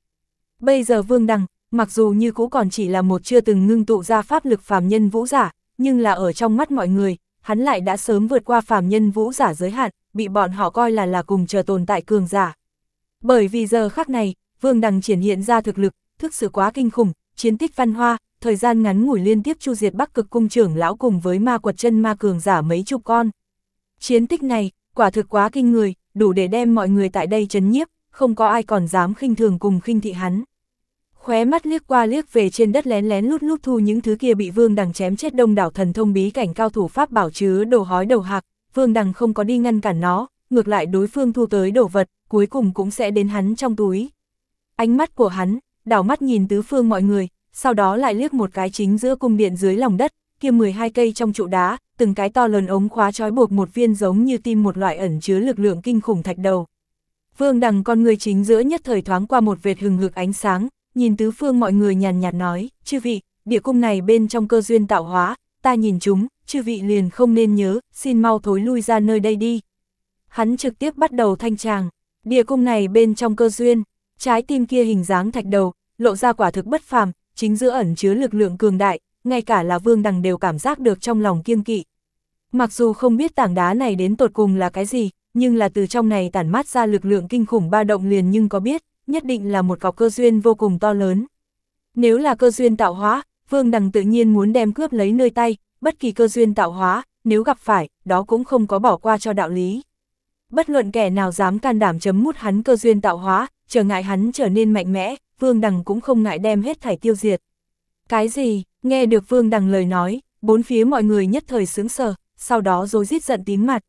Bây giờ vương đằng, mặc dù như cũ còn chỉ là một chưa từng ngưng tụ ra pháp lực phàm nhân vũ giả, nhưng là ở trong mắt mọi người, hắn lại đã sớm vượt qua phàm nhân vũ giả giới hạn, bị bọn họ coi là là cùng chờ tồn tại cường giả. Bởi vì giờ khắc này, Vương Đằng triển hiện ra thực lực, thức sự quá kinh khủng, chiến tích văn hoa, thời gian ngắn ngủi liên tiếp chu diệt Bắc Cực cung trưởng lão cùng với ma quật chân ma cường giả mấy chục con. Chiến tích này, quả thực quá kinh người, đủ để đem mọi người tại đây chấn nhiếp, không có ai còn dám khinh thường cùng khinh thị hắn. Khóe mắt liếc qua liếc về trên đất lén lén lút lút thu những thứ kia bị Vương Đằng chém chết đông đảo thần thông bí cảnh cao thủ pháp bảo chứa đồ hói đầu hạc, Vương Đằng không có đi ngăn cản nó, ngược lại đối phương thu tới đồ vật, cuối cùng cũng sẽ đến hắn trong túi. Ánh mắt của hắn, đảo mắt nhìn tứ phương mọi người, sau đó lại liếc một cái chính giữa cung điện dưới lòng đất, kia 12 cây trong trụ đá, từng cái to lớn ống khóa trói buộc một viên giống như tim một loại ẩn chứa lực lượng kinh khủng thạch đầu. Vương đằng con người chính giữa nhất thời thoáng qua một vệt hừng hực ánh sáng, nhìn tứ phương mọi người nhàn nhạt nói, chư vị, địa cung này bên trong cơ duyên tạo hóa, ta nhìn chúng, chư vị liền không nên nhớ, xin mau thối lui ra nơi đây đi. Hắn trực tiếp bắt đầu thanh tràng. Địa cung này bên trong cơ duyên, trái tim kia hình dáng thạch đầu, lộ ra quả thực bất phàm, chính giữa ẩn chứa lực lượng cường đại, ngay cả là vương đằng đều cảm giác được trong lòng kiêng kỵ. Mặc dù không biết tảng đá này đến tột cùng là cái gì, nhưng là từ trong này tản mát ra lực lượng kinh khủng ba động liền nhưng có biết, nhất định là một cọc cơ duyên vô cùng to lớn. Nếu là cơ duyên tạo hóa, vương đằng tự nhiên muốn đem cướp lấy nơi tay, bất kỳ cơ duyên tạo hóa, nếu gặp phải, đó cũng không có bỏ qua cho đạo lý bất luận kẻ nào dám can đảm chấm mút hắn cơ duyên tạo hóa, trở ngại hắn trở nên mạnh mẽ, Vương Đằng cũng không ngại đem hết thảy tiêu diệt. Cái gì, nghe được Vương Đằng lời nói, bốn phía mọi người nhất thời sướng sờ, sau đó rồi rít giận tím mặt.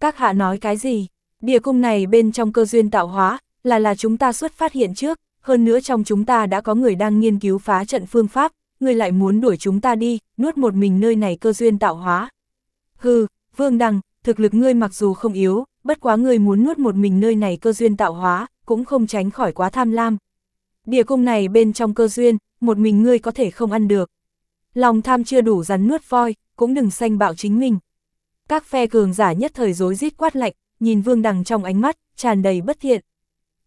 Các hạ nói cái gì, địa cung này bên trong cơ duyên tạo hóa, là là chúng ta xuất phát hiện trước, hơn nữa trong chúng ta đã có người đang nghiên cứu phá trận phương pháp, người lại muốn đuổi chúng ta đi, nuốt một mình nơi này cơ duyên tạo hóa. Hừ, Vương Đằng, thực lực ngươi mặc dù không yếu, bất quá người muốn nuốt một mình nơi này cơ duyên tạo hóa, cũng không tránh khỏi quá tham lam. Địa cung này bên trong cơ duyên, một mình ngươi có thể không ăn được. Lòng tham chưa đủ rắn nuốt voi, cũng đừng sanh bạo chính mình. Các phe cường giả nhất thời rối rít quát lạnh, nhìn Vương Đằng trong ánh mắt, tràn đầy bất thiện.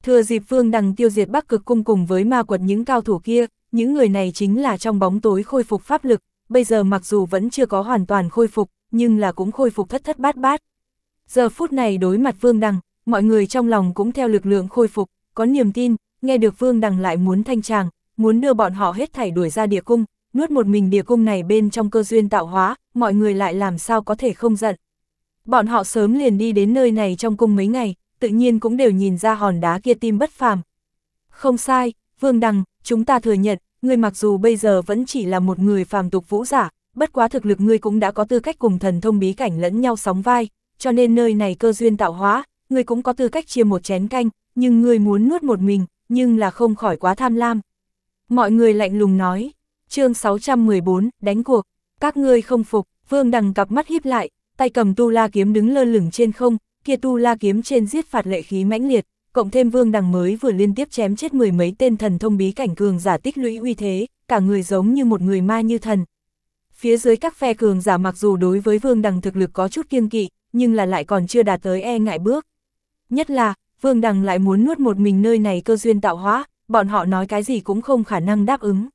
Thừa dịp Vương Đằng tiêu diệt Bắc Cực Cung cùng với ma quật những cao thủ kia, những người này chính là trong bóng tối khôi phục pháp lực, bây giờ mặc dù vẫn chưa có hoàn toàn khôi phục, nhưng là cũng khôi phục thất thất bát bát. Giờ phút này đối mặt Vương Đằng, mọi người trong lòng cũng theo lực lượng khôi phục, có niềm tin, nghe được Vương Đằng lại muốn thanh tràng, muốn đưa bọn họ hết thảy đuổi ra địa cung, nuốt một mình địa cung này bên trong cơ duyên tạo hóa, mọi người lại làm sao có thể không giận. Bọn họ sớm liền đi đến nơi này trong cung mấy ngày, tự nhiên cũng đều nhìn ra hòn đá kia tim bất phàm. Không sai, Vương Đằng, chúng ta thừa nhận, ngươi mặc dù bây giờ vẫn chỉ là một người phàm tục vũ giả, bất quá thực lực ngươi cũng đã có tư cách cùng thần thông bí cảnh lẫn nhau sóng vai, cho nên nơi này cơ duyên tạo hóa, ngươi cũng có tư cách chia một chén canh, nhưng ngươi muốn nuốt một mình, nhưng là không khỏi quá tham lam. Mọi người lạnh lùng nói, chương 614, đánh cuộc, các ngươi không phục, vương đằng cặp mắt híp lại, tay cầm tu la kiếm đứng lơ lửng trên không, kia tu la kiếm trên giết phạt lệ khí mãnh liệt, cộng thêm vương đằng mới vừa liên tiếp chém chết mười mấy tên thần thông bí cảnh cường giả tích lũy uy thế, cả người giống như một người ma như thần. Phía dưới các phe cường giả mặc dù đối với vương đằng thực lực có chút kiêng kỵ, nhưng là lại còn chưa đạt tới e ngại bước. Nhất là, Vương Đằng lại muốn nuốt một mình nơi này cơ duyên tạo hóa, bọn họ nói cái gì cũng không khả năng đáp ứng.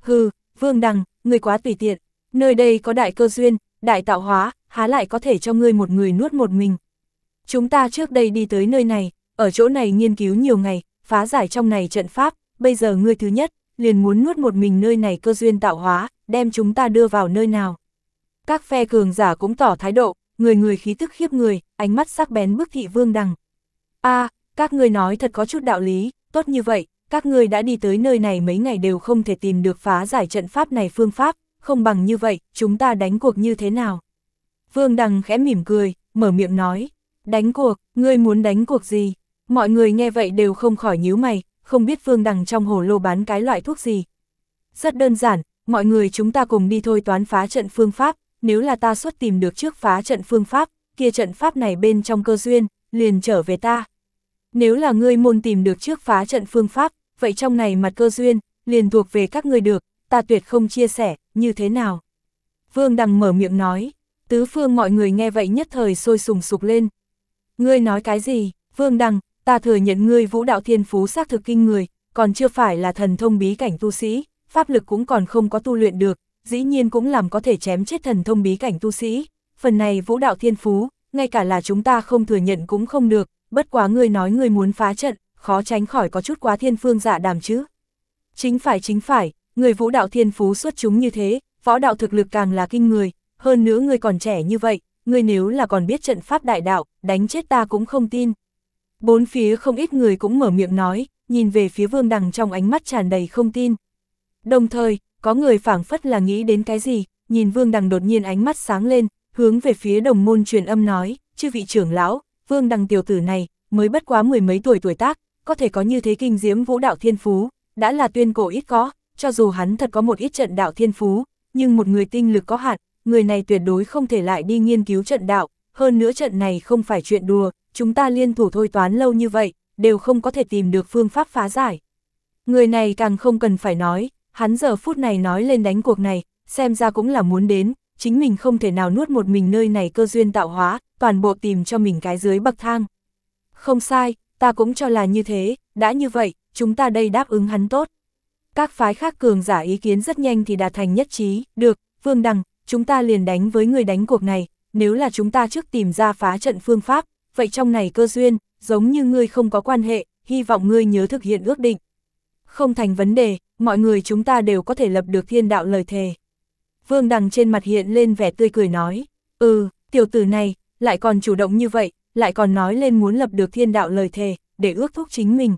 Hừ, Vương Đằng, người quá tùy tiện, nơi đây có đại cơ duyên, đại tạo hóa, há lại có thể cho ngươi một người nuốt một mình. Chúng ta trước đây đi tới nơi này, ở chỗ này nghiên cứu nhiều ngày, phá giải trong này trận pháp, bây giờ ngươi thứ nhất, liền muốn nuốt một mình nơi này cơ duyên tạo hóa, đem chúng ta đưa vào nơi nào. Các phe cường giả cũng tỏ thái độ, người người khí tức khiếp người, ánh mắt sắc bén bức thị vương đằng. a các người nói thật có chút đạo lý, tốt như vậy, các người đã đi tới nơi này mấy ngày đều không thể tìm được phá giải trận pháp này phương pháp, không bằng như vậy, chúng ta đánh cuộc như thế nào? Vương Đằng khẽ mỉm cười, mở miệng nói, đánh cuộc, ngươi muốn đánh cuộc gì? Mọi người nghe vậy đều không khỏi nhíu mày, không biết Vương Đằng trong hồ lô bán cái loại thuốc gì. Rất đơn giản, mọi người chúng ta cùng đi thôi toán phá trận phương pháp, nếu là ta xuất tìm được trước phá trận phương pháp, kia trận pháp này bên trong cơ duyên, liền trở về ta. Nếu là ngươi môn tìm được trước phá trận phương pháp, vậy trong này mặt cơ duyên, liền thuộc về các ngươi được, ta tuyệt không chia sẻ, như thế nào? Vương Đằng mở miệng nói, tứ phương mọi người nghe vậy nhất thời sôi sùng sục lên. Ngươi nói cái gì, Vương Đằng, ta thừa nhận ngươi vũ đạo thiên phú xác thực kinh người, còn chưa phải là thần thông bí cảnh tu sĩ, pháp lực cũng còn không có tu luyện được, dĩ nhiên cũng làm có thể chém chết thần thông bí cảnh tu sĩ, phần này vũ đạo thiên phú, ngay cả là chúng ta không thừa nhận cũng không được, bất quá ngươi nói ngươi muốn phá trận, khó tránh khỏi có chút quá thiên phương dạ đàm chứ. Chính phải chính phải, người vũ đạo thiên phú xuất chúng như thế, võ đạo thực lực càng là kinh người, hơn nữa ngươi còn trẻ như vậy, ngươi nếu là còn biết trận pháp đại đạo, đánh chết ta cũng không tin. Bốn phía không ít người cũng mở miệng nói, nhìn về phía vương đằng trong ánh mắt tràn đầy không tin. Đồng thời, có người phảng phất là nghĩ đến cái gì, nhìn Vương Đằng đột nhiên ánh mắt sáng lên, hướng về phía đồng môn truyền âm nói, chư vị trưởng lão, Vương Đằng tiểu tử này, mới bất quá mười mấy tuổi tuổi tác, có thể có như thế kinh diễm vũ đạo thiên phú, đã là tuyên cổ ít có, cho dù hắn thật có một ít trận đạo thiên phú, nhưng một người tinh lực có hạn, người này tuyệt đối không thể lại đi nghiên cứu trận đạo, hơn nữa trận này không phải chuyện đùa, chúng ta liên thủ thôi toán lâu như vậy, đều không có thể tìm được phương pháp phá giải. Người này càng không cần phải nói, hắn giờ phút này nói lên đánh cuộc này, xem ra cũng là muốn đến, chính mình không thể nào nuốt một mình nơi này cơ duyên tạo hóa, toàn bộ tìm cho mình cái dưới bậc thang. Không sai, ta cũng cho là như thế, đã như vậy, chúng ta đây đáp ứng hắn tốt. Các phái khác cường giả ý kiến rất nhanh thì đạt thành nhất trí, được, Vương Đằng, chúng ta liền đánh với người đánh cuộc này, nếu là chúng ta trước tìm ra phá trận phương pháp, vậy trong này cơ duyên, giống như ngươi không có quan hệ, hy vọng ngươi nhớ thực hiện ước định. Không thành vấn đề, mọi người chúng ta đều có thể lập được thiên đạo lời thề. Vương Đằng trên mặt hiện lên vẻ tươi cười nói, ừ, tiểu tử này, lại còn chủ động như vậy, lại còn nói lên muốn lập được thiên đạo lời thề, để ước thúc chính mình.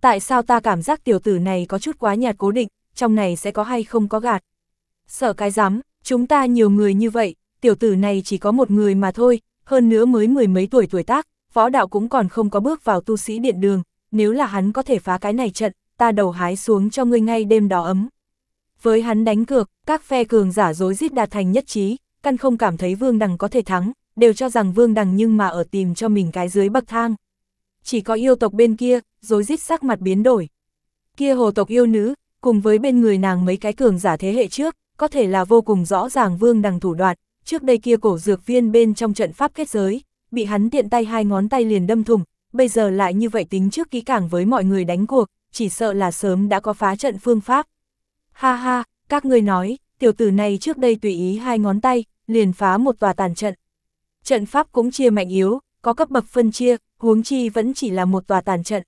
Tại sao ta cảm giác tiểu tử này có chút quá nhạt cố định, trong này sẽ có hay không có gạt. Sợ cái rắm chúng ta nhiều người như vậy, tiểu tử này chỉ có một người mà thôi, hơn nữa mới mười mấy tuổi tuổi tác, võ đạo cũng còn không có bước vào tu sĩ điện đường, nếu là hắn có thể phá cái này trận, ta đầu hái xuống cho ngươi ngay đêm đó ấm. Với hắn đánh cược, các phe cường giả dối rít đạt thành nhất trí, căn không cảm thấy Vương Đằng có thể thắng, đều cho rằng Vương Đằng nhưng mà ở tìm cho mình cái dưới bậc thang. Chỉ có yêu tộc bên kia, dối rít sắc mặt biến đổi. Kia hồ tộc yêu nữ, cùng với bên người nàng mấy cái cường giả thế hệ trước, có thể là vô cùng rõ ràng Vương Đằng thủ đoạt, trước đây kia cổ dược viên bên trong trận pháp kết giới, bị hắn tiện tay hai ngón tay liền đâm thủng, bây giờ lại như vậy tính trước kỹ càng với mọi người đánh cuộc, chỉ sợ là sớm đã có phá trận phương pháp. Ha ha, các ngươi nói, tiểu tử này trước đây tùy ý hai ngón tay, liền phá một tòa tàn trận. Trận pháp cũng chia mạnh yếu, có cấp bậc phân chia, huống chi vẫn chỉ là một tòa tàn trận.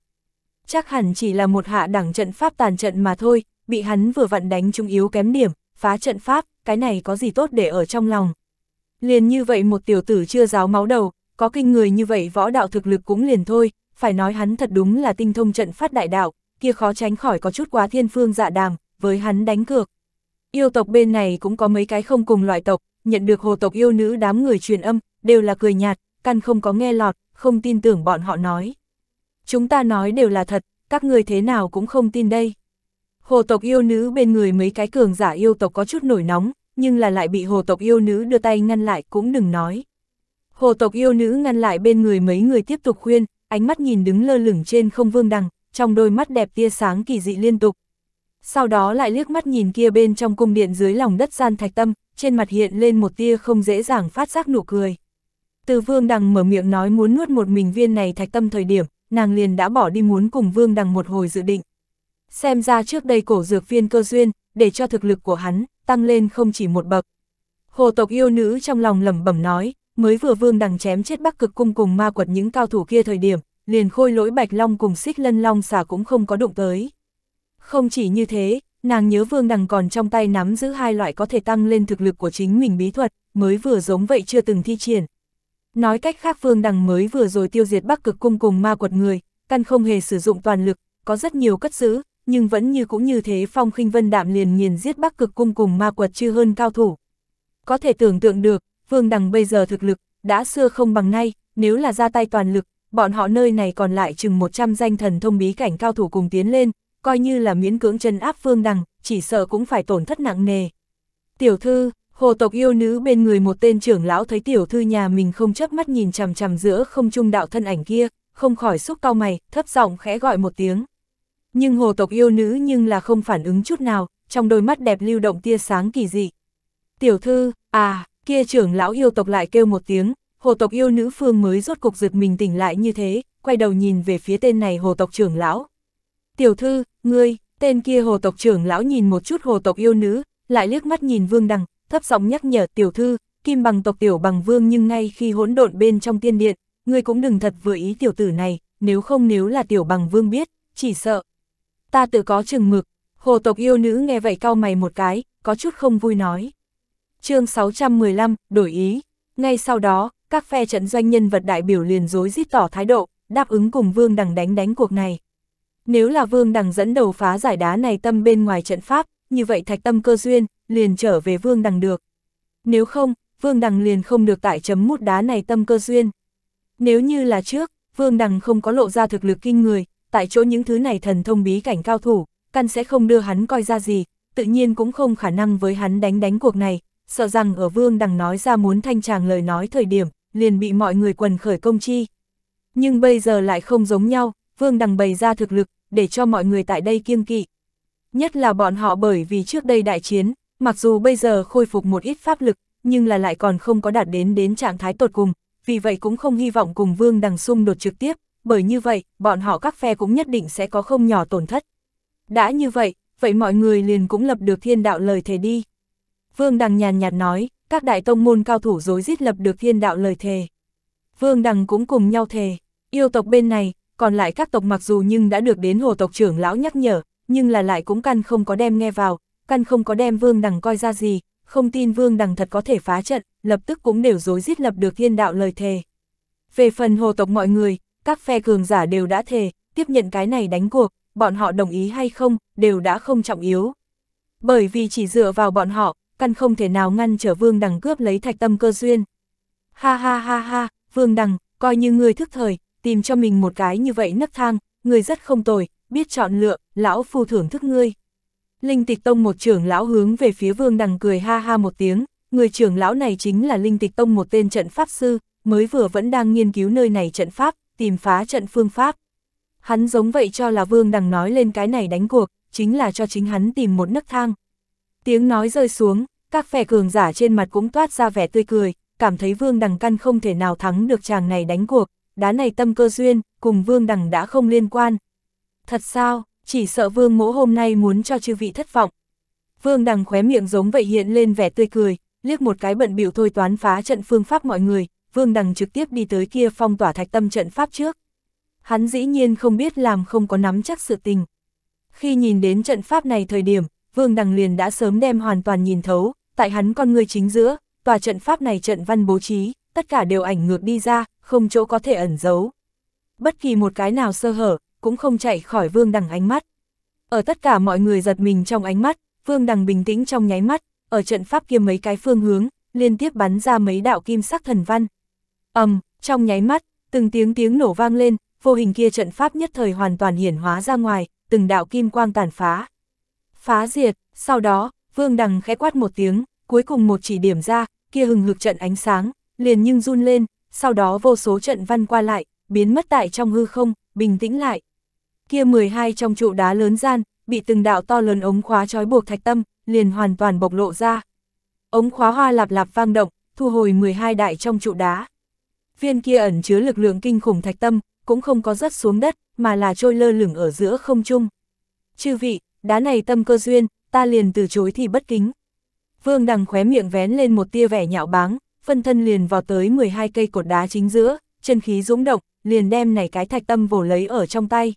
Chắc hẳn chỉ là một hạ đẳng trận pháp tàn trận mà thôi, bị hắn vừa vặn đánh trung yếu kém điểm, phá trận pháp, cái này có gì tốt để ở trong lòng. Liền như vậy một tiểu tử chưa giáo máu đầu, có kinh người như vậy võ đạo thực lực cũng liền thôi, phải nói hắn thật đúng là tinh thông trận phát đại đạo, kia khó tránh khỏi có chút quá thiên phương dạ đàm, với hắn đánh cược. Yêu tộc bên này cũng có mấy cái không cùng loại tộc, nhận được hồ tộc yêu nữ đám người truyền âm, đều là cười nhạt, căn không có nghe lọt, không tin tưởng bọn họ nói. Chúng ta nói đều là thật, các người thế nào cũng không tin đây. Hồ tộc yêu nữ bên người mấy cái cường giả yêu tộc có chút nổi nóng, nhưng là lại bị hồ tộc yêu nữ đưa tay ngăn lại cũng đừng nói. Hồ tộc yêu nữ ngăn lại bên người mấy người tiếp tục khuyên, ánh mắt nhìn đứng lơ lửng trên không vương đằng, trong đôi mắt đẹp tia sáng kỳ dị liên tục. Sau đó lại liếc mắt nhìn kia bên trong cung điện dưới lòng đất gian thạch tâm, trên mặt hiện lên một tia không dễ dàng phát giác nụ cười. Từ Vương Đằng mở miệng nói muốn nuốt một mình viên này thạch tâm thời điểm, nàng liền đã bỏ đi muốn cùng Vương Đằng một hồi dự định. Xem ra trước đây cổ dược viên cơ duyên, để cho thực lực của hắn tăng lên không chỉ một bậc. Hồ tộc yêu nữ trong lòng lẩm bẩm nói, mới vừa Vương Đằng chém chết Bắc Cực cung cùng ma quật những cao thủ kia thời điểm, liền khôi lỗi bạch long cùng xích lân long xà cũng không có đụng tới. Không chỉ như thế, nàng nhớ vương đằng còn trong tay nắm giữ hai loại có thể tăng lên thực lực của chính mình bí thuật, mới vừa giống vậy chưa từng thi triển. Nói cách khác vương đằng mới vừa rồi tiêu diệt bắc cực cung cùng ma quật người, căn không hề sử dụng toàn lực, có rất nhiều cất giữ, nhưng vẫn như cũng như thế phong khinh vân đạm liền nghiền giết bắc cực cung cùng ma quật chưa hơn cao thủ. Có thể tưởng tượng được, vương đằng bây giờ thực lực, đã xưa không bằng nay, nếu là ra tay toàn lực, bọn họ nơi này còn lại chừng 100 danh thần thông bí cảnh cao thủ cùng tiến lên, coi như là miễn cưỡng chân áp phương đằng, chỉ sợ cũng phải tổn thất nặng nề. Tiểu thư, hồ tộc yêu nữ bên người một tên trưởng lão thấy tiểu thư nhà mình không chớp mắt nhìn chằm chằm giữa không trung đạo thân ảnh kia, không khỏi xúc cao mày, thấp giọng khẽ gọi một tiếng. Nhưng hồ tộc yêu nữ nhưng là không phản ứng chút nào, trong đôi mắt đẹp lưu động tia sáng kỳ dị. Tiểu thư, à, kia trưởng lão yêu tộc lại kêu một tiếng, hồ tộc yêu nữ phương mới rốt cục giật mình tỉnh lại như thế, quay đầu nhìn về phía tên này hồ tộc trưởng lão. Tiểu thư, ngươi, tên kia hồ tộc trưởng lão nhìn một chút hồ tộc yêu nữ, lại liếc mắt nhìn vương đằng, thấp giọng nhắc nhở tiểu thư, kim bằng tộc tiểu bằng vương nhưng ngay khi hỗn độn bên trong tiên điện, ngươi cũng đừng thật vừa ý tiểu tử này, nếu không nếu là tiểu bằng vương biết, chỉ sợ. Ta tự có chừng mực, hồ tộc yêu nữ nghe vậy cau mày một cái, có chút không vui nói. chương 615, đổi ý. Ngay sau đó, các phe trận doanh nhân vật đại biểu liền dối rít tỏ thái độ, đáp ứng cùng Vương Đằng đánh đánh cuộc này. Nếu là Vương Đằng dẫn đầu phá giải đá này tâm bên ngoài trận pháp, như vậy thạch tâm cơ duyên, liền trở về Vương Đằng được. Nếu không, Vương Đằng liền không được tại chấm mút đá này tâm cơ duyên. Nếu như là trước, Vương Đằng không có lộ ra thực lực kinh người, tại chỗ những thứ này thần thông bí cảnh cao thủ, căn sẽ không đưa hắn coi ra gì, tự nhiên cũng không khả năng với hắn đánh đánh cuộc này, sợ rằng ở Vương Đằng nói ra muốn thanh tràng lời nói thời điểm, liền bị mọi người quần khởi công chi. Nhưng bây giờ lại không giống nhau, Vương Đằng bày ra thực lực, để cho mọi người tại đây kiêng kỵ. Nhất là bọn họ bởi vì trước đây đại chiến, mặc dù bây giờ khôi phục một ít pháp lực, nhưng là lại còn không có đạt đến đến trạng thái tột cùng, vì vậy cũng không hy vọng cùng Vương Đằng xung đột trực tiếp, bởi như vậy, bọn họ các phe cũng nhất định sẽ có không nhỏ tổn thất. Đã như vậy, vậy mọi người liền cũng lập được thiên đạo lời thề đi. Vương Đằng nhàn nhạt nói, các đại tông môn cao thủ dối rít lập được thiên đạo lời thề. Vương Đằng cũng cùng nhau thề, yêu tộc bên này, còn lại các tộc mặc dù nhưng đã được đến hồ tộc trưởng lão nhắc nhở, nhưng là lại cũng căn không có đem nghe vào, căn không có đem Vương Đằng coi ra gì, không tin Vương Đằng thật có thể phá trận, lập tức cũng đều dối rít lập được thiên đạo lời thề. Về phần hồ tộc mọi người, các phe cường giả đều đã thề, tiếp nhận cái này đánh cuộc, bọn họ đồng ý hay không, đều đã không trọng yếu. Bởi vì chỉ dựa vào bọn họ, căn không thể nào ngăn trở Vương Đằng cướp lấy thạch tâm cơ duyên. Ha ha ha ha, Vương Đằng, coi như người thức thời, tìm cho mình một cái như vậy nấc thang, người rất không tồi, biết chọn lựa, lão phu thưởng thức ngươi. Linh tịch tông một trưởng lão hướng về phía Vương Đằng cười ha ha một tiếng, người trưởng lão này chính là Linh tịch tông một tên trận pháp sư, mới vừa vẫn đang nghiên cứu nơi này trận pháp, tìm phá trận phương pháp. Hắn giống vậy cho là Vương Đằng nói lên cái này đánh cuộc, chính là cho chính hắn tìm một nấc thang, Tiếng nói rơi xuống, các phe cường giả trên mặt cũng toát ra vẻ tươi cười, cảm thấy Vương Đằng Căn không thể nào thắng được chàng này đánh cuộc, đá này tâm cơ duyên, cùng Vương Đằng đã không liên quan. Thật sao, chỉ sợ Vương mỗ hôm nay muốn cho chư vị thất vọng. Vương Đằng khóe miệng giống vậy hiện lên vẻ tươi cười, liếc một cái bận biểu thôi toán phá trận phương pháp mọi người, Vương Đằng trực tiếp đi tới kia phong tỏa thạch tâm trận pháp trước. Hắn dĩ nhiên không biết làm không có nắm chắc sự tình. Khi nhìn đến trận pháp này thời điểm, Vương Đằng liền đã sớm đem hoàn toàn nhìn thấu, tại hắn con người chính giữa, tòa trận pháp này trận văn bố trí, tất cả đều ảnh ngược đi ra, không chỗ có thể ẩn giấu. Bất kỳ một cái nào sơ hở, cũng không chạy khỏi Vương Đằng ánh mắt. Ở tất cả mọi người giật mình trong ánh mắt, Vương Đằng bình tĩnh trong nháy mắt, ở trận pháp kia mấy cái phương hướng, liên tiếp bắn ra mấy đạo kim sắc thần văn. ầm, um, trong nháy mắt, từng tiếng tiếng nổ vang lên, vô hình kia trận pháp nhất thời hoàn toàn hiển hóa ra ngoài, từng đạo kim quang tàn phá. Phá diệt, sau đó, Vương Đằng khẽ quát một tiếng, cuối cùng một chỉ điểm ra, kia hừng hực trận ánh sáng, liền nhưng run lên, sau đó vô số trận văn qua lại, biến mất tại trong hư không, bình tĩnh lại. Kia 12 trong trụ đá lớn gian, bị từng đạo to lớn ống khóa trói buộc thạch tâm, liền hoàn toàn bộc lộ ra. Ống khóa hoa lạp lạp vang động, thu hồi 12 đại trong trụ đá. Viên kia ẩn chứa lực lượng kinh khủng thạch tâm, cũng không có rớt xuống đất, mà là trôi lơ lửng ở giữa không trung. Chư vị, đá này tâm cơ duyên, ta liền từ chối thì bất kính. Vương Đằng khóe miệng vén lên một tia vẻ nhạo báng, phân thân liền vào tới 12 cây cột đá chính giữa, chân khí dũng động, liền đem này cái thạch tâm vồ lấy ở trong tay.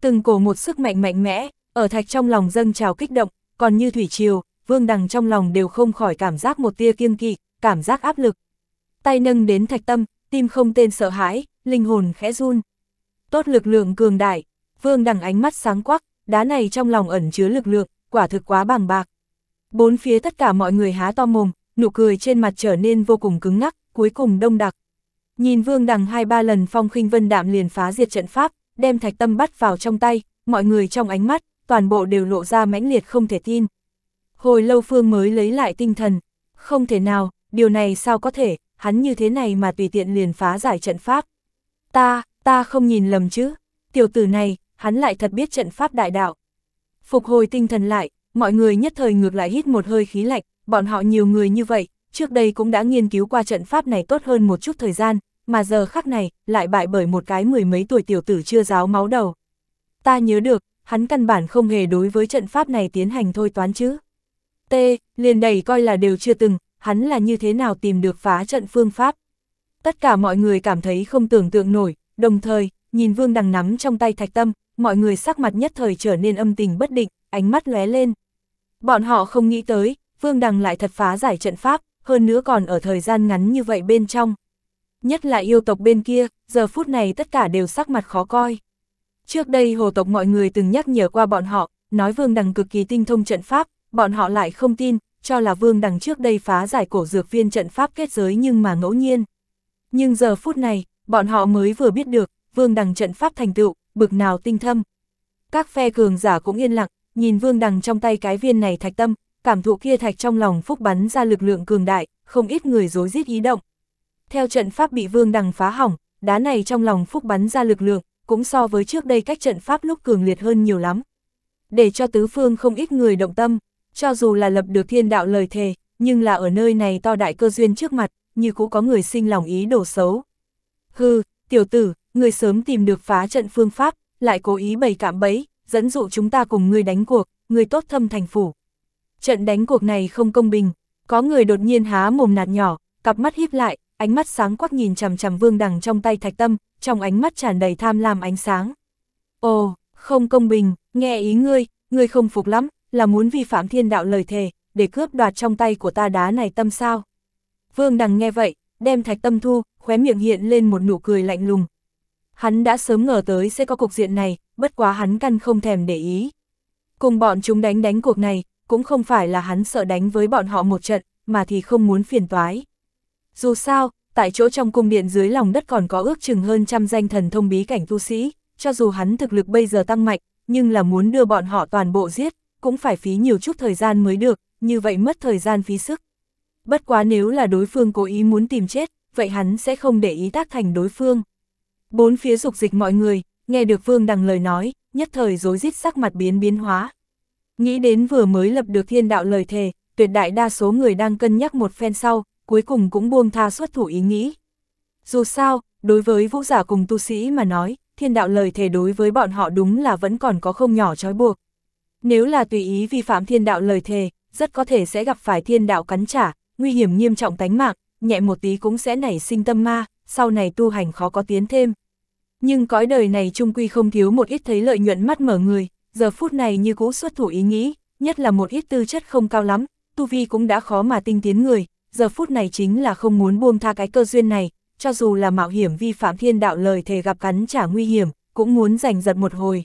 Từng cổ một sức mạnh mạnh mẽ, ở thạch trong lòng dâng trào kích động, còn như thủy triều, Vương Đằng trong lòng đều không khỏi cảm giác một tia kiêng kỵ, cảm giác áp lực. Tay nâng đến thạch tâm, tim không tên sợ hãi, linh hồn khẽ run. Tốt lực lượng cường đại, Vương Đằng ánh mắt sáng quắc, đá này trong lòng ẩn chứa lực lượng, quả thực quá bằng bạc. Bốn phía tất cả mọi người há to mồm, nụ cười trên mặt trở nên vô cùng cứng ngắc, cuối cùng đông đặc. Nhìn Vương Đằng hai ba lần phong khinh vân đạm liền phá diệt trận pháp, đem thạch tâm bắt vào trong tay, mọi người trong ánh mắt, toàn bộ đều lộ ra mãnh liệt không thể tin. Hồi lâu Phương mới lấy lại tinh thần, không thể nào, điều này sao có thể, hắn như thế này mà tùy tiện liền phá giải trận pháp. Ta, ta không nhìn lầm chứ, tiểu tử này, hắn lại thật biết trận pháp đại đạo. Phục hồi tinh thần lại, mọi người nhất thời ngược lại hít một hơi khí lạnh, bọn họ nhiều người như vậy, trước đây cũng đã nghiên cứu qua trận pháp này tốt hơn một chút thời gian, mà giờ khắc này, lại bại bởi một cái mười mấy tuổi tiểu tử chưa giáo máu đầu. Ta nhớ được, hắn căn bản không hề đối với trận pháp này tiến hành thôi toán chứ. T, liền đầy coi là đều chưa từng, hắn là như thế nào tìm được phá trận phương pháp. Tất cả mọi người cảm thấy không tưởng tượng nổi, đồng thời, nhìn Vương Đằng nắm trong tay thạch tâm, mọi người sắc mặt nhất thời trở nên âm tình bất định, ánh mắt lóe lên. Bọn họ không nghĩ tới, Vương Đằng lại thật phá giải trận pháp, hơn nữa còn ở thời gian ngắn như vậy bên trong. Nhất là yêu tộc bên kia, giờ phút này tất cả đều sắc mặt khó coi. Trước đây hồ tộc mọi người từng nhắc nhở qua bọn họ, nói Vương Đằng cực kỳ tinh thông trận pháp, bọn họ lại không tin, cho là Vương Đằng trước đây phá giải cổ dược viên trận pháp kết giới nhưng mà ngẫu nhiên. Nhưng giờ phút này, bọn họ mới vừa biết được, Vương Đằng trận pháp thành tựu, bực nào tinh thâm. Các phe cường giả cũng yên lặng, nhìn vương đằng trong tay cái viên này thạch tâm, cảm thụ kia thạch trong lòng phúc bắn ra lực lượng cường đại, không ít người dối rít ý động. Theo trận pháp bị vương đằng phá hỏng, đá này trong lòng phúc bắn ra lực lượng, cũng so với trước đây cách trận pháp lúc cường liệt hơn nhiều lắm. Để cho tứ phương không ít người động tâm, cho dù là lập được thiên đạo lời thề, nhưng là ở nơi này to đại cơ duyên trước mặt, như cũ có người sinh lòng ý đổ xấu. Hừ, tiểu tử, người sớm tìm được phá trận phương pháp, lại cố ý bày cạm bẫy, dẫn dụ chúng ta cùng người đánh cuộc, người tốt thâm thành phủ. Trận đánh cuộc này không công bình, có người đột nhiên há mồm nạt nhỏ, cặp mắt híp lại, ánh mắt sáng quắc nhìn chằm chằm vương đằng trong tay thạch tâm, trong ánh mắt tràn đầy tham lam ánh sáng. Ồ, không công bình, nghe ý ngươi, ngươi không phục lắm, là muốn vi phạm thiên đạo lời thề, để cướp đoạt trong tay của ta đá này tâm sao. Vương đằng nghe vậy, đem thạch tâm thu, khóe miệng hiện lên một nụ cười lạnh lùng, Hắn đã sớm ngờ tới sẽ có cục diện này, bất quá hắn căn không thèm để ý. Cùng bọn chúng đánh đánh cuộc này, cũng không phải là hắn sợ đánh với bọn họ một trận, mà thì không muốn phiền toái. Dù sao, tại chỗ trong cung điện dưới lòng đất còn có ước chừng hơn trăm danh thần thông bí cảnh tu sĩ, cho dù hắn thực lực bây giờ tăng mạnh, nhưng là muốn đưa bọn họ toàn bộ giết, cũng phải phí nhiều chút thời gian mới được, như vậy mất thời gian phí sức. Bất quá nếu là đối phương cố ý muốn tìm chết, vậy hắn sẽ không để ý tác thành đối phương. Bốn phía dục dịch mọi người, nghe được Vương Đằng lời nói, nhất thời rối rít sắc mặt biến biến hóa. Nghĩ đến vừa mới lập được thiên đạo lời thề, tuyệt đại đa số người đang cân nhắc một phen sau, cuối cùng cũng buông tha xuất thủ ý nghĩ. Dù sao, đối với vũ giả cùng tu sĩ mà nói, thiên đạo lời thề đối với bọn họ đúng là vẫn còn có không nhỏ trói buộc. Nếu là tùy ý vi phạm thiên đạo lời thề, rất có thể sẽ gặp phải thiên đạo cắn trả, nguy hiểm nghiêm trọng tánh mạng, nhẹ một tí cũng sẽ nảy sinh tâm ma, sau này tu hành khó có tiến thêm, nhưng cõi đời này trung quy không thiếu một ít thấy lợi nhuận mắt mở người, giờ phút này như cũ xuất thủ ý nghĩ, nhất là một ít tư chất không cao lắm, tu vi cũng đã khó mà tinh tiến người, giờ phút này chính là không muốn buông tha cái cơ duyên này, cho dù là mạo hiểm vi phạm thiên đạo lời thề gặp cắn trả nguy hiểm, cũng muốn giành giật một hồi.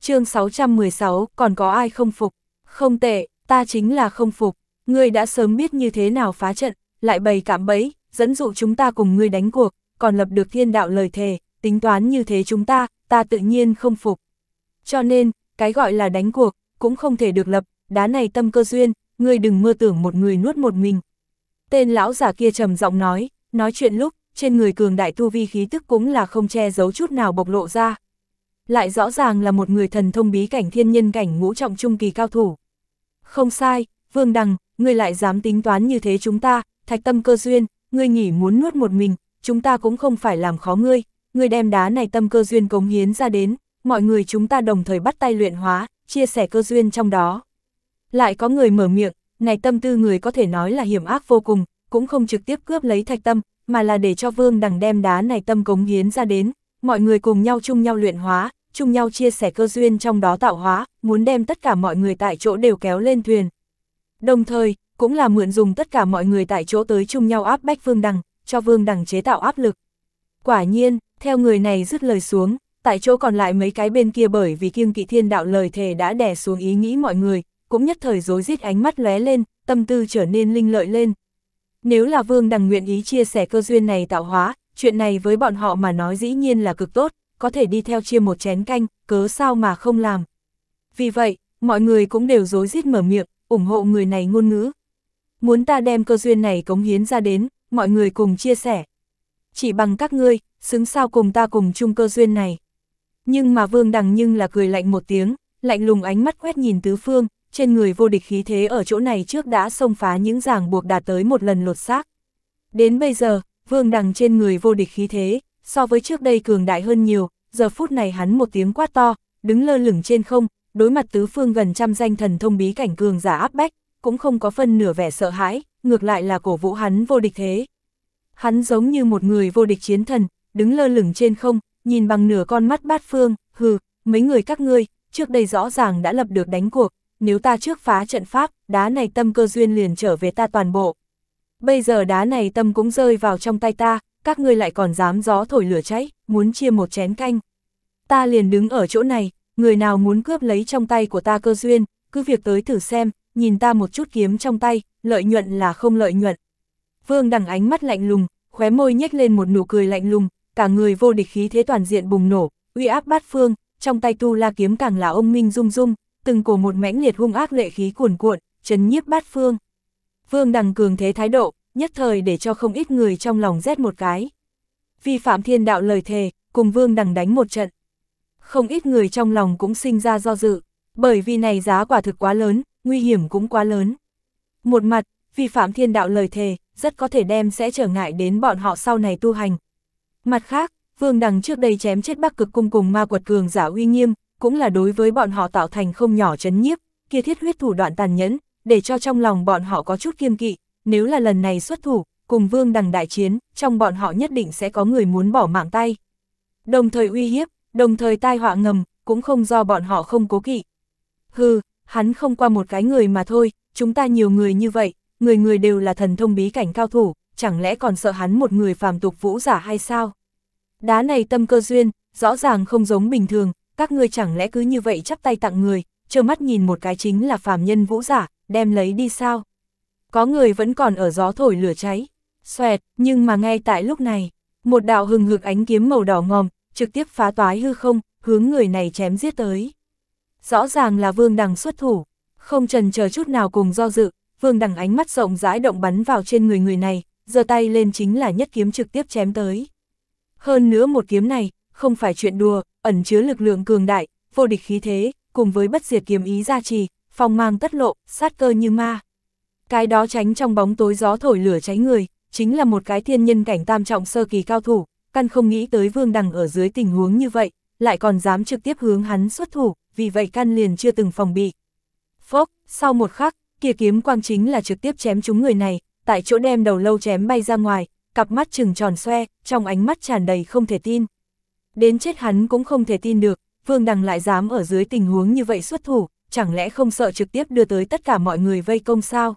chương 616, còn có ai không phục? Không tệ, ta chính là không phục, ngươi đã sớm biết như thế nào phá trận, lại bày cảm bẫy, dẫn dụ chúng ta cùng ngươi đánh cuộc, còn lập được thiên đạo lời thề, tính toán như thế chúng ta, ta tự nhiên không phục. Cho nên, cái gọi là đánh cuộc, cũng không thể được lập, đá này tâm cơ duyên, ngươi đừng mơ tưởng một người nuốt một mình. Tên lão giả kia trầm giọng nói, nói chuyện lúc, trên người cường đại tu vi khí tức cũng là không che giấu chút nào bộc lộ ra. Lại rõ ràng là một người thần thông bí cảnh thiên nhân cảnh ngũ trọng trung kỳ cao thủ. Không sai, Vương Đằng, ngươi lại dám tính toán như thế chúng ta, thạch tâm cơ duyên, ngươi nghỉ muốn nuốt một mình, chúng ta cũng không phải làm khó ngươi, người đem đá này tâm cơ duyên cống hiến ra đến, mọi người chúng ta đồng thời bắt tay luyện hóa, chia sẻ cơ duyên trong đó. Lại có người mở miệng, này tâm tư người có thể nói là hiểm ác vô cùng, cũng không trực tiếp cướp lấy thạch tâm, mà là để cho vương đằng đem đá này tâm cống hiến ra đến, mọi người cùng nhau chung nhau luyện hóa, chung nhau chia sẻ cơ duyên trong đó tạo hóa, muốn đem tất cả mọi người tại chỗ đều kéo lên thuyền. Đồng thời, cũng là mượn dùng tất cả mọi người tại chỗ tới chung nhau áp bách vương đằng, cho vương đằng chế tạo áp lực. Quả nhiên, theo người này dứt lời xuống, tại chỗ còn lại mấy cái bên kia bởi vì kiêng kỵ thiên đạo lời thề đã đè xuống ý nghĩ mọi người, cũng nhất thời rối rít ánh mắt lóe lên, tâm tư trở nên linh lợi lên. Nếu là Vương Đằng nguyện ý chia sẻ cơ duyên này tạo hóa, chuyện này với bọn họ mà nói dĩ nhiên là cực tốt, có thể đi theo chia một chén canh, cớ sao mà không làm. Vì vậy, mọi người cũng đều rối rít mở miệng, ủng hộ người này ngôn ngữ. Muốn ta đem cơ duyên này cống hiến ra đến, mọi người cùng chia sẻ, chỉ bằng các ngươi, xứng sao cùng ta cùng chung cơ duyên này. Nhưng mà Vương Đằng nhưng là cười lạnh một tiếng, lạnh lùng ánh mắt quét nhìn tứ phương, trên người vô địch khí thế ở chỗ này trước đã xông phá những ràng buộc đạt tới một lần lột xác. Đến bây giờ, Vương Đằng trên người vô địch khí thế, so với trước đây cường đại hơn nhiều, giờ phút này hắn một tiếng quát to, đứng lơ lửng trên không, đối mặt tứ phương gần trăm danh thần thông bí cảnh cường giả áp bách, cũng không có phân nửa vẻ sợ hãi, ngược lại là cổ vũ hắn vô địch thế. Hắn giống như một người vô địch chiến thần, đứng lơ lửng trên không, nhìn bằng nửa con mắt bát phương, hừ, mấy người các ngươi, trước đây rõ ràng đã lập được đánh cuộc, nếu ta trước phá trận pháp, đá này tâm cơ duyên liền trở về ta toàn bộ. Bây giờ đá này tâm cũng rơi vào trong tay ta, các ngươi lại còn dám gió thổi lửa cháy, muốn chia một chén canh. Ta liền đứng ở chỗ này, người nào muốn cướp lấy trong tay của ta cơ duyên, cứ việc tới thử xem, nhìn ta một chút kiếm trong tay, lợi nhuận là không lợi nhuận. Vương Đằng ánh mắt lạnh lùng, khóe môi nhếch lên một nụ cười lạnh lùng, cả người vô địch khí thế toàn diện bùng nổ, uy áp bát phương, trong tay tu la kiếm càng là ông minh rung rung, từng cổ một mãnh liệt hung ác lệ khí cuồn cuộn, chấn nhiếp bát phương. Vương Đằng cường thế thái độ, nhất thời để cho không ít người trong lòng rét một cái. Vi phạm thiên đạo lời thề, cùng Vương Đằng đánh một trận. Không ít người trong lòng cũng sinh ra do dự, bởi vì này giá quả thực quá lớn, nguy hiểm cũng quá lớn. Một mặt, vi phạm thiên đạo lời thề, rất có thể đem sẽ trở ngại đến bọn họ sau này tu hành. Mặt khác, Vương Đằng trước đây chém chết Bắc Cực Cung cùng ma quật cường giả uy nghiêm, cũng là đối với bọn họ tạo thành không nhỏ chấn nhiếp, kia thiết huyết thủ đoạn tàn nhẫn, để cho trong lòng bọn họ có chút kiêng kỵ, nếu là lần này xuất thủ, cùng Vương Đằng đại chiến, trong bọn họ nhất định sẽ có người muốn bỏ mạng tay. Đồng thời uy hiếp, đồng thời tai họa ngầm, cũng không do bọn họ không cố kỵ. Hừ, hắn không qua một cái người mà thôi, chúng ta nhiều người như vậy, người người đều là thần thông bí cảnh cao thủ, chẳng lẽ còn sợ hắn một người phàm tục vũ giả hay sao? Đá này tâm cơ duyên, rõ ràng không giống bình thường, các ngươi chẳng lẽ cứ như vậy chắp tay tặng người, trơ mắt nhìn một cái chính là phàm nhân vũ giả, đem lấy đi sao? Có người vẫn còn ở gió thổi lửa cháy, xoẹt, nhưng mà ngay tại lúc này, một đạo hừng hực ánh kiếm màu đỏ ngòm, trực tiếp phá toái hư không, hướng người này chém giết tới. Rõ ràng là vương đằng xuất thủ, không trần chờ chút nào cùng do dự, Vương Đằng ánh mắt rộng rãi động bắn vào trên người người này, giơ tay lên chính là nhất kiếm trực tiếp chém tới. Hơn nữa một kiếm này, không phải chuyện đùa, ẩn chứa lực lượng cường đại, vô địch khí thế, cùng với bất diệt kiếm ý gia trì, phong mang tất lộ, sát cơ như ma. Cái đó tránh trong bóng tối gió thổi lửa cháy người, chính là một cái thiên nhân cảnh tam trọng sơ kỳ cao thủ, căn không nghĩ tới Vương Đằng ở dưới tình huống như vậy, lại còn dám trực tiếp hướng hắn xuất thủ, vì vậy căn liền chưa từng phòng bị. Phốc, sau một khắc, kia kiếm quang chính là trực tiếp chém chúng người này, tại chỗ đem đầu lâu chém bay ra ngoài, cặp mắt trừng tròn xoe, trong ánh mắt tràn đầy không thể tin. Đến chết hắn cũng không thể tin được, Vương Đằng lại dám ở dưới tình huống như vậy xuất thủ, chẳng lẽ không sợ trực tiếp đưa tới tất cả mọi người vây công sao?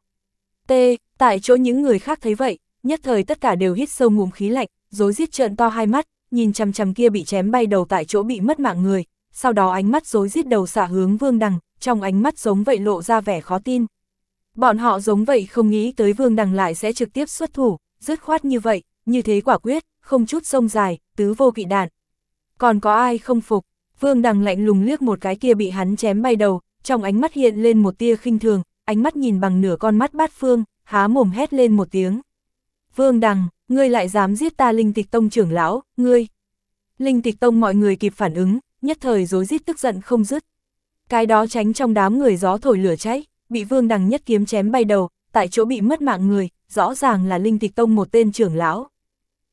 T, tại chỗ những người khác thấy vậy, nhất thời tất cả đều hít sâu ngụm khí lạnh, rối giết trợn to hai mắt, nhìn chằm chằm kia bị chém bay đầu tại chỗ bị mất mạng người, sau đó ánh mắt rối giết đầu xả hướng Vương Đằng, trong ánh mắt giống vậy lộ ra vẻ khó tin. Bọn họ giống vậy không nghĩ tới Vương Đằng lại sẽ trực tiếp xuất thủ, dứt khoát như vậy, như thế quả quyết, không chút sông dài, tứ vô kỵ đạn. Còn có ai không phục, Vương Đằng lạnh lùng liếc một cái kia bị hắn chém bay đầu, trong ánh mắt hiện lên một tia khinh thường, ánh mắt nhìn bằng nửa con mắt bát phương, há mồm hét lên một tiếng. Vương Đằng, ngươi lại dám giết ta linh tịch tông trưởng lão, ngươi. Linh tịch tông mọi người kịp phản ứng, nhất thời dối giết tức giận không dứt. Cái đó tránh trong đám người gió thổi lửa cháy, bị Vương Đằng nhất kiếm chém bay đầu, tại chỗ bị mất mạng người, rõ ràng là Linh Tịch Tông một tên trưởng lão.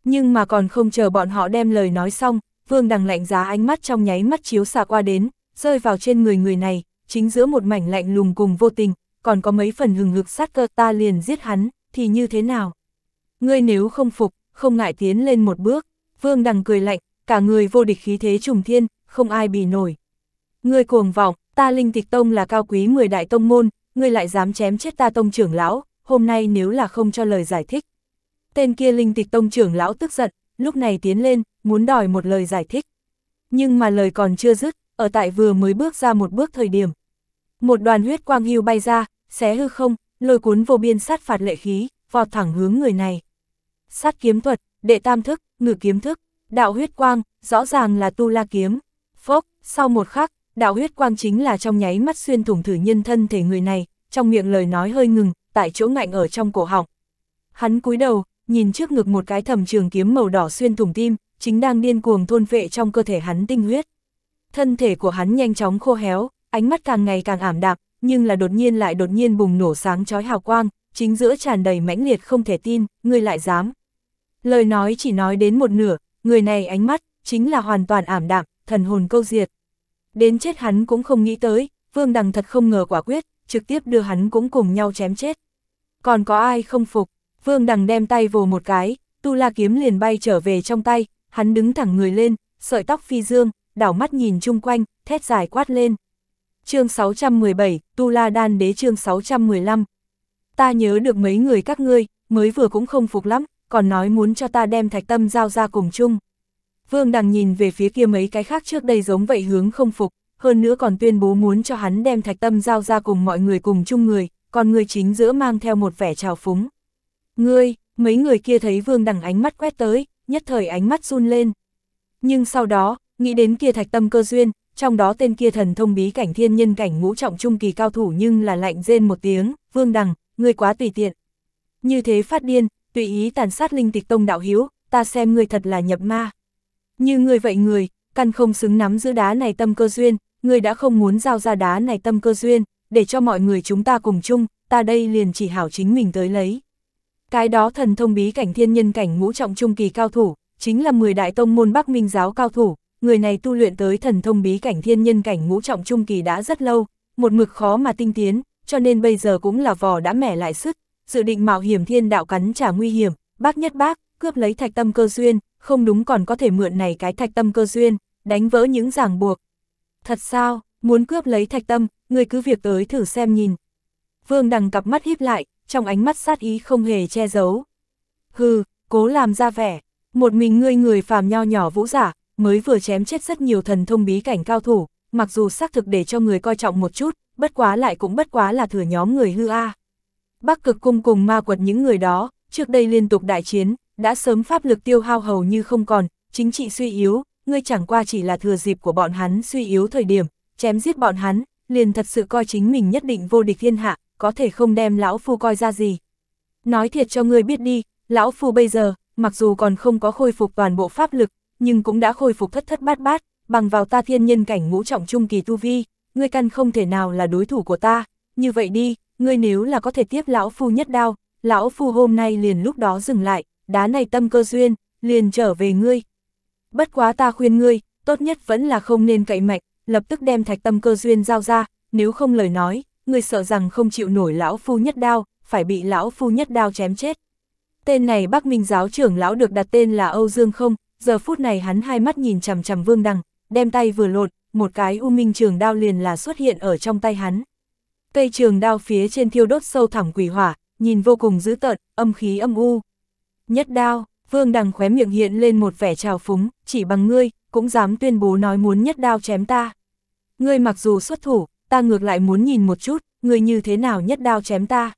Nhưng mà còn không chờ bọn họ đem lời nói xong, Vương Đằng lạnh giá ánh mắt trong nháy mắt chiếu xa qua đến, rơi vào trên người người này, chính giữa một mảnh lạnh lùng cùng vô tình, còn có mấy phần hừng hực sát cơ ta liền giết hắn, thì như thế nào? Ngươi nếu không phục, không ngại tiến lên một bước, Vương Đằng cười lạnh, cả người vô địch khí thế trùng thiên, không ai bì nổi. Ngươi cuồng vọng, ta Linh Tịch Tông là cao quý 10 đại tông môn, ngươi lại dám chém chết ta tông trưởng lão, hôm nay nếu là không cho lời giải thích. Tên kia linh tịch tông trưởng lão tức giận, lúc này tiến lên, muốn đòi một lời giải thích. Nhưng mà lời còn chưa dứt, ở tại vừa mới bước ra một bước thời điểm. Một đoàn huyết quang hưu bay ra, xé hư không, lôi cuốn vô biên sát phạt lệ khí, vọt thẳng hướng người này. Sát kiếm thuật, đệ tam thức, ngự kiếm thức, đạo huyết quang, rõ ràng là tu la kiếm. Phốc, sau một khắc, đạo huyết quang chính là trong nháy mắt xuyên thủng thử nhân thân thể người này, trong miệng lời nói hơi ngừng, tại chỗ ngạnh ở trong cổ họng. Hắn cúi đầu, nhìn trước ngực một cái thầm trường kiếm màu đỏ xuyên thủng tim, chính đang điên cuồng thôn vệ trong cơ thể hắn tinh huyết. Thân thể của hắn nhanh chóng khô héo, ánh mắt càng ngày càng ảm đạm, nhưng là đột nhiên lại đột nhiên bùng nổ sáng chói hào quang, chính giữa tràn đầy mãnh liệt không thể tin, người lại dám. Lời nói chỉ nói đến một nửa, người này ánh mắt, chính là hoàn toàn ảm đạm, thần hồn câu diệt. Đến chết hắn cũng không nghĩ tới, Vương Đằng thật không ngờ quả quyết, trực tiếp đưa hắn cũng cùng nhau chém chết. Còn có ai không phục, Vương Đằng đem tay vồ một cái, tu la kiếm liền bay trở về trong tay, hắn đứng thẳng người lên, sợi tóc phi dương, đảo mắt nhìn chung quanh, thét dài quát lên. chương 617, tu la đan đế chương 615. Ta nhớ được mấy người các ngươi, mới vừa cũng không phục lắm, còn nói muốn cho ta đem thạch tâm giao ra cùng chung. Vương Đằng nhìn về phía kia mấy cái khác trước đây giống vậy hướng không phục, hơn nữa còn tuyên bố muốn cho hắn đem thạch tâm giao ra cùng mọi người cùng chung người, còn người chính giữa mang theo một vẻ trào phúng. Ngươi, mấy người kia thấy Vương Đằng ánh mắt quét tới, nhất thời ánh mắt run lên. Nhưng sau đó, nghĩ đến kia thạch tâm cơ duyên, trong đó tên kia thần thông bí cảnh thiên nhân cảnh ngũ trọng trung kỳ cao thủ nhưng là lạnh rên một tiếng, Vương Đằng, ngươi quá tùy tiện. Như thế phát điên, tùy ý tàn sát linh tịch tông đạo hiếu, ta xem ngươi thật là nhập ma. Như người vậy người, căn không xứng nắm giữ đá này tâm cơ duyên, người đã không muốn giao ra đá này tâm cơ duyên, để cho mọi người chúng ta cùng chung, ta đây liền chỉ hảo chính mình tới lấy. Cái đó thần thông bí cảnh thiên nhân cảnh ngũ trọng trung kỳ cao thủ, chính là 10 đại tông môn Bắc Minh giáo cao thủ, người này tu luyện tới thần thông bí cảnh thiên nhân cảnh ngũ trọng trung kỳ đã rất lâu, một mực khó mà tinh tiến, cho nên bây giờ cũng là vò đã mẻ lại sức, dự định mạo hiểm thiên đạo cắn trả nguy hiểm, bác nhất bác, cướp lấy thạch tâm cơ duyên, không đúng còn có thể mượn này cái thạch tâm cơ duyên, đánh vỡ những ràng buộc. Thật sao, muốn cướp lấy thạch tâm, người cứ việc tới thử xem nhìn. Vương đằng cặp mắt híp lại, trong ánh mắt sát ý không hề che giấu. Hừ, cố làm ra vẻ, một mình ngươi người phàm nho nhỏ vũ giả, mới vừa chém chết rất nhiều thần thông bí cảnh cao thủ, mặc dù xác thực để cho người coi trọng một chút, bất quá lại cũng bất quá là thừa nhóm người hư a. À. Bắc cực cung cùng ma quật những người đó, trước đây liên tục đại chiến, đã sớm pháp lực tiêu hao hầu như không còn, chính trị suy yếu, ngươi chẳng qua chỉ là thừa dịp của bọn hắn suy yếu thời điểm, chém giết bọn hắn, liền thật sự coi chính mình nhất định vô địch thiên hạ, có thể không đem lão phu coi ra gì. Nói thiệt cho ngươi biết đi, lão phu bây giờ, mặc dù còn không có khôi phục toàn bộ pháp lực, nhưng cũng đã khôi phục thất thất bát bát, bằng vào ta thiên nhân cảnh ngũ trọng trung kỳ tu vi, ngươi căn không thể nào là đối thủ của ta, như vậy đi, ngươi nếu là có thể tiếp lão phu nhất đao, lão phu hôm nay liền lúc đó dừng lại, đá này tâm cơ duyên, liền trở về ngươi. Bất quá ta khuyên ngươi, tốt nhất vẫn là không nên cậy mạnh, lập tức đem thạch tâm cơ duyên giao ra, nếu không lời nói, ngươi sợ rằng không chịu nổi lão phu nhất đao, phải bị lão phu nhất đao chém chết. Tên này Bắc Minh giáo trưởng lão được đặt tên là Âu Dương Không, giờ phút này hắn hai mắt nhìn chằm chằm Vương Đằng, đem tay vừa lột, một cái U Minh trường đao liền là xuất hiện ở trong tay hắn. Cây trường đao phía trên thiêu đốt sâu thẳm quỷ hỏa, nhìn vô cùng dữ tợn, âm khí âm u. Nhất đao, vương đằng khóe miệng hiện lên một vẻ trào phúng, chỉ bằng ngươi, cũng dám tuyên bố nói muốn nhất đao chém ta. Ngươi mặc dù xuất thủ, ta ngược lại muốn nhìn một chút, ngươi như thế nào nhất đao chém ta.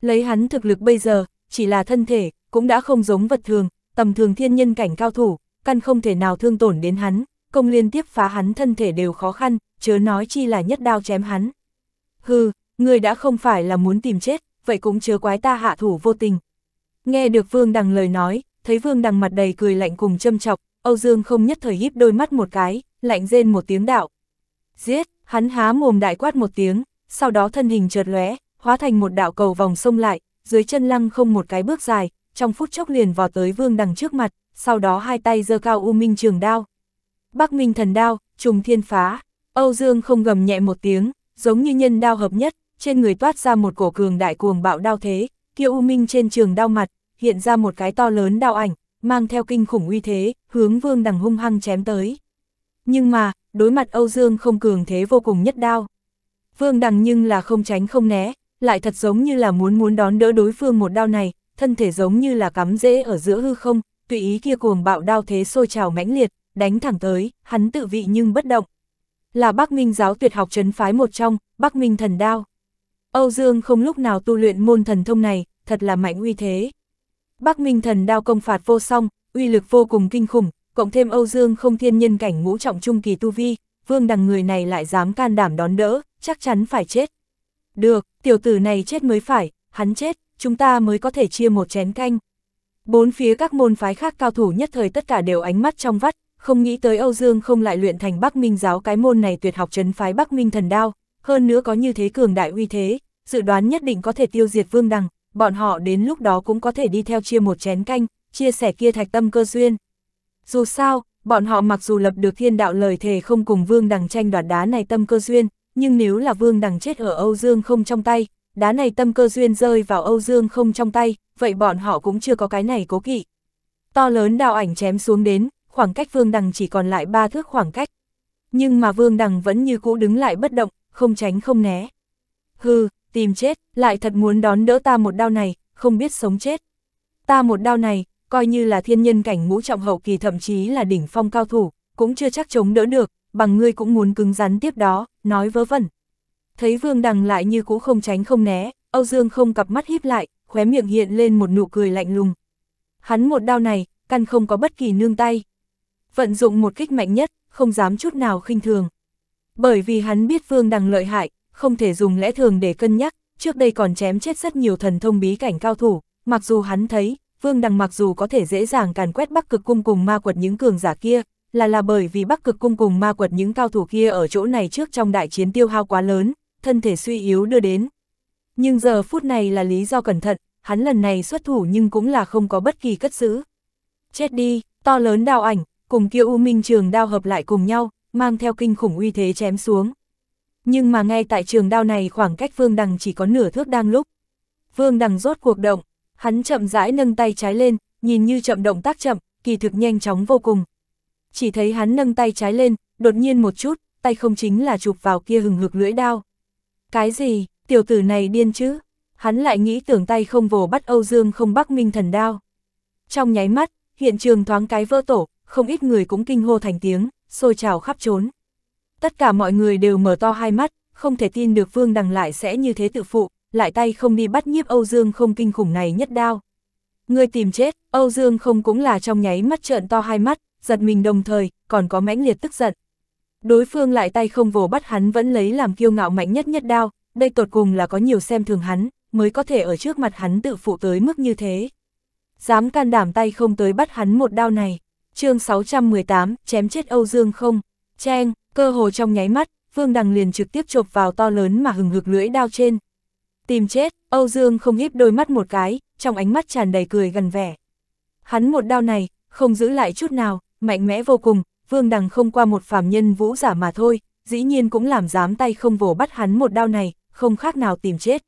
Lấy hắn thực lực bây giờ, chỉ là thân thể, cũng đã không giống vật thường, tầm thường thiên nhân cảnh cao thủ, căn không thể nào thương tổn đến hắn, công liên tiếp phá hắn thân thể đều khó khăn, chớ nói chi là nhất đao chém hắn. Hừ, ngươi đã không phải là muốn tìm chết, vậy cũng chớ quái ta hạ thủ vô tình, Nghe được Vương Đằng lời nói, thấy Vương Đằng mặt đầy cười lạnh cùng châm chọc, Âu Dương không nhất thời híp đôi mắt một cái, lạnh rên một tiếng đạo. Giết, hắn há mồm đại quát một tiếng, sau đó thân hình chợt lóe, hóa thành một đạo cầu vòng sông lại, dưới chân lăng không một cái bước dài, trong phút chốc liền vào tới Vương Đằng trước mặt, sau đó hai tay giơ cao U Minh trường đao. Bắc Minh thần đao, trùng thiên phá, Âu Dương không gầm nhẹ một tiếng, giống như nhân đao hợp nhất, trên người toát ra một cổ cường đại cuồng bạo đao thế, Kiêu U Minh trên trường đao mặt, hiện ra một cái to lớn đao ảnh, mang theo kinh khủng uy thế, hướng Vương Đằng hung hăng chém tới. Nhưng mà, đối mặt Âu Dương không cường thế vô cùng nhất đao. Vương Đằng nhưng là không tránh không né, lại thật giống như là muốn muốn đón đỡ đối phương một đao này, thân thể giống như là cắm rễ ở giữa hư không, tùy ý kia cuồng bạo đao thế sôi trào mãnh liệt, đánh thẳng tới, hắn tự vị nhưng bất động. Là Bắc Minh giáo tuyệt học trấn phái một trong, Bắc Minh thần đao. Âu Dương không lúc nào tu luyện môn thần thông này, thật là mạnh uy thế. Bắc Minh thần đao công phạt vô song, uy lực vô cùng kinh khủng, cộng thêm Âu Dương không thiên nhân cảnh ngũ trọng trung kỳ tu vi, vương đằng người này lại dám can đảm đón đỡ, chắc chắn phải chết. Được, tiểu tử này chết mới phải, hắn chết, chúng ta mới có thể chia một chén canh. Bốn phía các môn phái khác cao thủ nhất thời tất cả đều ánh mắt trong vắt, không nghĩ tới Âu Dương không lại luyện thành Bắc Minh giáo cái môn này tuyệt học trấn phái Bắc Minh thần đao, hơn nữa có như thế cường đại uy thế, dự đoán nhất định có thể tiêu diệt vương đằng, bọn họ đến lúc đó cũng có thể đi theo chia một chén canh, chia sẻ kia thạch tâm cơ duyên. Dù sao, bọn họ mặc dù lập được thiên đạo lời thề không cùng vương đằng tranh đoạt đá này tâm cơ duyên, nhưng nếu là vương đằng chết ở Âu Dương không trong tay, đá này tâm cơ duyên rơi vào Âu Dương không trong tay, vậy bọn họ cũng chưa có cái này cố kỵ. To lớn đào ảnh chém xuống đến, khoảng cách vương đằng chỉ còn lại ba thước khoảng cách. Nhưng mà vương đằng vẫn như cũ đứng lại bất động, không tránh không né. Hừ, tìm chết, lại thật muốn đón đỡ ta một đao này, không biết sống chết. Ta một đao này, coi như là thiên nhân cảnh ngũ trọng hậu kỳ thậm chí là đỉnh phong cao thủ, cũng chưa chắc chống đỡ được, bằng ngươi cũng muốn cứng rắn tiếp đó, nói vớ vẩn. Thấy Vương Đằng lại như cũ không tránh không né, Âu Dương không cặp mắt híp lại, khóe miệng hiện lên một nụ cười lạnh lùng. Hắn một đao này, căn không có bất kỳ nương tay. Vận dụng một kích mạnh nhất, không dám chút nào khinh thường. Bởi vì hắn biết Vương đăng lợi hại, không thể dùng lẽ thường để cân nhắc, trước đây còn chém chết rất nhiều thần thông bí cảnh cao thủ, mặc dù hắn thấy, Vương đăng mặc dù có thể dễ dàng càn quét Bắc Cực Cung cùng ma quật những cường giả kia, là là bởi vì Bắc Cực Cung cùng ma quật những cao thủ kia ở chỗ này trước trong đại chiến tiêu hao quá lớn, thân thể suy yếu đưa đến. Nhưng giờ phút này là lý do cẩn thận, hắn lần này xuất thủ nhưng cũng là không có bất kỳ cất giữ. Chết đi, to lớn đao ảnh, cùng kia U Minh Trường đao hợp lại cùng nhau, mang theo kinh khủng uy thế chém xuống. Nhưng mà ngay tại trường đao này khoảng cách Vương Đằng chỉ có nửa thước đang lúc. Vương Đằng rốt cuộc động, hắn chậm rãi nâng tay trái lên, nhìn như chậm động tác chậm, kỳ thực nhanh chóng vô cùng. Chỉ thấy hắn nâng tay trái lên, đột nhiên một chút, tay không chính là chụp vào kia hừng hực lưỡi đao. Cái gì, tiểu tử này điên chứ? Hắn lại nghĩ tưởng tay không vồ bắt Âu Dương không bắc minh thần đao. Trong nháy mắt, hiện trường thoáng cái vỡ tổ, không ít người cũng kinh hô thành tiếng sôi trào khắp trốn. Tất cả mọi người đều mở to hai mắt, không thể tin được Vương Đằng lại sẽ như thế tự phụ, lại tay không đi bắt nhiếp Âu Dương không kinh khủng này nhất đao. Người tìm chết, Âu Dương không cũng là trong nháy mắt trợn to hai mắt, giật mình đồng thời, còn có mãnh liệt tức giận. Đối phương lại tay không vồ bắt hắn vẫn lấy làm kiêu ngạo mạnh nhất nhất đao, đây tột cùng là có nhiều xem thường hắn, mới có thể ở trước mặt hắn tự phụ tới mức như thế. Dám can đảm tay không tới bắt hắn một đao này chương 618, chém chết Âu Dương không, cheng, cơ hồ trong nháy mắt, Vương Đằng liền trực tiếp chộp vào to lớn mà hừng hực lưỡi đao trên. Tìm chết, Âu Dương không híp đôi mắt một cái, trong ánh mắt tràn đầy cười gần vẻ. Hắn một đao này, không giữ lại chút nào, mạnh mẽ vô cùng, Vương Đằng không qua một phàm nhân vũ giả mà thôi, dĩ nhiên cũng làm dám tay không vồ bắt hắn một đao này, không khác nào tìm chết.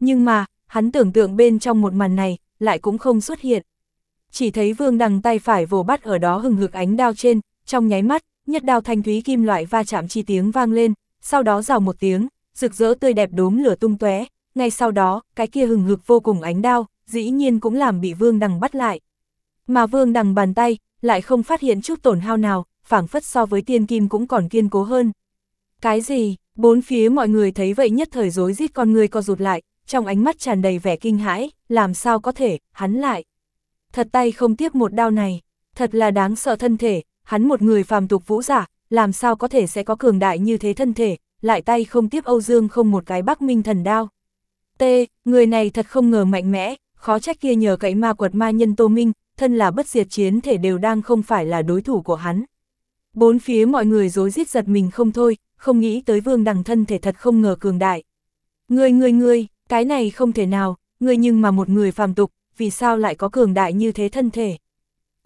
Nhưng mà, hắn tưởng tượng bên trong một màn này, lại cũng không xuất hiện chỉ thấy vương đằng tay phải vồ bắt ở đó hừng hực ánh đao trên, trong nháy mắt, nhất đao thanh thúy kim loại va chạm chi tiếng vang lên, sau đó rào một tiếng, rực rỡ tươi đẹp đốm lửa tung tóe, ngay sau đó, cái kia hừng hực vô cùng ánh đao, dĩ nhiên cũng làm bị vương đằng bắt lại. Mà vương đằng bàn tay, lại không phát hiện chút tổn hao nào, phảng phất so với tiên kim cũng còn kiên cố hơn. Cái gì, bốn phía mọi người thấy vậy nhất thời rối rít con người co rụt lại, trong ánh mắt tràn đầy vẻ kinh hãi, làm sao có thể, hắn lại thật tay không tiếc một đao này, thật là đáng sợ thân thể, hắn một người phàm tục vũ giả, làm sao có thể sẽ có cường đại như thế thân thể, lại tay không tiếp Âu Dương không một cái Bắc Minh thần đao. T, người này thật không ngờ mạnh mẽ, khó trách kia nhờ cậy ma quật ma nhân Tô Minh, thân là bất diệt chiến thể đều đang không phải là đối thủ của hắn. Bốn phía mọi người dối rít giật mình không thôi, không nghĩ tới vương đằng thân thể thật không ngờ cường đại. người người người cái này không thể nào, người nhưng mà một người phàm tục, vì sao lại có cường đại như thế thân thể.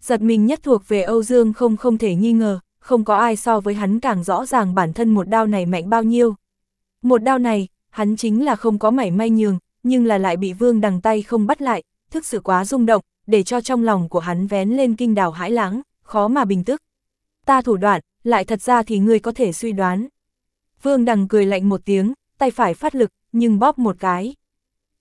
Giật mình nhất thuộc về Âu Dương không không thể nghi ngờ, không có ai so với hắn càng rõ ràng bản thân một đao này mạnh bao nhiêu. Một đao này, hắn chính là không có mảy may nhường, nhưng là lại bị vương đằng tay không bắt lại, thức sự quá rung động, để cho trong lòng của hắn vén lên kinh đào hãi lãng, khó mà bình tức. Ta thủ đoạn, lại thật ra thì ngươi có thể suy đoán. Vương đằng cười lạnh một tiếng, tay phải phát lực, nhưng bóp một cái.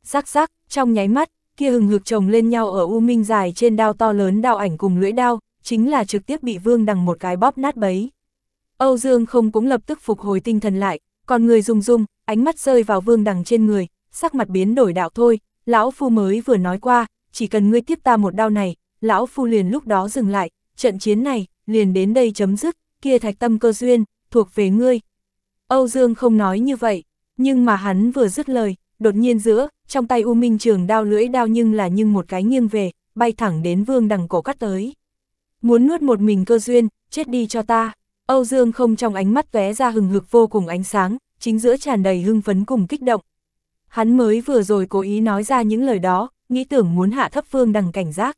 Rắc rắc, trong nháy mắt, kia hừng hực chồng lên nhau ở u minh dài trên đao to lớn đao ảnh cùng lưỡi đao, chính là trực tiếp bị vương đằng một cái bóp nát bấy. Âu Dương không cũng lập tức phục hồi tinh thần lại, còn người rung rung, ánh mắt rơi vào vương đằng trên người, sắc mặt biến đổi đạo thôi, lão phu mới vừa nói qua, chỉ cần ngươi tiếp ta một đao này, lão phu liền lúc đó dừng lại, trận chiến này, liền đến đây chấm dứt, kia thạch tâm cơ duyên, thuộc về ngươi. Âu Dương không nói như vậy, nhưng mà hắn vừa dứt lời, đột nhiên giữa, trong tay U Minh trường đao lưỡi đao nhưng là nhưng một cái nghiêng về, bay thẳng đến vương đằng cổ cắt tới. Muốn nuốt một mình cơ duyên, chết đi cho ta. Âu Dương không trong ánh mắt vé ra hừng hực vô cùng ánh sáng, chính giữa tràn đầy hưng phấn cùng kích động. Hắn mới vừa rồi cố ý nói ra những lời đó, nghĩ tưởng muốn hạ thấp vương đằng cảnh giác.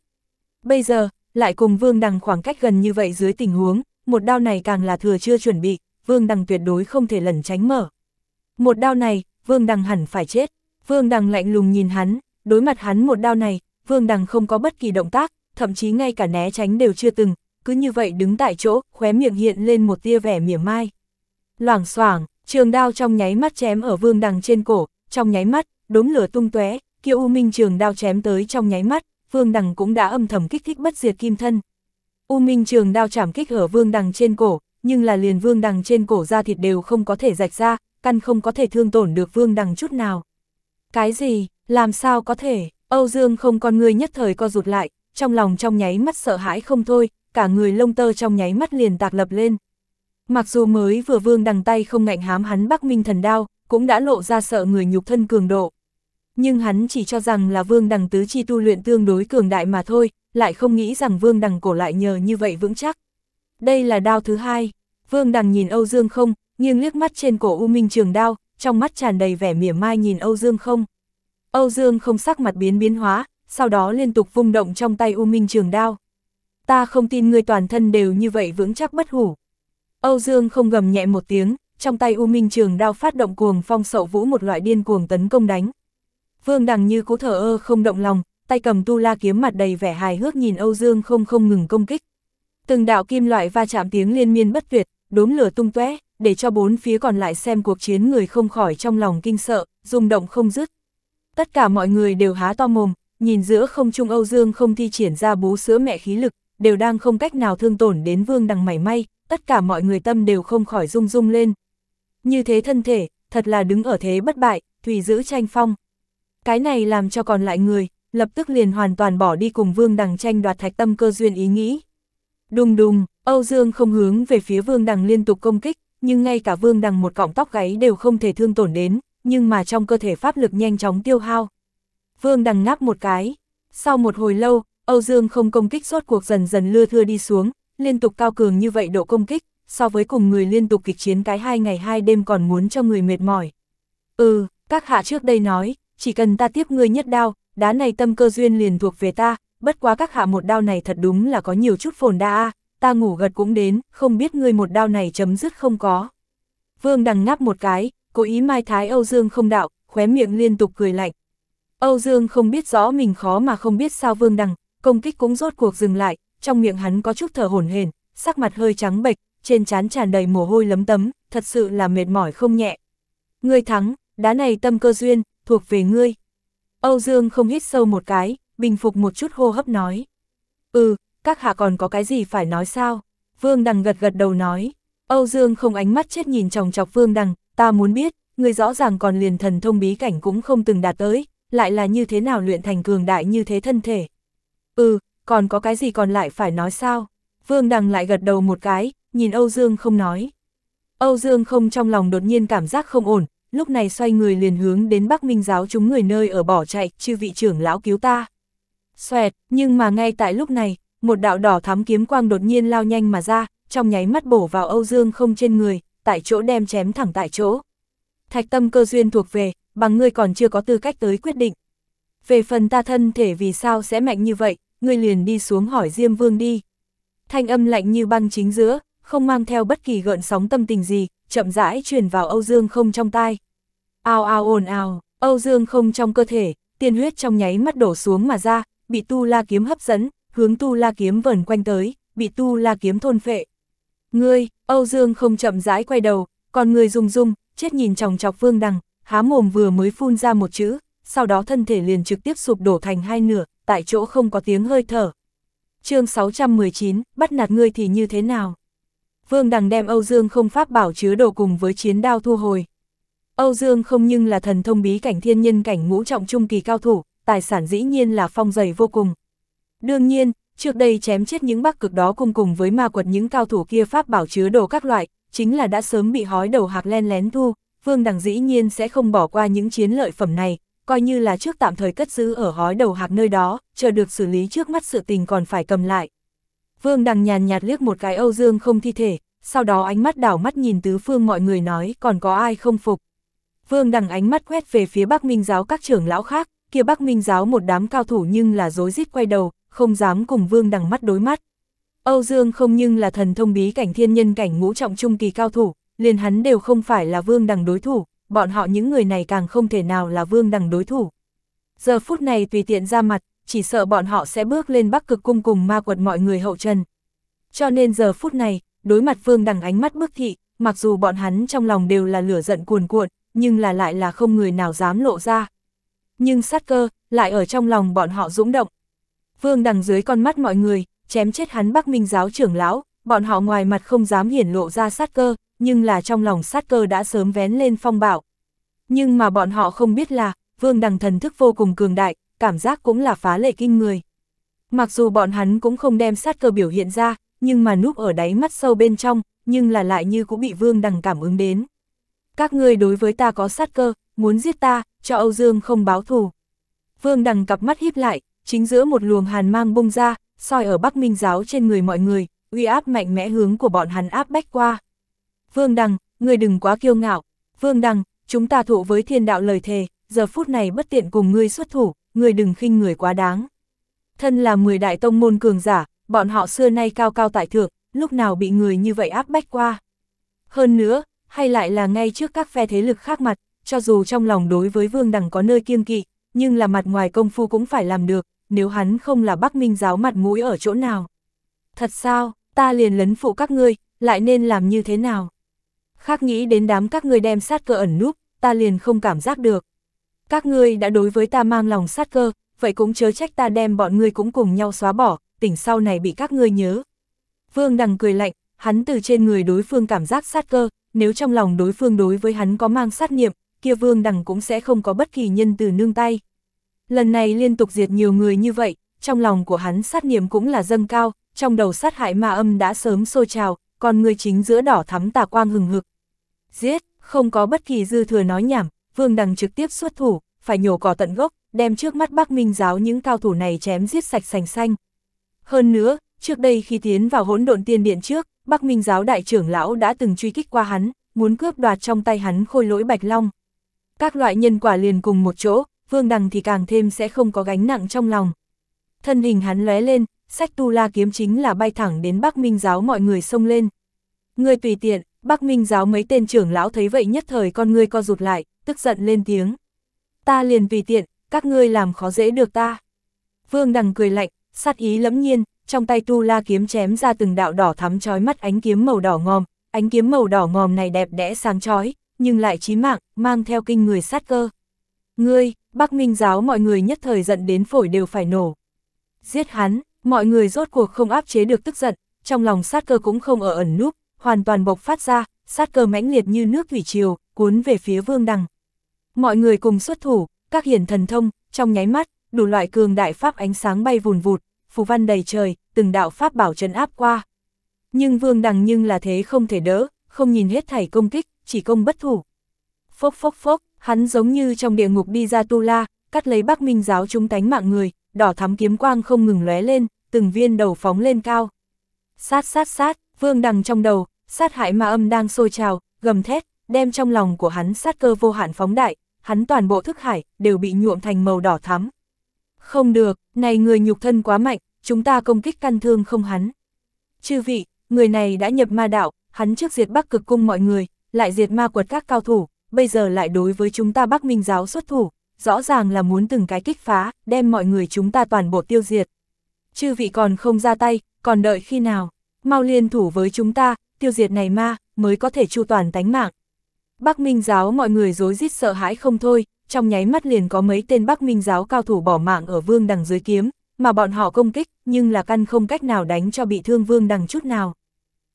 Bây giờ, lại cùng vương đằng khoảng cách gần như vậy dưới tình huống, một đao này càng là thừa chưa chuẩn bị, vương đằng tuyệt đối không thể lẩn tránh mở. Một đao này, vương đằng hẳn phải chết. Vương Đằng lạnh lùng nhìn hắn, đối mặt hắn một đao này, Vương Đằng không có bất kỳ động tác, thậm chí ngay cả né tránh đều chưa từng, cứ như vậy đứng tại chỗ, khóe miệng hiện lên một tia vẻ mỉa mai. Loảng xoảng, trường đao trong nháy mắt chém ở Vương Đằng trên cổ, trong nháy mắt, đốm lửa tung tóe, kia U Minh trường đao chém tới trong nháy mắt, Vương Đằng cũng đã âm thầm kích thích bất diệt kim thân. U Minh trường đao chạm kích ở Vương Đằng trên cổ, nhưng là liền Vương Đằng trên cổ ra thịt đều không có thể rạch ra, căn không có thể thương tổn được Vương Đằng chút nào. Cái gì, làm sao có thể, Âu Dương không con người nhất thời co rụt lại, trong lòng trong nháy mắt sợ hãi không thôi, cả người lông tơ trong nháy mắt liền tạc lập lên. Mặc dù mới vừa vương đằng tay không ngạnh hám hắn Bắc Minh thần đao, cũng đã lộ ra sợ người nhục thân cường độ. Nhưng hắn chỉ cho rằng là vương đằng tứ chi tu luyện tương đối cường đại mà thôi, lại không nghĩ rằng vương đằng cổ lại nhờ như vậy vững chắc. Đây là đao thứ hai, vương đằng nhìn Âu Dương không, nghiêng liếc mắt trên cổ U Minh trường đao, trong mắt tràn đầy vẻ mỉa mai nhìn Âu Dương không. Âu Dương không sắc mặt biến biến hóa, sau đó liên tục vung động trong tay U Minh trường đao. Ta không tin ngươi toàn thân đều như vậy vững chắc bất hủ. Âu Dương không gầm nhẹ một tiếng, trong tay U Minh trường đao phát động cuồng phong sậu vũ một loại điên cuồng tấn công đánh. Vương Đằng như cố thở ơ không động lòng, tay cầm tu la kiếm mặt đầy vẻ hài hước nhìn Âu Dương không không ngừng công kích. Từng đạo kim loại va chạm tiếng liên miên bất tuyệt, đốm lửa tung tóe để cho bốn phía còn lại xem cuộc chiến người không khỏi trong lòng kinh sợ, rung động không dứt. Tất cả mọi người đều há to mồm, nhìn giữa không trung Âu Dương không thi triển ra bú sữa mẹ khí lực, đều đang không cách nào thương tổn đến vương đằng mảy may, tất cả mọi người tâm đều không khỏi rung rung lên. Như thế thân thể, thật là đứng ở thế bất bại, thủy giữ tranh phong. Cái này làm cho còn lại người, lập tức liền hoàn toàn bỏ đi cùng vương đằng tranh đoạt thạch tâm cơ duyên ý nghĩ. Đùng đùng, Âu Dương không hướng về phía vương đằng liên tục công kích, nhưng ngay cả vương đằng một cọng tóc gáy đều không thể thương tổn đến, nhưng mà trong cơ thể pháp lực nhanh chóng tiêu hao. Vương đằng ngáp một cái. Sau một hồi lâu, Âu Dương không công kích suốt cuộc dần dần lưa thưa đi xuống, liên tục cao cường như vậy độ công kích, so với cùng người liên tục kịch chiến cái hai ngày hai đêm còn muốn cho người mệt mỏi. Ừ, các hạ trước đây nói, chỉ cần ta tiếp người nhất đao, đá này tâm cơ duyên liền thuộc về ta, bất quá các hạ một đao này thật đúng là có nhiều chút phồn đa à, ta ngủ gật cũng đến, không biết ngươi một đao này chấm dứt không có. Vương đằng ngáp một cái, cố ý mai thái Âu Dương không đạo, khóe miệng liên tục cười lạnh. Âu Dương không biết rõ mình khó mà không biết sao Vương đằng, công kích cũng rốt cuộc dừng lại, trong miệng hắn có chút thở hổn hển, sắc mặt hơi trắng bệch, trên trán tràn đầy mồ hôi lấm tấm, thật sự là mệt mỏi không nhẹ. Ngươi thắng, đá này tâm cơ duyên, thuộc về ngươi. Âu Dương không hít sâu một cái, bình phục một chút hô hấp nói. Ừ, các hạ còn có cái gì phải nói sao? Vương Đằng gật gật đầu nói, Âu Dương không ánh mắt chết nhìn chòng chọc Vương Đằng, ta muốn biết, người rõ ràng còn liền thần thông bí cảnh cũng không từng đạt tới, lại là như thế nào luyện thành cường đại như thế thân thể. Ừ, còn có cái gì còn lại phải nói sao? Vương Đằng lại gật đầu một cái, nhìn Âu Dương không nói. Âu Dương không trong lòng đột nhiên cảm giác không ổn, lúc này xoay người liền hướng đến Bắc Minh giáo chúng người nơi ở bỏ chạy, chư vị trưởng lão cứu ta. Xoẹt, nhưng mà ngay tại lúc này, một đạo đỏ thắm kiếm quang đột nhiên lao nhanh mà ra, trong nháy mắt bổ vào Âu Dương không trên người, tại chỗ đem chém thẳng tại chỗ. Thạch tâm cơ duyên thuộc về, bằng ngươi còn chưa có tư cách tới quyết định. Về phần ta thân thể vì sao sẽ mạnh như vậy, ngươi liền đi xuống hỏi Diêm Vương đi. Thanh âm lạnh như băng chính giữa, không mang theo bất kỳ gợn sóng tâm tình gì, chậm rãi truyền vào Âu Dương không trong tai. Ao ao ồn ào, Âu Dương không trong cơ thể, tiên huyết trong nháy mắt đổ xuống mà ra, bị tu la kiếm hấp dẫn, hướng tu la kiếm vẩn quanh tới, bị tu la kiếm thôn phệ. Ngươi, Âu Dương không chậm rãi quay đầu, còn người rung rung, chết nhìn chồng chọc vương đằng, há mồm vừa mới phun ra một chữ, sau đó thân thể liền trực tiếp sụp đổ thành hai nửa, tại chỗ không có tiếng hơi thở. chương 619, bắt nạt ngươi thì như thế nào? Vương Đằng đem Âu Dương không pháp bảo chứa đồ cùng với chiến đao thu hồi. Âu Dương không nhưng là thần thông bí cảnh thiên nhân cảnh ngũ trọng trung kỳ cao thủ, tài sản dĩ nhiên là phong dày vô cùng, Đương nhiên, trước đây chém chết những bắc cực đó cùng cùng với ma quật những cao thủ kia pháp bảo chứa đồ các loại, chính là đã sớm bị hói đầu hạc len lén thu, Vương Đằng dĩ nhiên sẽ không bỏ qua những chiến lợi phẩm này, coi như là trước tạm thời cất giữ ở hói đầu hạc nơi đó, chờ được xử lý trước mắt sự tình còn phải cầm lại. Vương Đằng nhàn nhạt liếc một cái Âu Dương không thi thể, sau đó ánh mắt đảo mắt nhìn tứ phương mọi người nói còn có ai không phục. Vương Đằng ánh mắt quét về phía Bắc Minh giáo các trưởng lão khác, kia Bắc Minh giáo một đám cao thủ nhưng là rối rít quay đầu, không dám cùng Vương Đằng mắt đối mắt. Âu Dương không nhưng là thần thông bí cảnh thiên nhân cảnh ngũ trọng trung kỳ cao thủ, liền hắn đều không phải là Vương Đằng đối thủ, bọn họ những người này càng không thể nào là Vương Đằng đối thủ. Giờ phút này tùy tiện ra mặt, chỉ sợ bọn họ sẽ bước lên bắc cực cung cùng ma quật mọi người hậu trần. Cho nên giờ phút này, đối mặt Vương Đằng ánh mắt bức thị, mặc dù bọn hắn trong lòng đều là lửa giận cuồn cuộn, nhưng là lại là không người nào dám lộ ra. Nhưng sát cơ, lại ở trong lòng bọn họ dũng động, Vương đằng dưới con mắt mọi người, chém chết hắn Bắc Minh giáo trưởng lão, bọn họ ngoài mặt không dám hiển lộ ra sát cơ, nhưng là trong lòng sát cơ đã sớm vén lên phong bạo. Nhưng mà bọn họ không biết là, Vương đằng thần thức vô cùng cường đại, cảm giác cũng là phá lệ kinh người. Mặc dù bọn hắn cũng không đem sát cơ biểu hiện ra, nhưng mà núp ở đáy mắt sâu bên trong, nhưng là lại như cũng bị Vương đằng cảm ứng đến. Các ngươi đối với ta có sát cơ, muốn giết ta, cho Âu Dương không báo thù. Vương đằng cặp mắt híp lại, chính giữa một luồng hàn mang bung ra, soi ở Bắc Minh giáo trên người mọi người, uy áp mạnh mẽ hướng của bọn hắn áp bách qua. Vương Đằng, người đừng quá kiêu ngạo, Vương Đằng, chúng ta thụ với thiên đạo lời thề, giờ phút này bất tiện cùng ngươi xuất thủ, người đừng khinh người quá đáng. Thân là 10 đại tông môn cường giả, bọn họ xưa nay cao cao tại thượng, lúc nào bị người như vậy áp bách qua. Hơn nữa, hay lại là ngay trước các phe thế lực khác mặt, cho dù trong lòng đối với Vương Đằng có nơi kiêng kỵ, nhưng là mặt ngoài công phu cũng phải làm được, nếu hắn không là Bắc Minh giáo mặt mũi ở chỗ nào. Thật sao, ta liền lấn phụ các ngươi, lại nên làm như thế nào? Khác nghĩ đến đám các ngươi đem sát cơ ẩn núp, ta liền không cảm giác được. Các ngươi đã đối với ta mang lòng sát cơ, vậy cũng chớ trách ta đem bọn ngươi cũng cùng nhau xóa bỏ, tỉnh sau này bị các ngươi nhớ. Vương Đằng cười lạnh, hắn từ trên người đối phương cảm giác sát cơ, nếu trong lòng đối phương đối với hắn có mang sát niệm, kia vương đằng cũng sẽ không có bất kỳ nhân từ nương tay. Lần này liên tục diệt nhiều người như vậy, trong lòng của hắn sát niệm cũng là dâng cao, trong đầu sát hại ma âm đã sớm sôi trào, còn người chính giữa đỏ thắm tà quang hừng hực. Giết, không có bất kỳ dư thừa nói nhảm, vương đằng trực tiếp xuất thủ, phải nhổ cỏ tận gốc, đem trước mắt Bắc Minh giáo những cao thủ này chém giết sạch sành xanh. Hơn nữa, trước đây khi tiến vào hỗn độn tiên điện trước, Bắc Minh giáo đại trưởng lão đã từng truy kích qua hắn, muốn cướp đoạt trong tay hắn khôi lỗi Bạch Long, các loại nhân quả liền cùng một chỗ, Vương Đằng thì càng thêm sẽ không có gánh nặng trong lòng. Thân hình hắn lóe lên, sách tu la kiếm chính là bay thẳng đến Bắc Minh giáo mọi người xông lên. Người tùy tiện, Bắc Minh giáo mấy tên trưởng lão thấy vậy nhất thời con ngươi co rụt lại, tức giận lên tiếng. Ta liền tùy tiện, các ngươi làm khó dễ được ta. Vương Đằng cười lạnh, sát ý lẫm nhiên, trong tay tu la kiếm chém ra từng đạo đỏ thắm chói mắt ánh kiếm màu đỏ ngòm, ánh kiếm màu đỏ ngòm này đẹp đẽ sáng chói, nhưng lại chí mạng, mang theo kinh người sát cơ. Ngươi, Bắc Minh giáo mọi người nhất thời giận đến phổi đều phải nổ. Giết hắn, mọi người rốt cuộc không áp chế được tức giận, trong lòng sát cơ cũng không ở ẩn núp, hoàn toàn bộc phát ra, sát cơ mãnh liệt như nước thủy triều, cuốn về phía Vương Đằng. Mọi người cùng xuất thủ, các hiển thần thông, trong nháy mắt, đủ loại cường đại pháp ánh sáng bay vùn vụt, phù văn đầy trời, từng đạo pháp bảo trấn áp qua. Nhưng Vương Đằng nhưng là thế không thể đỡ, không nhìn hết thảy công kích, chỉ công bất thủ. Phốc phốc phốc, hắn giống như trong địa ngục đi ra tu la, cắt lấy bác minh giáo chúng tánh mạng người, đỏ thắm kiếm quang không ngừng lóe lên, từng viên đầu phóng lên cao. Sát sát sát, vương đằng trong đầu, sát hại ma âm đang sôi trào, gầm thét, đem trong lòng của hắn sát cơ vô hạn phóng đại, hắn toàn bộ thức hải đều bị nhuộm thành màu đỏ thắm. Không được, này người nhục thân quá mạnh, chúng ta công kích căn thương không hắn. Chư vị, người này đã nhập ma đạo, hắn trước diệt Bắc Cực cung mọi người, lại diệt ma quật các cao thủ, bây giờ lại đối với chúng ta Bắc Minh giáo xuất thủ, rõ ràng là muốn từng cái kích phá, đem mọi người chúng ta toàn bộ tiêu diệt. Chư vị còn không ra tay, còn đợi khi nào, mau liên thủ với chúng ta, tiêu diệt này ma, mới có thể chu toàn tánh mạng. Bắc Minh giáo mọi người dối rít sợ hãi không thôi, trong nháy mắt liền có mấy tên Bắc Minh giáo cao thủ bỏ mạng ở vương đằng dưới kiếm, mà bọn họ công kích, nhưng là căn không cách nào đánh cho bị thương vương đằng chút nào.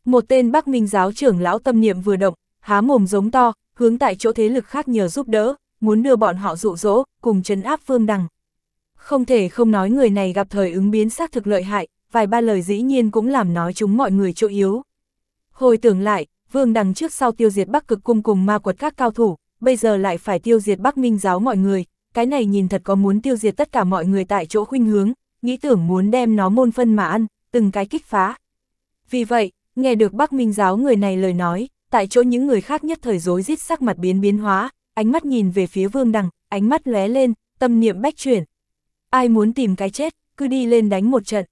Một tên Bắc Minh giáo trưởng lão tâm niệm vừa động, há mồm giống to, hướng tại chỗ thế lực khác nhờ giúp đỡ, muốn đưa bọn họ dụ dỗ, cùng chấn áp vương Đằng. Không thể không nói người này gặp thời ứng biến xác thực lợi hại, vài ba lời dĩ nhiên cũng làm nói chúng mọi người chỗ yếu. Hồi tưởng lại, Vương Đằng trước sau tiêu diệt Bắc Cực Cung cùng ma quật các cao thủ, bây giờ lại phải tiêu diệt Bắc Minh giáo mọi người, cái này nhìn thật có muốn tiêu diệt tất cả mọi người tại chỗ khuynh hướng, nghĩ tưởng muốn đem nó môn phân mà ăn, từng cái kích phá. Vì vậy, nghe được Bắc Minh giáo người này lời nói, tại chỗ những người khác nhất thời rối rít sắc mặt biến biến hóa, ánh mắt nhìn về phía vương đằng, ánh mắt lóe lên, tâm niệm bách chuyển. Ai muốn tìm cái chết, cứ đi lên đánh một trận.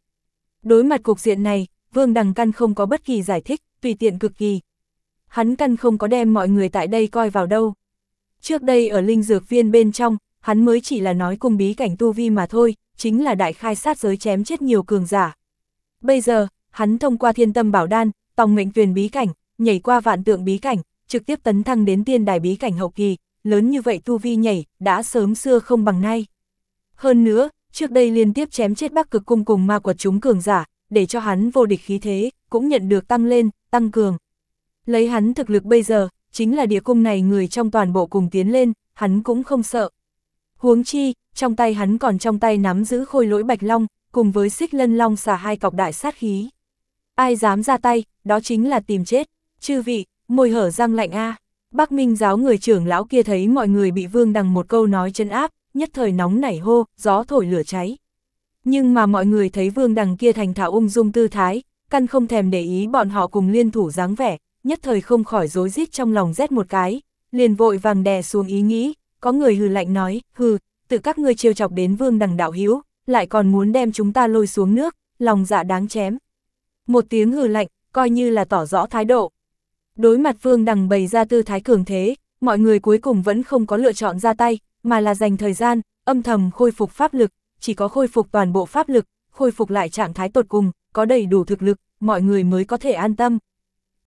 Đối mặt cục diện này, vương đằng căn không có bất kỳ giải thích, tùy tiện cực kỳ. Hắn căn không có đem mọi người tại đây coi vào đâu. Trước đây ở linh dược viên bên trong, hắn mới chỉ là nói cùng bí cảnh tu vi mà thôi, chính là đại khai sát giới chém chết nhiều cường giả. Bây giờ, hắn thông qua thiên tâm bảo đan, tòng mệnh tuyển bí cảnh, nhảy qua vạn tượng bí cảnh, trực tiếp tấn thăng đến tiên đài bí cảnh hậu kỳ, lớn như vậy tu vi nhảy, đã sớm xưa không bằng nay. Hơn nữa, trước đây liên tiếp chém chết bắc cực cung cùng ma quật chúng cường giả, để cho hắn vô địch khí thế, cũng nhận được tăng lên, tăng cường. Lấy hắn thực lực bây giờ, chính là địa cung này người trong toàn bộ cùng tiến lên, hắn cũng không sợ. Huống chi, trong tay hắn còn trong tay nắm giữ khôi lỗi bạch long, cùng với xích lân long xà hai cọc đại sát khí. Ai dám ra tay, đó chính là tìm chết chư vị, môi hở răng lạnh a Bắc Minh giáo người trưởng lão kia thấy mọi người bị vương đằng một câu nói chân áp, nhất thời nóng nảy hô, gió thổi lửa cháy. Nhưng mà mọi người thấy vương đằng kia thành thạo ung dung tư thái, căn không thèm để ý bọn họ cùng liên thủ dáng vẻ, nhất thời không khỏi rối rít trong lòng rét một cái, liền vội vàng đè xuống ý nghĩ, có người hừ lạnh nói, hừ, tự các ngươi trêu chọc đến vương đằng đạo hiếu, lại còn muốn đem chúng ta lôi xuống nước, lòng dạ đáng chém. Một tiếng hừ lạnh, coi như là tỏ rõ thái độ, Đối mặt Vương Đằng bày ra tư thái cường thế, mọi người cuối cùng vẫn không có lựa chọn ra tay, mà là dành thời gian, âm thầm khôi phục pháp lực, chỉ có khôi phục toàn bộ pháp lực, khôi phục lại trạng thái tột cùng, có đầy đủ thực lực, mọi người mới có thể an tâm.